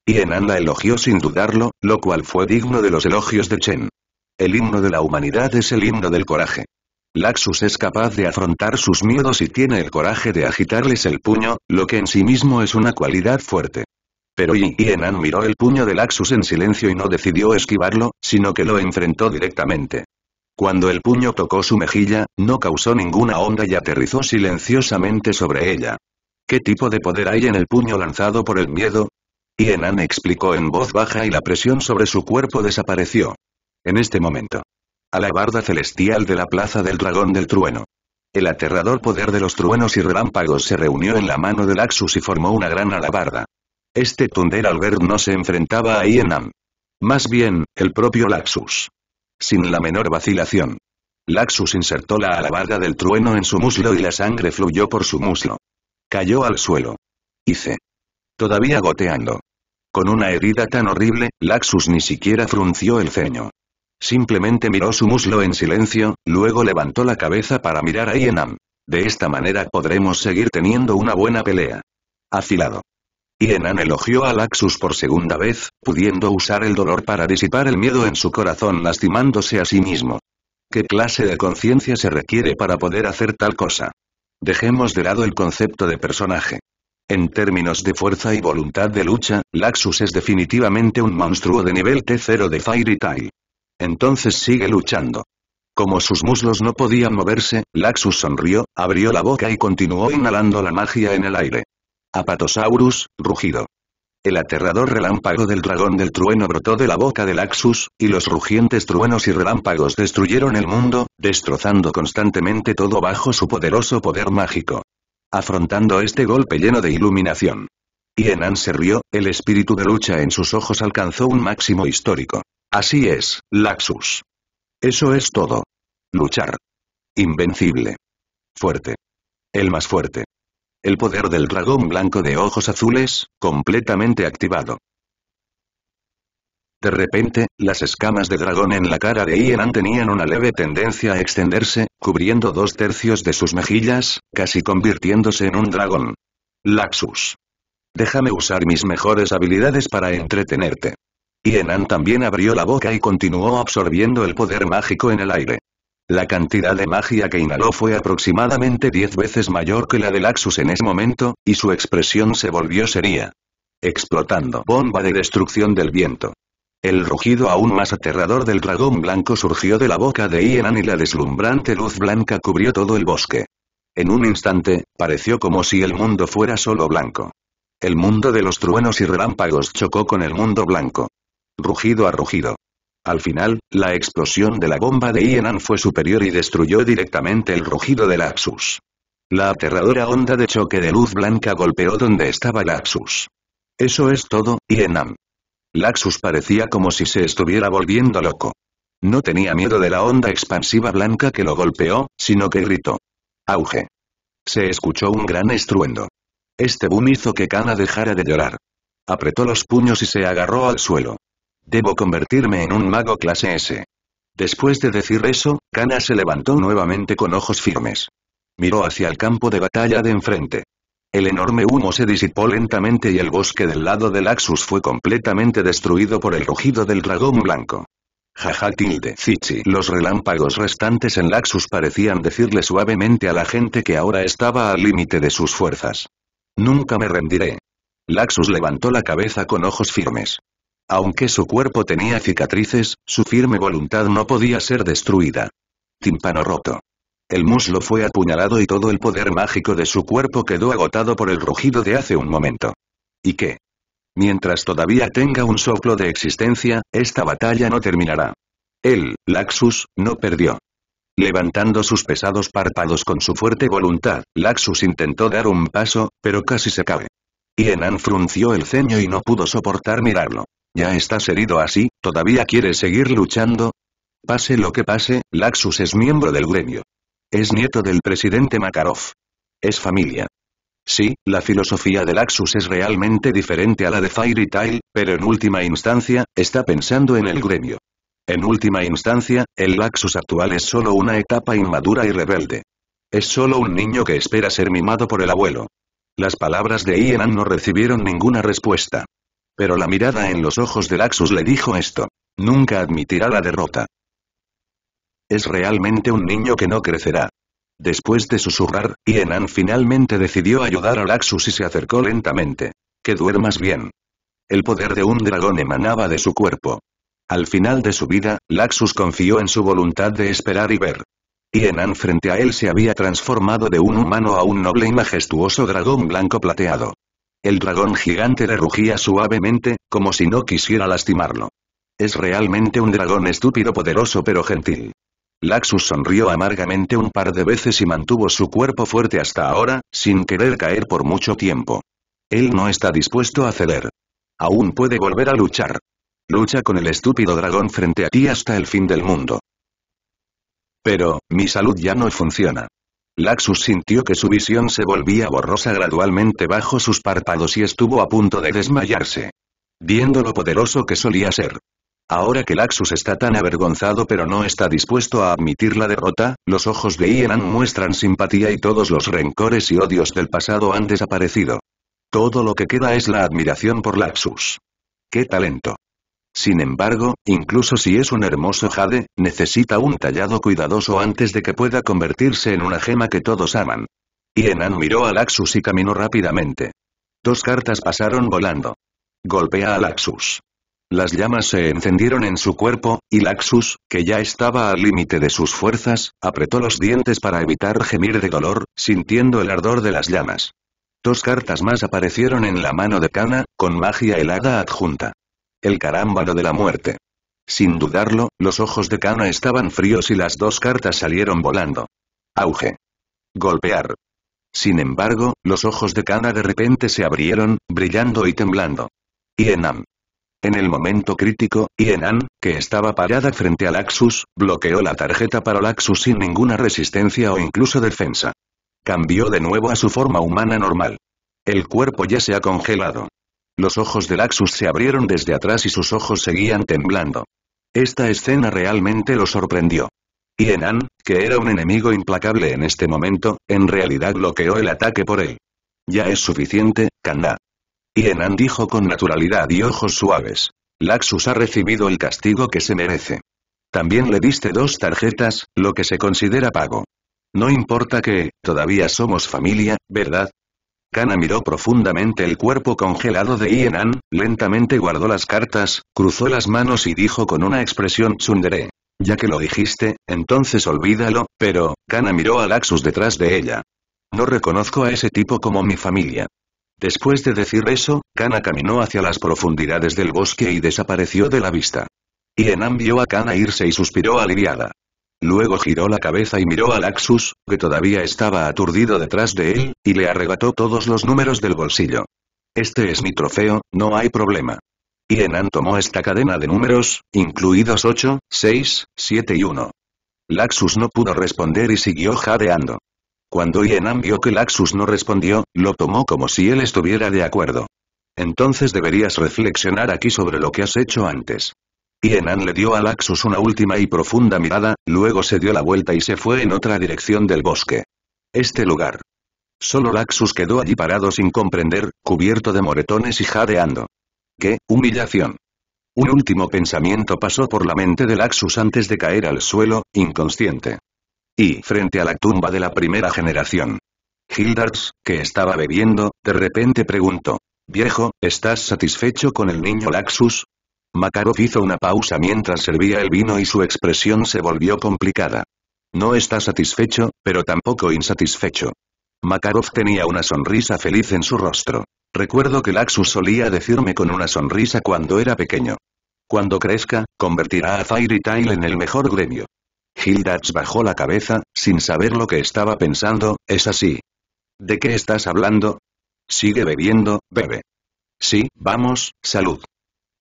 Enan la elogió sin dudarlo, lo cual fue digno de los elogios de Chen. El himno de la humanidad es el himno del coraje. Laxus es capaz de afrontar sus miedos y tiene el coraje de agitarles el puño, lo que en sí mismo es una cualidad fuerte. Pero Yenan miró el puño de Laxus en silencio y no decidió esquivarlo, sino que lo enfrentó directamente. Cuando el puño tocó su mejilla, no causó ninguna onda y aterrizó silenciosamente sobre ella. ¿Qué tipo de poder hay en el puño lanzado por el miedo? Ienam explicó en voz baja y la presión sobre su cuerpo desapareció. En este momento. A la celestial de la plaza del dragón del trueno. El aterrador poder de los truenos y relámpagos se reunió en la mano de Laxus y formó una gran alabarda. Este Tunder Albert no se enfrentaba a Ienam. Más bien, el propio Laxus. Sin la menor vacilación. Laxus insertó la alabarda del trueno en su muslo y la sangre fluyó por su muslo. Cayó al suelo. Hice. Todavía goteando. Con una herida tan horrible, Laxus ni siquiera frunció el ceño. Simplemente miró su muslo en silencio, luego levantó la cabeza para mirar a Ienam. De esta manera podremos seguir teniendo una buena pelea. Afilado. Ienan elogió a Laxus por segunda vez, pudiendo usar el dolor para disipar el miedo en su corazón lastimándose a sí mismo. ¿Qué clase de conciencia se requiere para poder hacer tal cosa? Dejemos de lado el concepto de personaje. En términos de fuerza y voluntad de lucha, Laxus es definitivamente un monstruo de nivel T0 de Fairy Tail. Entonces sigue luchando. Como sus muslos no podían moverse, Laxus sonrió, abrió la boca y continuó inhalando la magia en el aire. Apatosaurus, rugido. El aterrador relámpago del dragón del trueno brotó de la boca de Laxus, y los rugientes truenos y relámpagos destruyeron el mundo, destrozando constantemente todo bajo su poderoso poder mágico afrontando este golpe lleno de iluminación. Y se rió, el espíritu de lucha en sus ojos alcanzó un máximo histórico. Así es, Laxus. Eso es todo. Luchar. Invencible. Fuerte. El más fuerte. El poder del dragón blanco de ojos azules, completamente activado. De repente, las escamas de dragón en la cara de Ienan tenían una leve tendencia a extenderse, cubriendo dos tercios de sus mejillas, casi convirtiéndose en un dragón. Laxus. Déjame usar mis mejores habilidades para entretenerte. Ienan también abrió la boca y continuó absorbiendo el poder mágico en el aire. La cantidad de magia que inhaló fue aproximadamente diez veces mayor que la de Laxus en ese momento, y su expresión se volvió seria. Explotando bomba de destrucción del viento. El rugido aún más aterrador del dragón blanco surgió de la boca de Ienan y la deslumbrante luz blanca cubrió todo el bosque. En un instante, pareció como si el mundo fuera solo blanco. El mundo de los truenos y relámpagos chocó con el mundo blanco. Rugido a rugido. Al final, la explosión de la bomba de ienann fue superior y destruyó directamente el rugido de Axus. La aterradora onda de choque de luz blanca golpeó donde estaba Axus. Eso es todo, Ienan. Laxus parecía como si se estuviera volviendo loco. No tenía miedo de la onda expansiva blanca que lo golpeó, sino que gritó. Auge. Se escuchó un gran estruendo. Este boom hizo que Kana dejara de llorar. Apretó los puños y se agarró al suelo. Debo convertirme en un mago clase S. Después de decir eso, Kana se levantó nuevamente con ojos firmes. Miró hacia el campo de batalla de enfrente. El enorme humo se disipó lentamente y el bosque del lado de Laxus fue completamente destruido por el rugido del dragón blanco. Jaja tilde Zichi. Los relámpagos restantes en Laxus parecían decirle suavemente a la gente que ahora estaba al límite de sus fuerzas. Nunca me rendiré. Laxus levantó la cabeza con ojos firmes. Aunque su cuerpo tenía cicatrices, su firme voluntad no podía ser destruida. Tímpano roto. El muslo fue apuñalado y todo el poder mágico de su cuerpo quedó agotado por el rugido de hace un momento. ¿Y qué? Mientras todavía tenga un soplo de existencia, esta batalla no terminará. Él, Laxus, no perdió. Levantando sus pesados párpados con su fuerte voluntad, Laxus intentó dar un paso, pero casi se cae. Enan frunció el ceño y no pudo soportar mirarlo. Ya estás herido así, ¿todavía quieres seguir luchando? Pase lo que pase, Laxus es miembro del gremio. Es nieto del presidente Makarov. Es familia. Sí, la filosofía de Laxus es realmente diferente a la de Fairy Tail, pero en última instancia, está pensando en el gremio. En última instancia, el Laxus actual es solo una etapa inmadura y rebelde. Es solo un niño que espera ser mimado por el abuelo. Las palabras de Ian no recibieron ninguna respuesta. Pero la mirada en los ojos de Laxus le dijo esto. Nunca admitirá la derrota. Es realmente un niño que no crecerá. Después de susurrar, Yenan finalmente decidió ayudar a Laxus y se acercó lentamente. Que duermas bien. El poder de un dragón emanaba de su cuerpo. Al final de su vida, Laxus confió en su voluntad de esperar y ver. Ienan frente a él se había transformado de un humano a un noble y majestuoso dragón blanco plateado. El dragón gigante le rugía suavemente, como si no quisiera lastimarlo. Es realmente un dragón estúpido poderoso pero gentil. Laxus sonrió amargamente un par de veces y mantuvo su cuerpo fuerte hasta ahora, sin querer caer por mucho tiempo. Él no está dispuesto a ceder. Aún puede volver a luchar. Lucha con el estúpido dragón frente a ti hasta el fin del mundo. Pero, mi salud ya no funciona. Laxus sintió que su visión se volvía borrosa gradualmente bajo sus párpados y estuvo a punto de desmayarse. Viendo lo poderoso que solía ser, Ahora que Laxus está tan avergonzado pero no está dispuesto a admitir la derrota, los ojos de Ienan muestran simpatía y todos los rencores y odios del pasado han desaparecido. Todo lo que queda es la admiración por Laxus. ¡Qué talento! Sin embargo, incluso si es un hermoso jade, necesita un tallado cuidadoso antes de que pueda convertirse en una gema que todos aman. Ienan miró a Laxus y caminó rápidamente. Dos cartas pasaron volando. Golpea a Laxus. Las llamas se encendieron en su cuerpo, y Laxus, que ya estaba al límite de sus fuerzas, apretó los dientes para evitar gemir de dolor, sintiendo el ardor de las llamas. Dos cartas más aparecieron en la mano de Kana, con magia helada adjunta. El carámbalo de la muerte. Sin dudarlo, los ojos de Kana estaban fríos y las dos cartas salieron volando. Auge. Golpear. Sin embargo, los ojos de Kana de repente se abrieron, brillando y temblando. Ienam en el momento crítico, Yenan, que estaba parada frente a Laxus, bloqueó la tarjeta para Laxus sin ninguna resistencia o incluso defensa. Cambió de nuevo a su forma humana normal. El cuerpo ya se ha congelado. Los ojos de Laxus se abrieron desde atrás y sus ojos seguían temblando. Esta escena realmente lo sorprendió. Yenan, que era un enemigo implacable en este momento, en realidad bloqueó el ataque por él. Ya es suficiente, Kanda enan dijo con naturalidad y ojos suaves. Laxus ha recibido el castigo que se merece. También le diste dos tarjetas, lo que se considera pago. No importa que, todavía somos familia, ¿verdad? Kana miró profundamente el cuerpo congelado de Hienan, lentamente guardó las cartas, cruzó las manos y dijo con una expresión tsundere. Ya que lo dijiste, entonces olvídalo, pero, Kana miró a Laxus detrás de ella. No reconozco a ese tipo como mi familia. Después de decir eso, Kana caminó hacia las profundidades del bosque y desapareció de la vista. Y vio a Kana irse y suspiró aliviada. Luego giró la cabeza y miró a Laxus, que todavía estaba aturdido detrás de él, y le arrebató todos los números del bolsillo. Este es mi trofeo, no hay problema. Y tomó esta cadena de números, incluidos 8, 6, 7 y 1. Laxus no pudo responder y siguió jadeando. Cuando Yenan vio que Laxus no respondió, lo tomó como si él estuviera de acuerdo. Entonces deberías reflexionar aquí sobre lo que has hecho antes. Yenan le dio a Laxus una última y profunda mirada, luego se dio la vuelta y se fue en otra dirección del bosque. Este lugar. Solo Laxus quedó allí parado sin comprender, cubierto de moretones y jadeando. ¡Qué humillación! Un último pensamiento pasó por la mente de Laxus antes de caer al suelo, inconsciente. Y frente a la tumba de la primera generación. Hildarts, que estaba bebiendo, de repente preguntó. Viejo, ¿estás satisfecho con el niño Laxus? Makarov hizo una pausa mientras servía el vino y su expresión se volvió complicada. No está satisfecho, pero tampoco insatisfecho. Makarov tenía una sonrisa feliz en su rostro. Recuerdo que Laxus solía decirme con una sonrisa cuando era pequeño. Cuando crezca, convertirá a Fairy Tail en el mejor gremio gildach bajó la cabeza, sin saber lo que estaba pensando, es así. ¿De qué estás hablando? Sigue bebiendo, bebe. Sí, vamos, salud.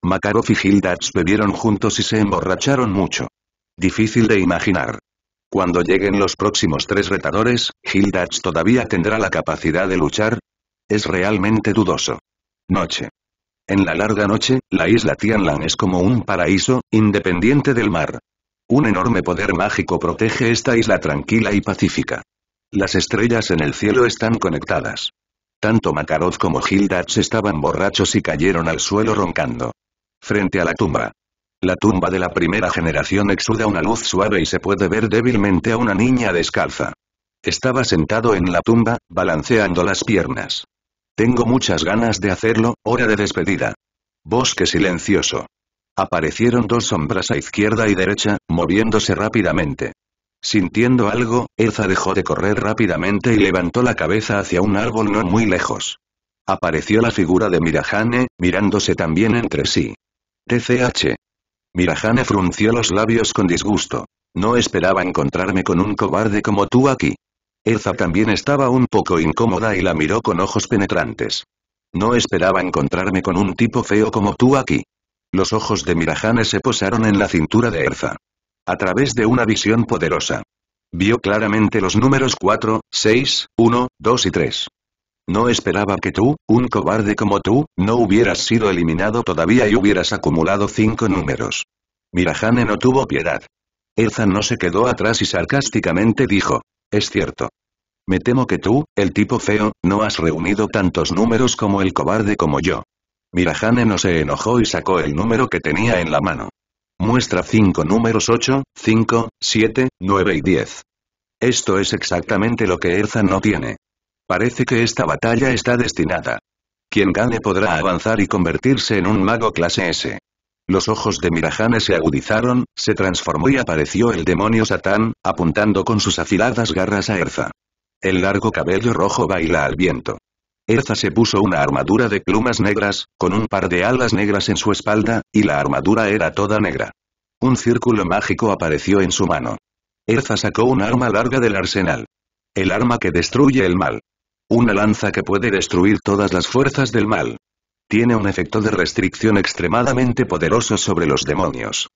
Makarov y gildach bebieron juntos y se emborracharon mucho. Difícil de imaginar. Cuando lleguen los próximos tres retadores, gildach todavía tendrá la capacidad de luchar. Es realmente dudoso. Noche. En la larga noche, la isla Tianlan es como un paraíso, independiente del mar. Un enorme poder mágico protege esta isla tranquila y pacífica. Las estrellas en el cielo están conectadas. Tanto Makarov como Gildach estaban borrachos y cayeron al suelo roncando. Frente a la tumba. La tumba de la primera generación exuda una luz suave y se puede ver débilmente a una niña descalza. Estaba sentado en la tumba, balanceando las piernas. Tengo muchas ganas de hacerlo, hora de despedida. Bosque silencioso. Aparecieron dos sombras a izquierda y derecha, moviéndose rápidamente. Sintiendo algo, Elza dejó de correr rápidamente y levantó la cabeza hacia un árbol no muy lejos. Apareció la figura de Mirajane, mirándose también entre sí. TCH. Mirajane frunció los labios con disgusto. No esperaba encontrarme con un cobarde como tú aquí. Elza también estaba un poco incómoda y la miró con ojos penetrantes. No esperaba encontrarme con un tipo feo como tú aquí. Los ojos de Mirajane se posaron en la cintura de Erza. A través de una visión poderosa. Vio claramente los números 4, 6, 1, 2 y 3. No esperaba que tú, un cobarde como tú, no hubieras sido eliminado todavía y hubieras acumulado cinco números. Mirajane no tuvo piedad. Erza no se quedó atrás y sarcásticamente dijo. Es cierto. Me temo que tú, el tipo feo, no has reunido tantos números como el cobarde como yo. Mirajane no se enojó y sacó el número que tenía en la mano. Muestra cinco números 8, 5, 7, 9 y 10. Esto es exactamente lo que Erza no tiene. Parece que esta batalla está destinada. Quien gane podrá avanzar y convertirse en un mago clase S. Los ojos de Mirajane se agudizaron, se transformó y apareció el demonio Satán, apuntando con sus afiladas garras a Erza. El largo cabello rojo baila al viento. Erza se puso una armadura de plumas negras, con un par de alas negras en su espalda, y la armadura era toda negra. Un círculo mágico apareció en su mano. Erza sacó un arma larga del arsenal. El arma que destruye el mal. Una lanza que puede destruir todas las fuerzas del mal. Tiene un efecto de restricción extremadamente poderoso sobre los demonios.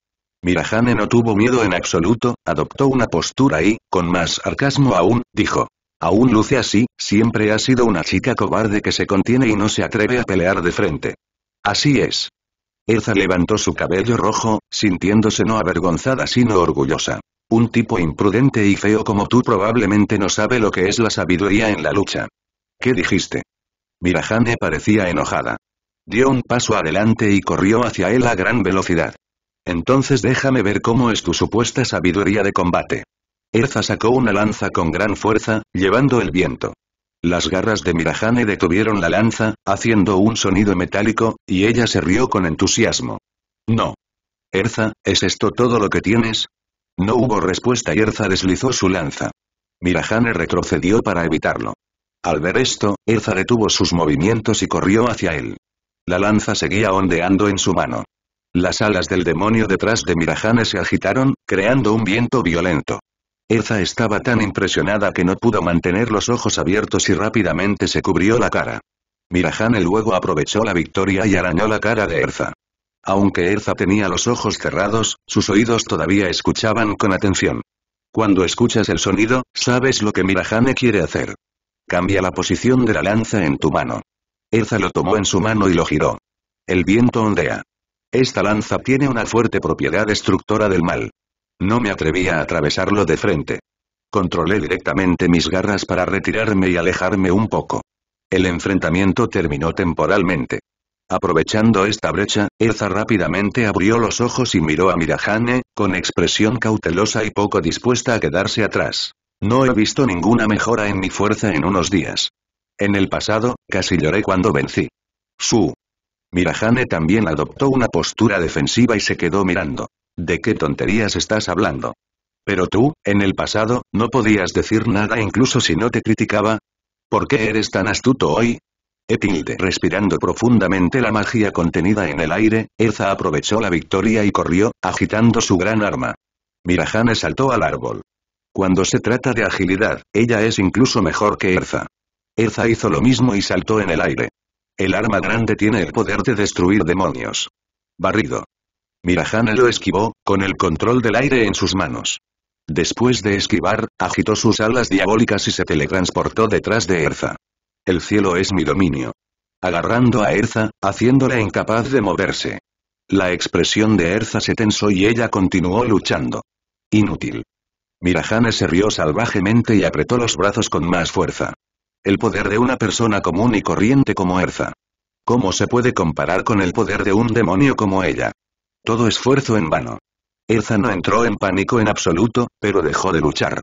Mirajane no tuvo miedo en absoluto, adoptó una postura y, con más sarcasmo aún, dijo. Aún luce así, siempre ha sido una chica cobarde que se contiene y no se atreve a pelear de frente. Así es. Elza levantó su cabello rojo, sintiéndose no avergonzada sino orgullosa. Un tipo imprudente y feo como tú probablemente no sabe lo que es la sabiduría en la lucha. ¿Qué dijiste? Mirajane parecía enojada. Dio un paso adelante y corrió hacia él a gran velocidad. Entonces déjame ver cómo es tu supuesta sabiduría de combate. Erza sacó una lanza con gran fuerza, llevando el viento. Las garras de Mirajane detuvieron la lanza, haciendo un sonido metálico, y ella se rió con entusiasmo. No. Erza, ¿es esto todo lo que tienes? No hubo respuesta y Erza deslizó su lanza. Mirajane retrocedió para evitarlo. Al ver esto, Erza detuvo sus movimientos y corrió hacia él. La lanza seguía ondeando en su mano. Las alas del demonio detrás de Mirajane se agitaron, creando un viento violento. Erza estaba tan impresionada que no pudo mantener los ojos abiertos y rápidamente se cubrió la cara. Mirajane luego aprovechó la victoria y arañó la cara de Erza. Aunque Erza tenía los ojos cerrados, sus oídos todavía escuchaban con atención. Cuando escuchas el sonido, sabes lo que Mirajane quiere hacer. Cambia la posición de la lanza en tu mano. Erza lo tomó en su mano y lo giró. El viento ondea. Esta lanza tiene una fuerte propiedad destructora del mal. No me atreví a atravesarlo de frente. Controlé directamente mis garras para retirarme y alejarme un poco. El enfrentamiento terminó temporalmente. Aprovechando esta brecha, Elza rápidamente abrió los ojos y miró a Mirajane, con expresión cautelosa y poco dispuesta a quedarse atrás. No he visto ninguna mejora en mi fuerza en unos días. En el pasado, casi lloré cuando vencí. Su. Mirajane también adoptó una postura defensiva y se quedó mirando. ¿De qué tonterías estás hablando? Pero tú, en el pasado, no podías decir nada incluso si no te criticaba. ¿Por qué eres tan astuto hoy? Etilde respirando profundamente la magia contenida en el aire, Erza aprovechó la victoria y corrió, agitando su gran arma. Mirajane saltó al árbol. Cuando se trata de agilidad, ella es incluso mejor que Erza. Erza hizo lo mismo y saltó en el aire. El arma grande tiene el poder de destruir demonios. Barrido. Mirajane lo esquivó, con el control del aire en sus manos. Después de esquivar, agitó sus alas diabólicas y se teletransportó detrás de Erza. El cielo es mi dominio. Agarrando a Erza, haciéndola incapaz de moverse. La expresión de Erza se tensó y ella continuó luchando. Inútil. Mirajane se rió salvajemente y apretó los brazos con más fuerza. El poder de una persona común y corriente como Erza. ¿Cómo se puede comparar con el poder de un demonio como ella? Todo esfuerzo en vano. Erza no entró en pánico en absoluto, pero dejó de luchar.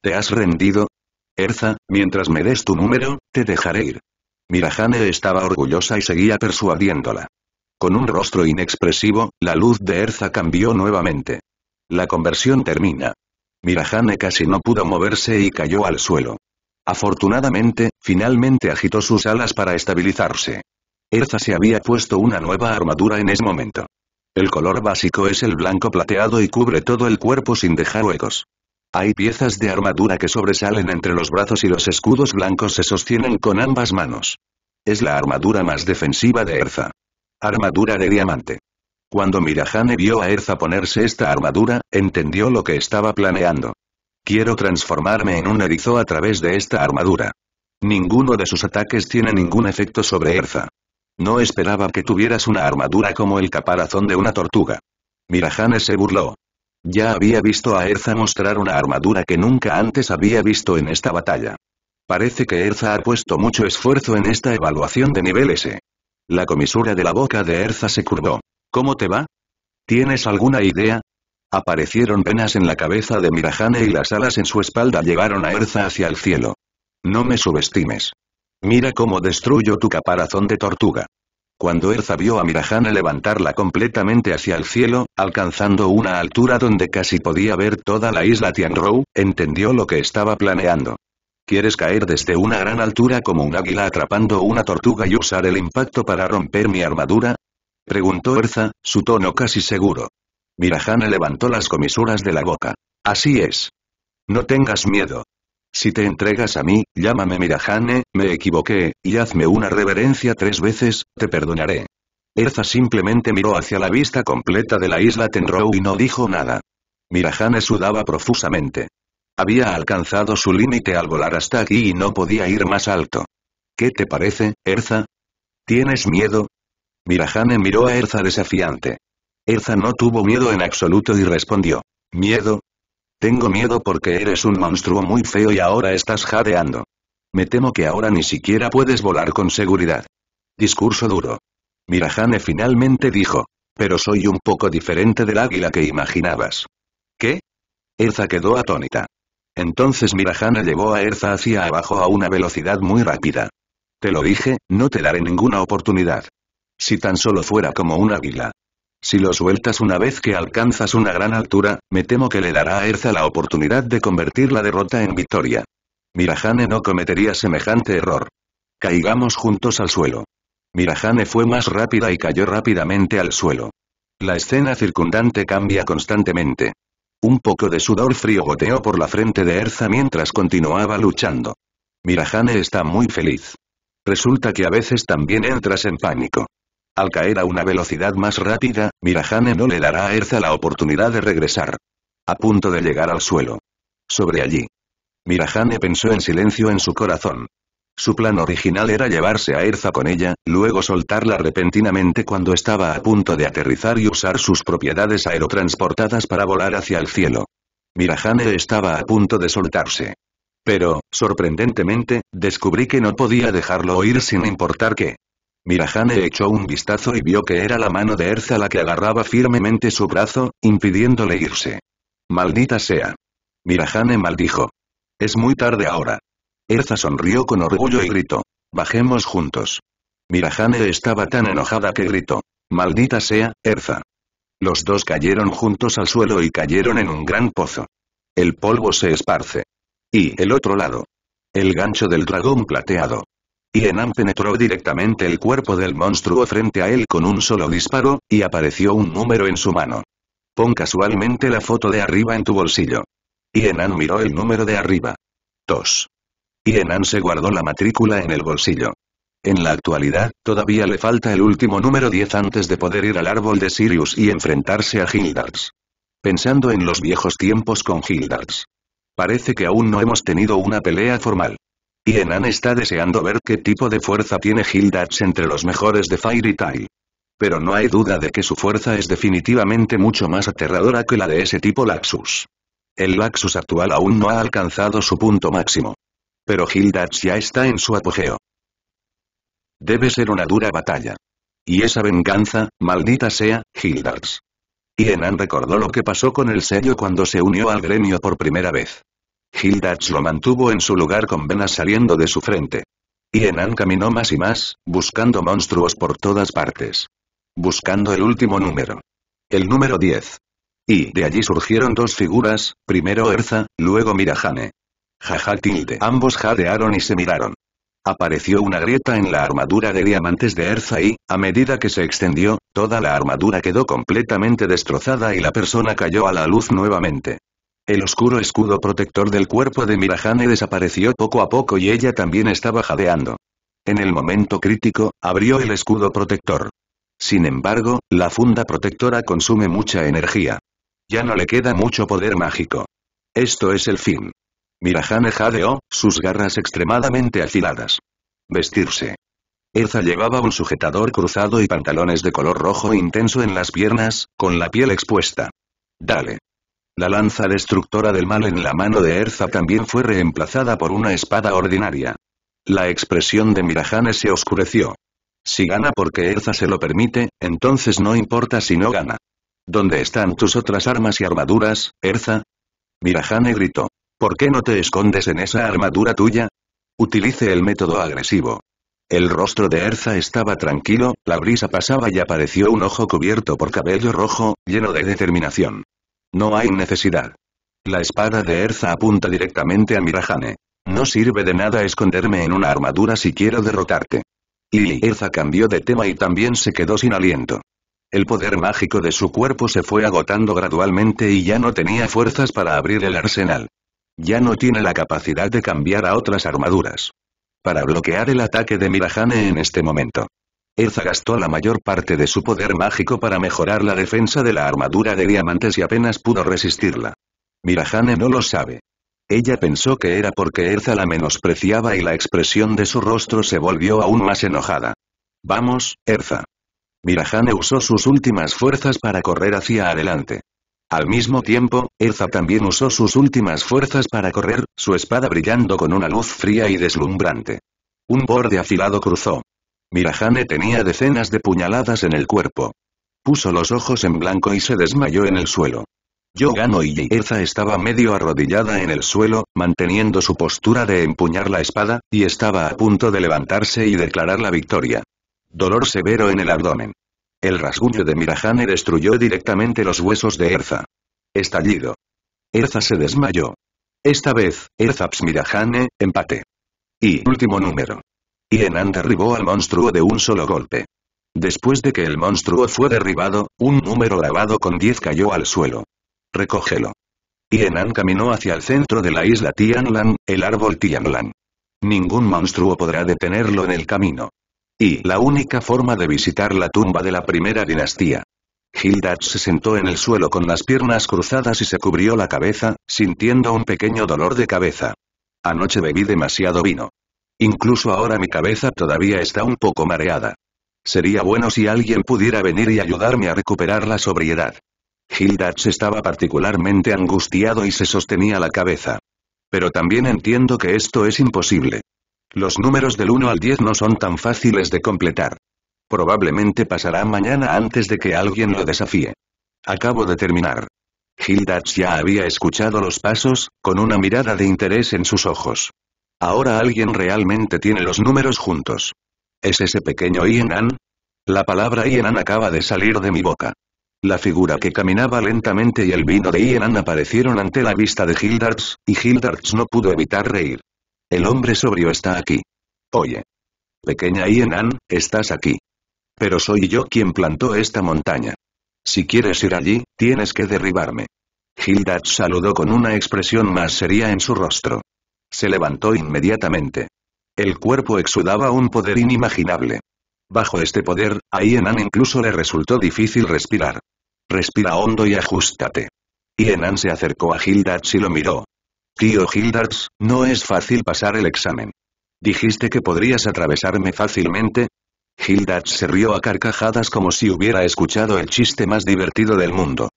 ¿Te has rendido? Erza, mientras me des tu número, te dejaré ir. Mirajane estaba orgullosa y seguía persuadiéndola. Con un rostro inexpresivo, la luz de Erza cambió nuevamente. La conversión termina. Mirajane casi no pudo moverse y cayó al suelo. Afortunadamente, finalmente agitó sus alas para estabilizarse. Erza se había puesto una nueva armadura en ese momento. El color básico es el blanco plateado y cubre todo el cuerpo sin dejar huecos. Hay piezas de armadura que sobresalen entre los brazos y los escudos blancos se sostienen con ambas manos. Es la armadura más defensiva de Erza. Armadura de diamante. Cuando Mirajane vio a Erza ponerse esta armadura, entendió lo que estaba planeando. Quiero transformarme en un erizo a través de esta armadura. Ninguno de sus ataques tiene ningún efecto sobre Erza. No esperaba que tuvieras una armadura como el caparazón de una tortuga. Mirajane se burló. Ya había visto a Erza mostrar una armadura que nunca antes había visto en esta batalla. Parece que Erza ha puesto mucho esfuerzo en esta evaluación de nivel S. La comisura de la boca de Erza se curvó. ¿Cómo te va? ¿Tienes alguna idea? Aparecieron penas en la cabeza de Mirajane y las alas en su espalda llevaron a Erza hacia el cielo. No me subestimes. Mira cómo destruyo tu caparazón de tortuga. Cuando Erza vio a Mirajana levantarla completamente hacia el cielo, alcanzando una altura donde casi podía ver toda la isla Tianrou, entendió lo que estaba planeando. ¿Quieres caer desde una gran altura como un águila atrapando una tortuga y usar el impacto para romper mi armadura? Preguntó Erza, su tono casi seguro. Mirajana levantó las comisuras de la boca. Así es. No tengas miedo, si te entregas a mí, llámame Mirajane, me equivoqué, y hazme una reverencia tres veces, te perdonaré. Erza simplemente miró hacia la vista completa de la isla Tenrou y no dijo nada. Mirajane sudaba profusamente. Había alcanzado su límite al volar hasta aquí y no podía ir más alto. ¿Qué te parece, Erza? ¿Tienes miedo? Mirajane miró a Erza desafiante. Erza no tuvo miedo en absoluto y respondió. ¿Miedo? Tengo miedo porque eres un monstruo muy feo y ahora estás jadeando. Me temo que ahora ni siquiera puedes volar con seguridad. Discurso duro. Mirajane finalmente dijo. Pero soy un poco diferente del águila que imaginabas. ¿Qué? Erza quedó atónita. Entonces Mirajana llevó a Erza hacia abajo a una velocidad muy rápida. Te lo dije, no te daré ninguna oportunidad. Si tan solo fuera como un águila. Si lo sueltas una vez que alcanzas una gran altura, me temo que le dará a Erza la oportunidad de convertir la derrota en victoria. Mirajane no cometería semejante error. Caigamos juntos al suelo. Mirajane fue más rápida y cayó rápidamente al suelo. La escena circundante cambia constantemente. Un poco de sudor frío goteó por la frente de Erza mientras continuaba luchando. Mirajane está muy feliz. Resulta que a veces también entras en pánico. Al caer a una velocidad más rápida, Mirajane no le dará a Erza la oportunidad de regresar. A punto de llegar al suelo. Sobre allí. Mirajane pensó en silencio en su corazón. Su plan original era llevarse a Erza con ella, luego soltarla repentinamente cuando estaba a punto de aterrizar y usar sus propiedades aerotransportadas para volar hacia el cielo. Mirajane estaba a punto de soltarse. Pero, sorprendentemente, descubrí que no podía dejarlo oír sin importar qué mirajane echó un vistazo y vio que era la mano de Erza la que agarraba firmemente su brazo, impidiéndole irse. Maldita sea. mirajane maldijo. Es muy tarde ahora. Erza sonrió con orgullo y gritó. Bajemos juntos. Mirajane estaba tan enojada que gritó. Maldita sea, Erza. Los dos cayeron juntos al suelo y cayeron en un gran pozo. El polvo se esparce. Y el otro lado. El gancho del dragón plateado. Y Enan penetró directamente el cuerpo del monstruo frente a él con un solo disparo, y apareció un número en su mano. Pon casualmente la foto de arriba en tu bolsillo. Y Enan miró el número de arriba. 2. Y Enan se guardó la matrícula en el bolsillo. En la actualidad, todavía le falta el último número 10 antes de poder ir al árbol de Sirius y enfrentarse a Hildarts. Pensando en los viejos tiempos con Hildarts, Parece que aún no hemos tenido una pelea formal. Y Enan está deseando ver qué tipo de fuerza tiene Gildax entre los mejores de Fairy Tile. Pero no hay duda de que su fuerza es definitivamente mucho más aterradora que la de ese tipo Laxus. El Laxus actual aún no ha alcanzado su punto máximo. Pero Gildax ya está en su apogeo. Debe ser una dura batalla. Y esa venganza, maldita sea, Gildax. Y Enan recordó lo que pasó con el sello cuando se unió al gremio por primera vez. Hildach lo mantuvo en su lugar con venas saliendo de su frente. Y Enan caminó más y más, buscando monstruos por todas partes. Buscando el último número. El número 10. Y de allí surgieron dos figuras, primero Erza, luego Mirajane. Jaja tilde. Ambos jadearon y se miraron. Apareció una grieta en la armadura de diamantes de Erza y, a medida que se extendió, toda la armadura quedó completamente destrozada y la persona cayó a la luz nuevamente. El oscuro escudo protector del cuerpo de Mirahane desapareció poco a poco y ella también estaba jadeando. En el momento crítico, abrió el escudo protector. Sin embargo, la funda protectora consume mucha energía. Ya no le queda mucho poder mágico. Esto es el fin. Mirahane jadeó, sus garras extremadamente afiladas. Vestirse. Erza llevaba un sujetador cruzado y pantalones de color rojo intenso en las piernas, con la piel expuesta. Dale. La lanza destructora del mal en la mano de Erza también fue reemplazada por una espada ordinaria. La expresión de Mirajane se oscureció. Si gana porque Erza se lo permite, entonces no importa si no gana. ¿Dónde están tus otras armas y armaduras, Erza? Mirajane gritó. ¿Por qué no te escondes en esa armadura tuya? Utilice el método agresivo. El rostro de Erza estaba tranquilo, la brisa pasaba y apareció un ojo cubierto por cabello rojo, lleno de determinación. No hay necesidad. La espada de Erza apunta directamente a Mirajane. No sirve de nada esconderme en una armadura si quiero derrotarte. Y Erza cambió de tema y también se quedó sin aliento. El poder mágico de su cuerpo se fue agotando gradualmente y ya no tenía fuerzas para abrir el arsenal. Ya no tiene la capacidad de cambiar a otras armaduras. Para bloquear el ataque de Mirajane en este momento. Erza gastó la mayor parte de su poder mágico para mejorar la defensa de la armadura de diamantes y apenas pudo resistirla. Mirajane no lo sabe. Ella pensó que era porque Erza la menospreciaba y la expresión de su rostro se volvió aún más enojada. Vamos, Erza. Mirajane usó sus últimas fuerzas para correr hacia adelante. Al mismo tiempo, Erza también usó sus últimas fuerzas para correr, su espada brillando con una luz fría y deslumbrante. Un borde afilado cruzó Mirajane tenía decenas de puñaladas en el cuerpo. Puso los ojos en blanco y se desmayó en el suelo. gano y Erza estaba medio arrodillada en el suelo, manteniendo su postura de empuñar la espada, y estaba a punto de levantarse y declarar la victoria. Dolor severo en el abdomen. El rasguño de Mirajane destruyó directamente los huesos de Erza. Estallido. Erza se desmayó. Esta vez, Erzaps Mirajane, empate. Y último número. Yenan derribó al monstruo de un solo golpe. Después de que el monstruo fue derribado, un número grabado con 10 cayó al suelo. Recógelo. Enan caminó hacia el centro de la isla Tianlan, el árbol Tianlan. Ningún monstruo podrá detenerlo en el camino. Y la única forma de visitar la tumba de la primera dinastía. Hildad se sentó en el suelo con las piernas cruzadas y se cubrió la cabeza, sintiendo un pequeño dolor de cabeza. Anoche bebí demasiado vino. Incluso ahora mi cabeza todavía está un poco mareada. Sería bueno si alguien pudiera venir y ayudarme a recuperar la sobriedad. Gildax estaba particularmente angustiado y se sostenía la cabeza. Pero también entiendo que esto es imposible. Los números del 1 al 10 no son tan fáciles de completar. Probablemente pasará mañana antes de que alguien lo desafíe. Acabo de terminar. Gildax ya había escuchado los pasos, con una mirada de interés en sus ojos. Ahora alguien realmente tiene los números juntos. ¿Es ese pequeño Ienan? La palabra Ienan acaba de salir de mi boca. La figura que caminaba lentamente y el vino de Ienan aparecieron ante la vista de Hildarts, y Hildarts no pudo evitar reír. El hombre sobrio está aquí. Oye. Pequeña Ienan, estás aquí. Pero soy yo quien plantó esta montaña. Si quieres ir allí, tienes que derribarme. Hildarts saludó con una expresión más seria en su rostro. Se levantó inmediatamente. El cuerpo exudaba un poder inimaginable. Bajo este poder, a Ienan incluso le resultó difícil respirar. Respira hondo y ajustate. Ienan se acercó a Gildarts y lo miró. Tío Gildarts, no es fácil pasar el examen. ¿Dijiste que podrías atravesarme fácilmente? Gildarts se rió a carcajadas como si hubiera escuchado el chiste más divertido del mundo.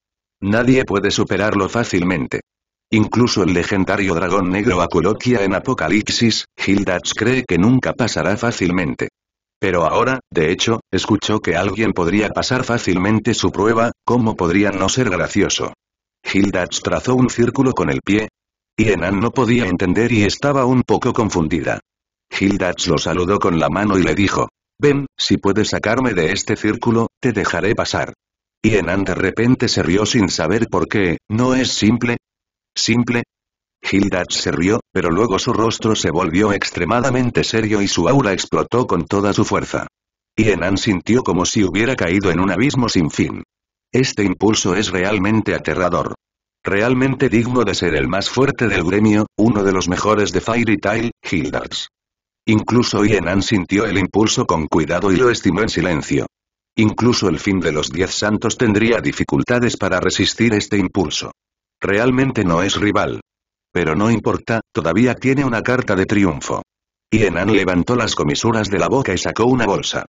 Nadie puede superarlo fácilmente. Incluso el legendario dragón negro coloquia en Apocalipsis, Hildats cree que nunca pasará fácilmente. Pero ahora, de hecho, escuchó que alguien podría pasar fácilmente su prueba, ¿cómo podría no ser gracioso? Hildats trazó un círculo con el pie. Y Enan no podía entender y estaba un poco confundida. Hildats lo saludó con la mano y le dijo, «Ven, si puedes sacarme de este círculo, te dejaré pasar». Y Enan de repente se rió sin saber por qué, no es simple, ¿Simple? gildarts se rió, pero luego su rostro se volvió extremadamente serio y su aura explotó con toda su fuerza. Y sintió como si hubiera caído en un abismo sin fin. Este impulso es realmente aterrador. Realmente digno de ser el más fuerte del gremio, uno de los mejores de Fairy Tail, gildarts. Incluso Ienan sintió el impulso con cuidado y lo estimó en silencio. Incluso el fin de los diez santos tendría dificultades para resistir este impulso. Realmente no es rival. Pero no importa, todavía tiene una carta de triunfo. Y Enan levantó las comisuras de la boca y sacó una bolsa.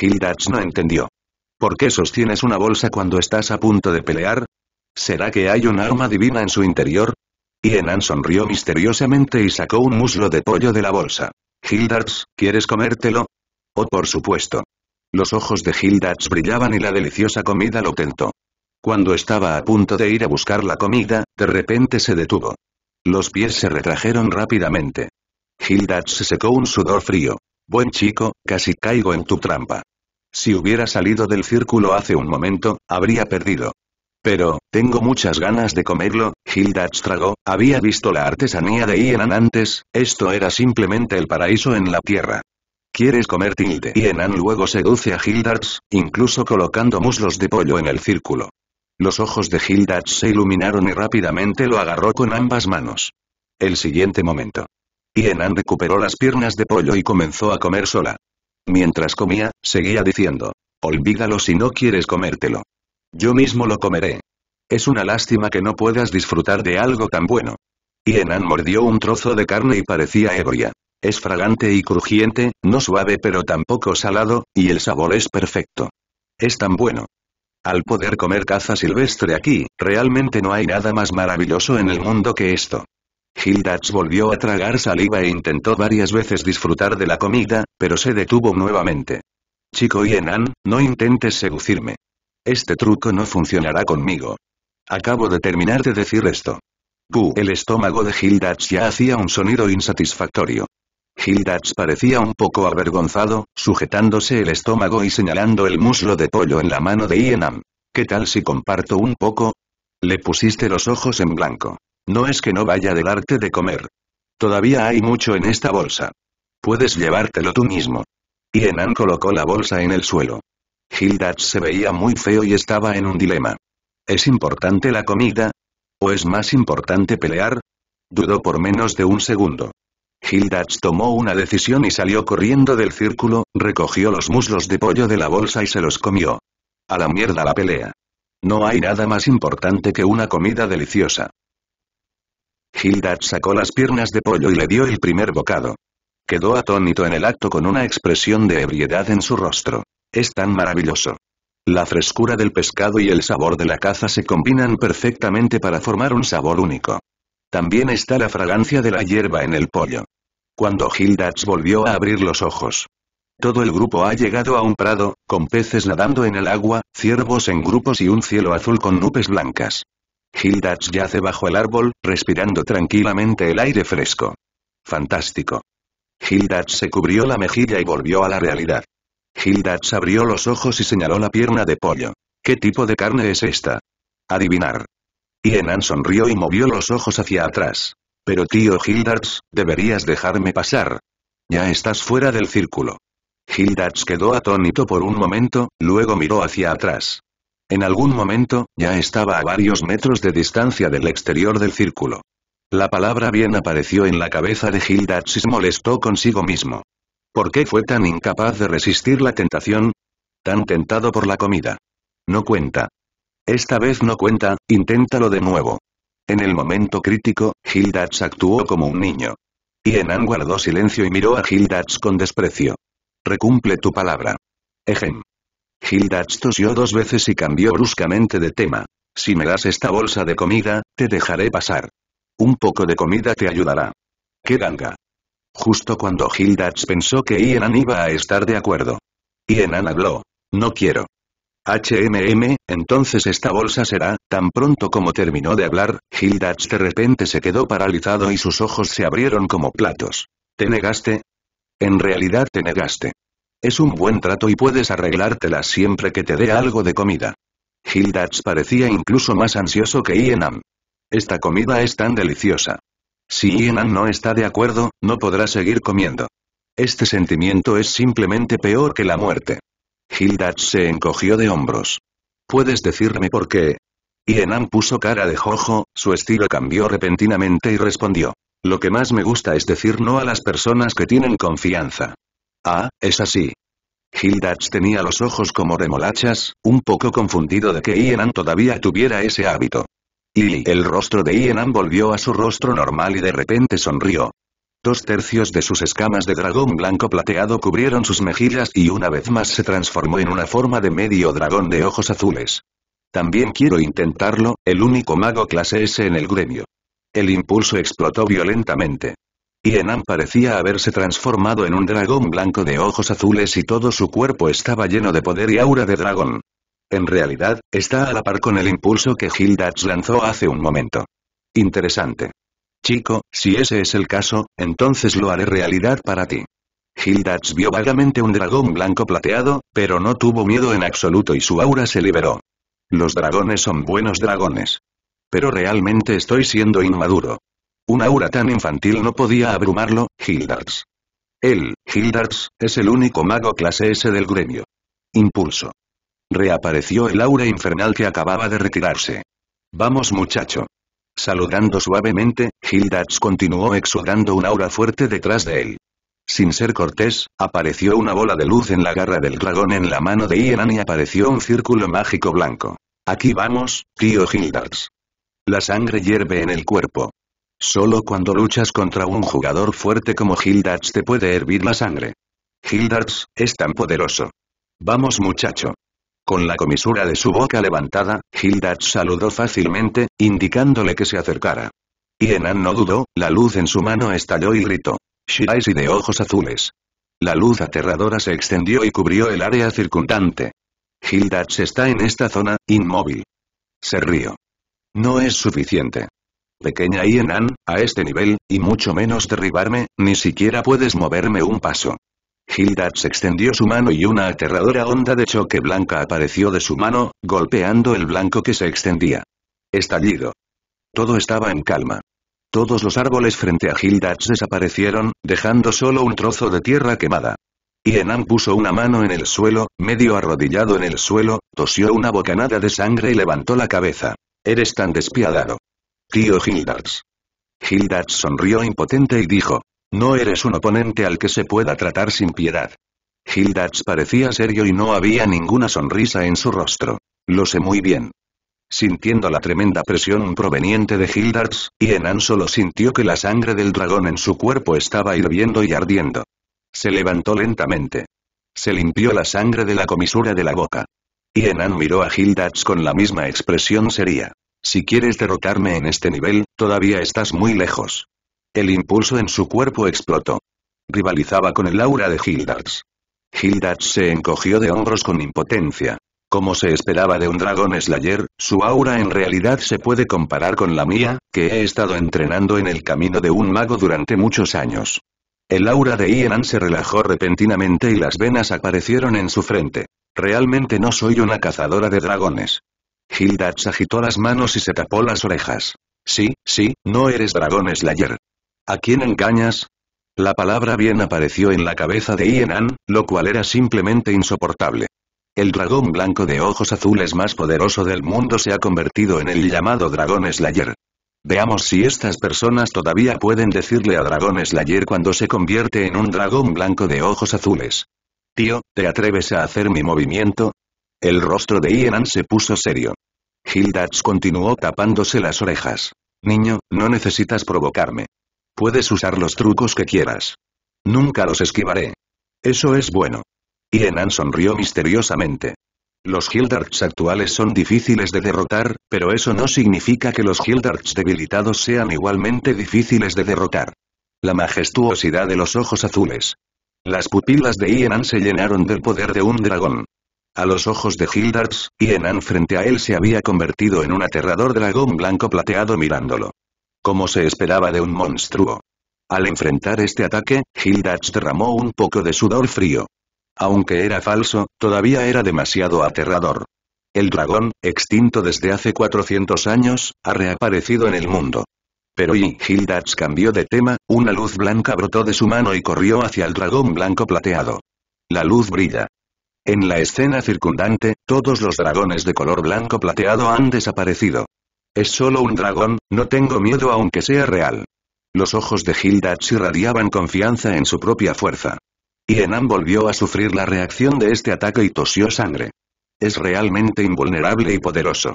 Hildats no entendió. ¿Por qué sostienes una bolsa cuando estás a punto de pelear? ¿Será que hay un arma divina en su interior? Y Enan sonrió misteriosamente y sacó un muslo de pollo de la bolsa. Hildarts, ¿quieres comértelo? Oh, por supuesto. Los ojos de Hildarts brillaban y la deliciosa comida lo tentó. Cuando estaba a punto de ir a buscar la comida, de repente se detuvo. Los pies se retrajeron rápidamente. Hildad se secó un sudor frío. Buen chico, casi caigo en tu trampa. Si hubiera salido del círculo hace un momento, habría perdido. Pero, tengo muchas ganas de comerlo, Hildad tragó, había visto la artesanía de Ienan antes, esto era simplemente el paraíso en la tierra. ¿Quieres comer tilde? Ienan luego seduce a Hildarts, incluso colocando muslos de pollo en el círculo. Los ojos de Hildad se iluminaron y rápidamente lo agarró con ambas manos. El siguiente momento. Yenan recuperó las piernas de pollo y comenzó a comer sola. Mientras comía, seguía diciendo, olvídalo si no quieres comértelo. Yo mismo lo comeré. Es una lástima que no puedas disfrutar de algo tan bueno. enan mordió un trozo de carne y parecía ebria. Es fragante y crujiente, no suave pero tampoco salado, y el sabor es perfecto. Es tan bueno. Al poder comer caza silvestre aquí, realmente no hay nada más maravilloso en el mundo que esto. Gildax volvió a tragar saliva e intentó varias veces disfrutar de la comida, pero se detuvo nuevamente. Chico y Enan, no intentes seducirme. Este truco no funcionará conmigo. Acabo de terminar de decir esto. Q, el estómago de Hildach ya hacía un sonido insatisfactorio. Hildach parecía un poco avergonzado, sujetándose el estómago y señalando el muslo de pollo en la mano de Ienam. ¿Qué tal si comparto un poco? Le pusiste los ojos en blanco. No es que no vaya del arte de comer. Todavía hay mucho en esta bolsa. Puedes llevártelo tú mismo. Ienam colocó la bolsa en el suelo. Hildach se veía muy feo y estaba en un dilema. ¿Es importante la comida? ¿O es más importante pelear? Dudó por menos de un segundo. Gildas tomó una decisión y salió corriendo del círculo, recogió los muslos de pollo de la bolsa y se los comió. A la mierda la pelea. No hay nada más importante que una comida deliciosa. Hildach sacó las piernas de pollo y le dio el primer bocado. Quedó atónito en el acto con una expresión de ebriedad en su rostro. Es tan maravilloso. La frescura del pescado y el sabor de la caza se combinan perfectamente para formar un sabor único. También está la fragancia de la hierba en el pollo. Cuando Gildax volvió a abrir los ojos. Todo el grupo ha llegado a un prado, con peces nadando en el agua, ciervos en grupos y un cielo azul con nubes blancas. Gildax yace bajo el árbol, respirando tranquilamente el aire fresco. Fantástico. Gildax se cubrió la mejilla y volvió a la realidad. Gildax abrió los ojos y señaló la pierna de pollo. ¿Qué tipo de carne es esta? Adivinar y enan sonrió y movió los ojos hacia atrás. Pero tío Hildarts, deberías dejarme pasar. Ya estás fuera del círculo. Hildarts quedó atónito por un momento, luego miró hacia atrás. En algún momento, ya estaba a varios metros de distancia del exterior del círculo. La palabra bien apareció en la cabeza de Hildarts y se molestó consigo mismo. ¿Por qué fue tan incapaz de resistir la tentación? Tan tentado por la comida. No cuenta. Esta vez no cuenta, inténtalo de nuevo. En el momento crítico, Hildats actuó como un niño. Ienan guardó silencio y miró a Hildats con desprecio. Recumple tu palabra. Ejem. Hildats tosió dos veces y cambió bruscamente de tema. Si me das esta bolsa de comida, te dejaré pasar. Un poco de comida te ayudará. ¡Qué ganga! Justo cuando Hildats pensó que Ienan iba a estar de acuerdo. Ienan habló. No quiero. HMM, entonces esta bolsa será, tan pronto como terminó de hablar, Hildach de repente se quedó paralizado y sus ojos se abrieron como platos. ¿Te negaste? En realidad te negaste. Es un buen trato y puedes arreglártela siempre que te dé algo de comida. Hildach parecía incluso más ansioso que Ienam. Esta comida es tan deliciosa. Si Ienam no está de acuerdo, no podrá seguir comiendo. Este sentimiento es simplemente peor que la muerte. Gildas se encogió de hombros. ¿Puedes decirme por qué? Y puso cara de jojo, su estilo cambió repentinamente y respondió. Lo que más me gusta es decir no a las personas que tienen confianza. Ah, es así. Gildas tenía los ojos como remolachas, un poco confundido de que Ienan todavía tuviera ese hábito. Y el rostro de Ienan volvió a su rostro normal y de repente sonrió. Dos tercios de sus escamas de dragón blanco plateado cubrieron sus mejillas y una vez más se transformó en una forma de medio dragón de ojos azules. También quiero intentarlo, el único mago clase S en el gremio. El impulso explotó violentamente. Y Enan parecía haberse transformado en un dragón blanco de ojos azules y todo su cuerpo estaba lleno de poder y aura de dragón. En realidad, está a la par con el impulso que Hildad lanzó hace un momento. Interesante chico, si ese es el caso, entonces lo haré realidad para ti. Hildarts vio vagamente un dragón blanco plateado, pero no tuvo miedo en absoluto y su aura se liberó. Los dragones son buenos dragones. Pero realmente estoy siendo inmaduro. Un aura tan infantil no podía abrumarlo, Hildarts. Él, Hildarts, es el único mago clase S del gremio. Impulso. Reapareció el aura infernal que acababa de retirarse. Vamos muchacho. Saludando suavemente, Hildax continuó exudando un aura fuerte detrás de él. Sin ser cortés, apareció una bola de luz en la garra del dragón en la mano de Ianan y apareció un círculo mágico blanco. Aquí vamos, tío Hildax. La sangre hierve en el cuerpo. Solo cuando luchas contra un jugador fuerte como Hildax te puede hervir la sangre. Hildax, es tan poderoso. Vamos muchacho. Con la comisura de su boca levantada, Hildad saludó fácilmente, indicándole que se acercara. Y Enan no dudó, la luz en su mano estalló y gritó. y de ojos azules. La luz aterradora se extendió y cubrió el área circundante. Hildad está en esta zona, inmóvil. Se rió. No es suficiente. Pequeña Ienan, a este nivel, y mucho menos derribarme, ni siquiera puedes moverme un paso. Hildad extendió su mano y una aterradora onda de choque blanca apareció de su mano, golpeando el blanco que se extendía. Estallido. Todo estaba en calma. Todos los árboles frente a Hildad desaparecieron, dejando solo un trozo de tierra quemada. Y Enam puso una mano en el suelo, medio arrodillado en el suelo, tosió una bocanada de sangre y levantó la cabeza. Eres tan despiadado. Tío Gildarts. Gildarts sonrió impotente y dijo, no eres un oponente al que se pueda tratar sin piedad. Gildax parecía serio y no había ninguna sonrisa en su rostro. Lo sé muy bien. Sintiendo la tremenda presión proveniente de y Ienan solo sintió que la sangre del dragón en su cuerpo estaba hirviendo y ardiendo. Se levantó lentamente. Se limpió la sangre de la comisura de la boca. Ienan miró a Gildax con la misma expresión seria. Si quieres derrotarme en este nivel, todavía estás muy lejos. El impulso en su cuerpo explotó. Rivalizaba con el aura de Hildarts. Hildarts se encogió de hombros con impotencia. Como se esperaba de un dragón slayer, su aura en realidad se puede comparar con la mía, que he estado entrenando en el camino de un mago durante muchos años. El aura de Ienan se relajó repentinamente y las venas aparecieron en su frente. Realmente no soy una cazadora de dragones. Hildarts agitó las manos y se tapó las orejas. Sí, sí, no eres dragón slayer. ¿A quién engañas? La palabra bien apareció en la cabeza de Ienan, lo cual era simplemente insoportable. El dragón blanco de ojos azules más poderoso del mundo se ha convertido en el llamado dragon Slayer. Veamos si estas personas todavía pueden decirle a Dragon Slayer cuando se convierte en un dragón blanco de ojos azules. Tío, ¿te atreves a hacer mi movimiento? El rostro de Ienan se puso serio. Gildas continuó tapándose las orejas. Niño, no necesitas provocarme. Puedes usar los trucos que quieras. Nunca los esquivaré. Eso es bueno. Y Enan sonrió misteriosamente. Los Hildarks actuales son difíciles de derrotar, pero eso no significa que los Hildarts debilitados sean igualmente difíciles de derrotar. La majestuosidad de los ojos azules. Las pupilas de Ienan se llenaron del poder de un dragón. A los ojos de Hildarks, Ienan frente a él se había convertido en un aterrador dragón blanco plateado mirándolo como se esperaba de un monstruo. Al enfrentar este ataque, Hildach derramó un poco de sudor frío. Aunque era falso, todavía era demasiado aterrador. El dragón, extinto desde hace 400 años, ha reaparecido en el mundo. Pero y cambió de tema, una luz blanca brotó de su mano y corrió hacia el dragón blanco plateado. La luz brilla. En la escena circundante, todos los dragones de color blanco plateado han desaparecido. Es solo un dragón, no tengo miedo aunque sea real. Los ojos de Hildach irradiaban confianza en su propia fuerza. Y volvió a sufrir la reacción de este ataque y tosió sangre. Es realmente invulnerable y poderoso.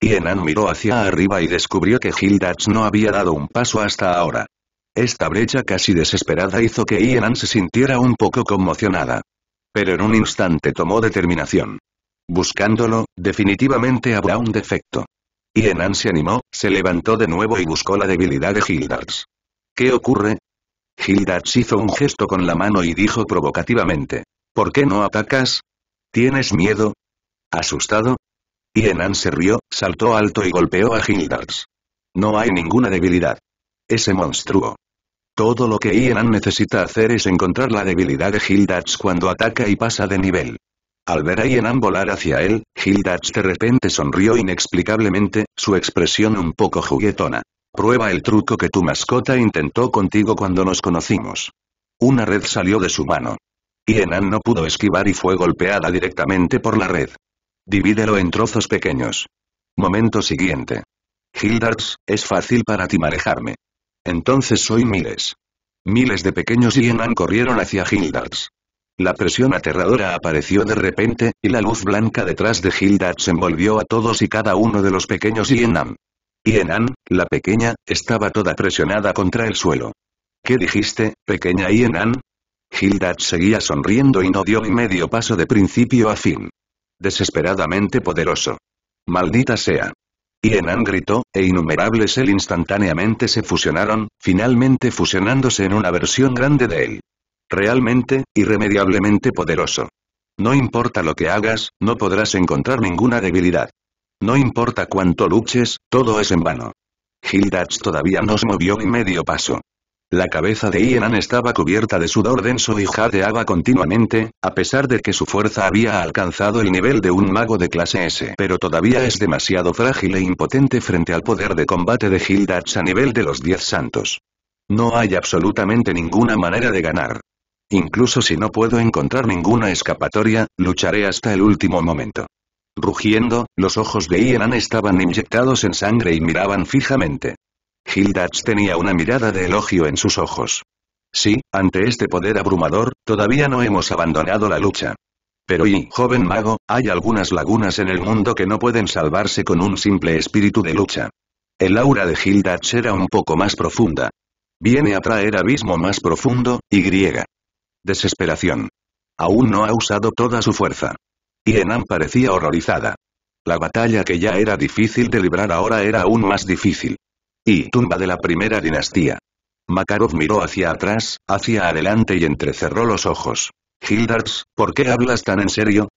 Yenan miró hacia arriba y descubrió que Hildach no había dado un paso hasta ahora. Esta brecha casi desesperada hizo que Yenan se sintiera un poco conmocionada. Pero en un instante tomó determinación. Buscándolo, definitivamente habrá un defecto. Y Enan se animó, se levantó de nuevo y buscó la debilidad de Hildarts. ¿Qué ocurre? Hildarts hizo un gesto con la mano y dijo provocativamente. ¿Por qué no atacas? ¿Tienes miedo? ¿Asustado? Y Enan se rió, saltó alto y golpeó a Hildarts. No hay ninguna debilidad. Ese monstruo. Todo lo que Ian necesita hacer es encontrar la debilidad de Hildarts cuando ataca y pasa de nivel. Al ver a Ienan volar hacia él, Hildarts de repente sonrió inexplicablemente, su expresión un poco juguetona. Prueba el truco que tu mascota intentó contigo cuando nos conocimos. Una red salió de su mano. Ienan no pudo esquivar y fue golpeada directamente por la red. Divídelo en trozos pequeños. Momento siguiente. Hildarts, es fácil para ti manejarme. Entonces soy miles. Miles de pequeños Ienan corrieron hacia Hildarts. La presión aterradora apareció de repente, y la luz blanca detrás de Hildad se envolvió a todos y cada uno de los pequeños y Enam. la pequeña, estaba toda presionada contra el suelo. ¿Qué dijiste, pequeña y Hildad seguía sonriendo y no dio ni medio paso de principio a fin. Desesperadamente poderoso. Maldita sea. Y gritó, e innumerables él instantáneamente se fusionaron, finalmente fusionándose en una versión grande de él. Realmente, irremediablemente poderoso. No importa lo que hagas, no podrás encontrar ninguna debilidad. No importa cuánto luches, todo es en vano. Gildach todavía no se movió en medio paso. La cabeza de Ienan estaba cubierta de sudor denso y jadeaba continuamente, a pesar de que su fuerza había alcanzado el nivel de un mago de clase S. Pero todavía es demasiado frágil e impotente frente al poder de combate de Gildach a nivel de los Diez Santos. No hay absolutamente ninguna manera de ganar. Incluso si no puedo encontrar ninguna escapatoria, lucharé hasta el último momento. Rugiendo, los ojos de Ian estaban inyectados en sangre y miraban fijamente. Hildats tenía una mirada de elogio en sus ojos. Sí, ante este poder abrumador, todavía no hemos abandonado la lucha. Pero y, joven mago, hay algunas lagunas en el mundo que no pueden salvarse con un simple espíritu de lucha. El aura de Hildats era un poco más profunda. Viene a traer abismo más profundo, y griega. Desesperación. Aún no ha usado toda su fuerza. Yenan parecía horrorizada. La batalla que ya era difícil de librar ahora era aún más difícil. Y tumba de la primera dinastía. Makarov miró hacia atrás, hacia adelante y entrecerró los ojos. Hildarts, ¿por qué hablas tan en serio?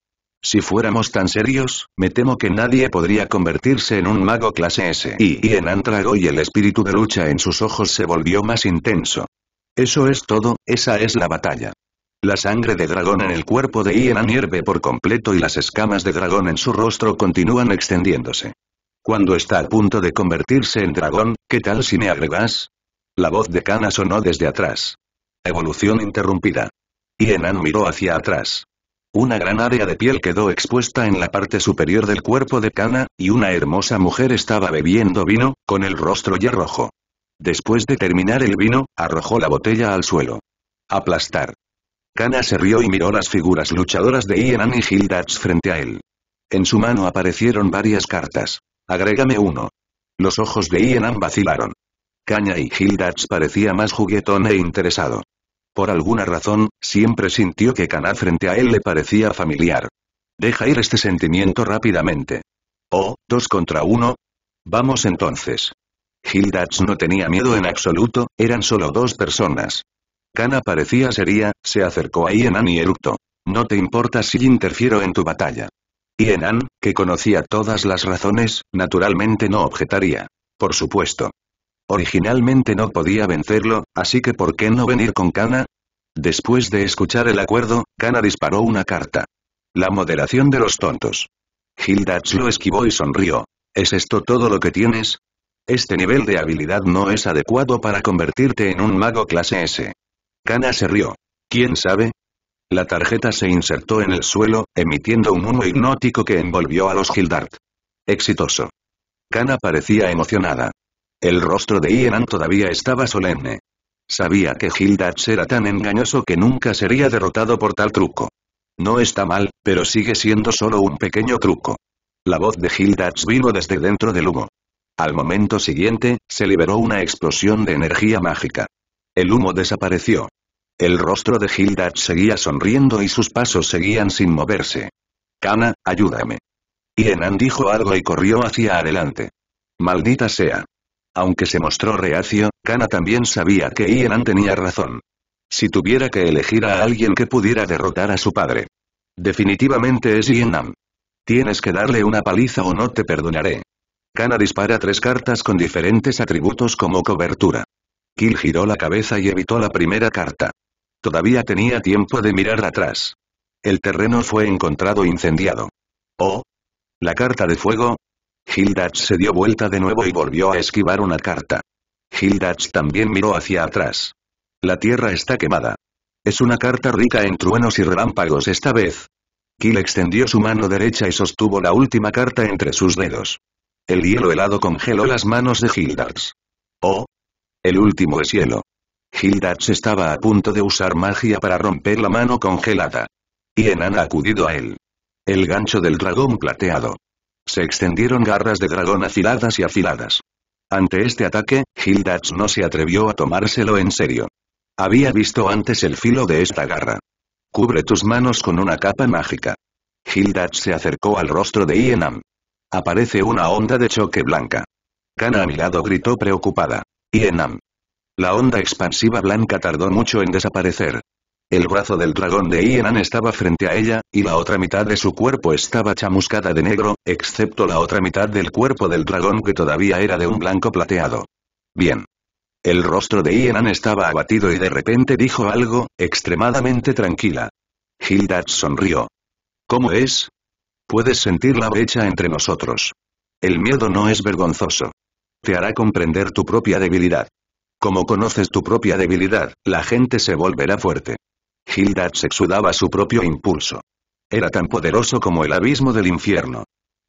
Si fuéramos tan serios, me temo que nadie podría convertirse en un mago clase S. Y Yenan tragó y el espíritu de lucha en sus ojos se volvió más intenso. Eso es todo, esa es la batalla. La sangre de dragón en el cuerpo de Ienan hierve por completo y las escamas de dragón en su rostro continúan extendiéndose. Cuando está a punto de convertirse en dragón, ¿qué tal si me agregas? La voz de Kana sonó desde atrás. Evolución interrumpida. Ienan miró hacia atrás. Una gran área de piel quedó expuesta en la parte superior del cuerpo de Kana, y una hermosa mujer estaba bebiendo vino, con el rostro ya rojo. Después de terminar el vino, arrojó la botella al suelo. Aplastar. Kana se rió y miró las figuras luchadoras de Ian y gildads frente a él. En su mano aparecieron varias cartas. Agrégame uno. Los ojos de Ian vacilaron. Kana y Hildats parecía más juguetón e interesado. Por alguna razón, siempre sintió que Kana frente a él le parecía familiar. Deja ir este sentimiento rápidamente. Oh, dos contra uno. Vamos entonces. Gildatz no tenía miedo en absoluto, eran solo dos personas. Kana parecía seria, se acercó a Ienan y eructó. No te importa si interfiero en tu batalla. Ienan, que conocía todas las razones, naturalmente no objetaría. Por supuesto. Originalmente no podía vencerlo, así que ¿por qué no venir con Kana? Después de escuchar el acuerdo, Kana disparó una carta. La moderación de los tontos. Hildach lo esquivó y sonrió. ¿Es esto todo lo que tienes? Este nivel de habilidad no es adecuado para convertirte en un mago clase S. Kana se rió. ¿Quién sabe? La tarjeta se insertó en el suelo, emitiendo un humo hipnótico que envolvió a los Gildart. Exitoso. Kana parecía emocionada. El rostro de Ianan todavía estaba solemne. Sabía que Gildart era tan engañoso que nunca sería derrotado por tal truco. No está mal, pero sigue siendo solo un pequeño truco. La voz de Hildart vino desde dentro del humo. Al momento siguiente, se liberó una explosión de energía mágica. El humo desapareció. El rostro de Hildad seguía sonriendo y sus pasos seguían sin moverse. Kana, ayúdame. Y dijo algo y corrió hacia adelante. Maldita sea. Aunque se mostró reacio, Kana también sabía que Ienan tenía razón. Si tuviera que elegir a alguien que pudiera derrotar a su padre. Definitivamente es Ienan. Tienes que darle una paliza o no te perdonaré. Kana dispara tres cartas con diferentes atributos como cobertura. Kill giró la cabeza y evitó la primera carta. Todavía tenía tiempo de mirar atrás. El terreno fue encontrado incendiado. ¿Oh? ¿La carta de fuego? Hildach se dio vuelta de nuevo y volvió a esquivar una carta. Hildach también miró hacia atrás. La tierra está quemada. Es una carta rica en truenos y relámpagos esta vez. Kill extendió su mano derecha y sostuvo la última carta entre sus dedos. El hielo helado congeló las manos de Hildarts. ¡Oh! El último es hielo. Hildarts estaba a punto de usar magia para romper la mano congelada. Y Enan acudido a él. El gancho del dragón plateado. Se extendieron garras de dragón afiladas y afiladas. Ante este ataque, Hildarts no se atrevió a tomárselo en serio. Había visto antes el filo de esta garra. Cubre tus manos con una capa mágica. Hildarts se acercó al rostro de Ienam. Aparece una onda de choque blanca. Kana a mi lado gritó preocupada. Ienam. La onda expansiva blanca tardó mucho en desaparecer. El brazo del dragón de Ienan estaba frente a ella, y la otra mitad de su cuerpo estaba chamuscada de negro, excepto la otra mitad del cuerpo del dragón que todavía era de un blanco plateado. Bien. El rostro de Ienan estaba abatido y de repente dijo algo, extremadamente tranquila. Hildad sonrió. ¿Cómo es? Puedes sentir la brecha entre nosotros. El miedo no es vergonzoso. Te hará comprender tu propia debilidad. Como conoces tu propia debilidad, la gente se volverá fuerte. Hildad se exudaba su propio impulso. Era tan poderoso como el abismo del infierno.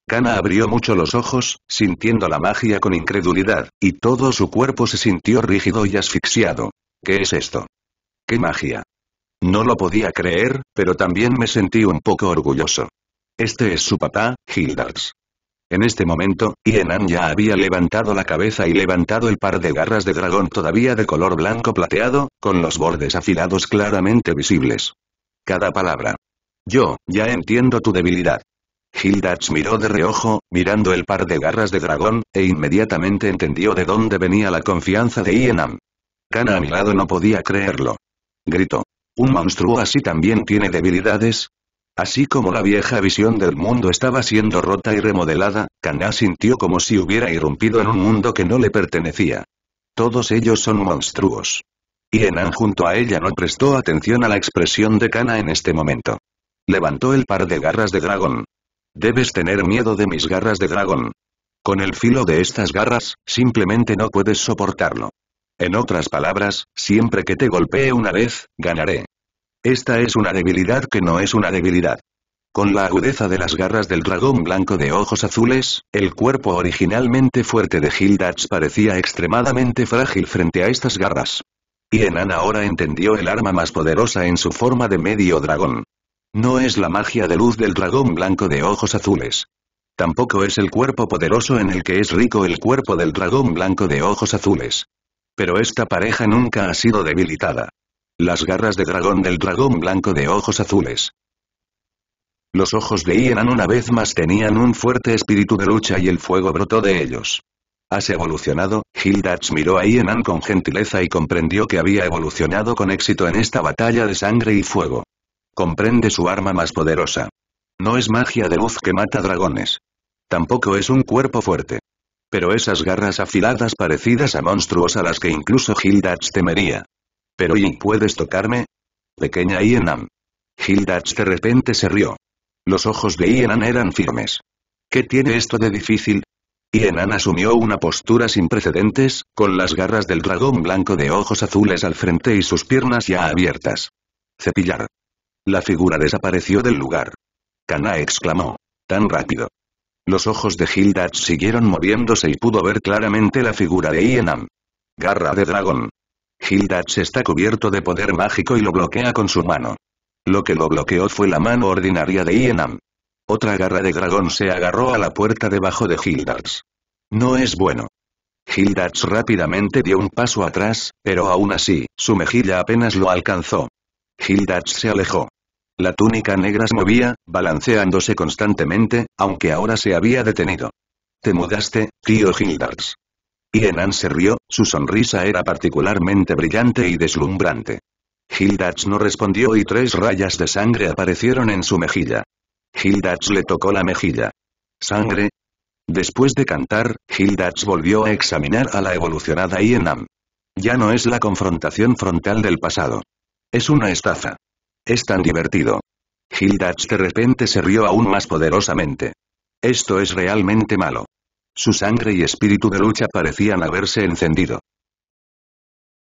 Kana abrió mucho los ojos, sintiendo la magia con incredulidad, y todo su cuerpo se sintió rígido y asfixiado. ¿Qué es esto? ¿Qué magia? No lo podía creer, pero también me sentí un poco orgulloso. Este es su papá, Hildax. En este momento, Ienam ya había levantado la cabeza y levantado el par de garras de dragón todavía de color blanco plateado, con los bordes afilados claramente visibles. Cada palabra. Yo, ya entiendo tu debilidad. Hildards miró de reojo, mirando el par de garras de dragón, e inmediatamente entendió de dónde venía la confianza de Ienam. Kana a mi lado no podía creerlo. Gritó. ¿Un monstruo así también tiene debilidades? Así como la vieja visión del mundo estaba siendo rota y remodelada, Kana sintió como si hubiera irrumpido en un mundo que no le pertenecía. Todos ellos son monstruos. Y Enan junto a ella no prestó atención a la expresión de Kana en este momento. Levantó el par de garras de dragón. Debes tener miedo de mis garras de dragón. Con el filo de estas garras, simplemente no puedes soportarlo. En otras palabras, siempre que te golpee una vez, ganaré. Esta es una debilidad que no es una debilidad. Con la agudeza de las garras del dragón blanco de ojos azules, el cuerpo originalmente fuerte de Gildas parecía extremadamente frágil frente a estas garras. Y Enan ahora entendió el arma más poderosa en su forma de medio dragón. No es la magia de luz del dragón blanco de ojos azules. Tampoco es el cuerpo poderoso en el que es rico el cuerpo del dragón blanco de ojos azules. Pero esta pareja nunca ha sido debilitada. Las garras de dragón del dragón blanco de ojos azules. Los ojos de Ian una vez más tenían un fuerte espíritu de lucha y el fuego brotó de ellos. Has evolucionado, Hildats miró a Ienan con gentileza y comprendió que había evolucionado con éxito en esta batalla de sangre y fuego. Comprende su arma más poderosa. No es magia de luz que mata dragones. Tampoco es un cuerpo fuerte. Pero esas garras afiladas parecidas a monstruos a las que incluso Hildats temería, pero ¿y puedes tocarme? Pequeña Ienam? Hildach de repente se rió. Los ojos de Ienam eran firmes. ¿Qué tiene esto de difícil? Ienam asumió una postura sin precedentes, con las garras del dragón blanco de ojos azules al frente y sus piernas ya abiertas. Cepillar. La figura desapareció del lugar. Kana exclamó. Tan rápido. Los ojos de Hildach siguieron moviéndose y pudo ver claramente la figura de Ienam. Garra de dragón. Hildach está cubierto de poder mágico y lo bloquea con su mano. Lo que lo bloqueó fue la mano ordinaria de Ienam. Otra garra de dragón se agarró a la puerta debajo de Gildax. No es bueno. Hildach rápidamente dio un paso atrás, pero aún así, su mejilla apenas lo alcanzó. Hildach se alejó. La túnica negra se movía, balanceándose constantemente, aunque ahora se había detenido. Te mudaste, tío Hildars. Enan se rió, su sonrisa era particularmente brillante y deslumbrante. Hildach no respondió y tres rayas de sangre aparecieron en su mejilla. Hildach le tocó la mejilla. ¿Sangre? Después de cantar, Hildach volvió a examinar a la evolucionada Ienam. Ya no es la confrontación frontal del pasado. Es una estafa. Es tan divertido. Hildach de repente se rió aún más poderosamente. Esto es realmente malo. Su sangre y espíritu de lucha parecían haberse encendido.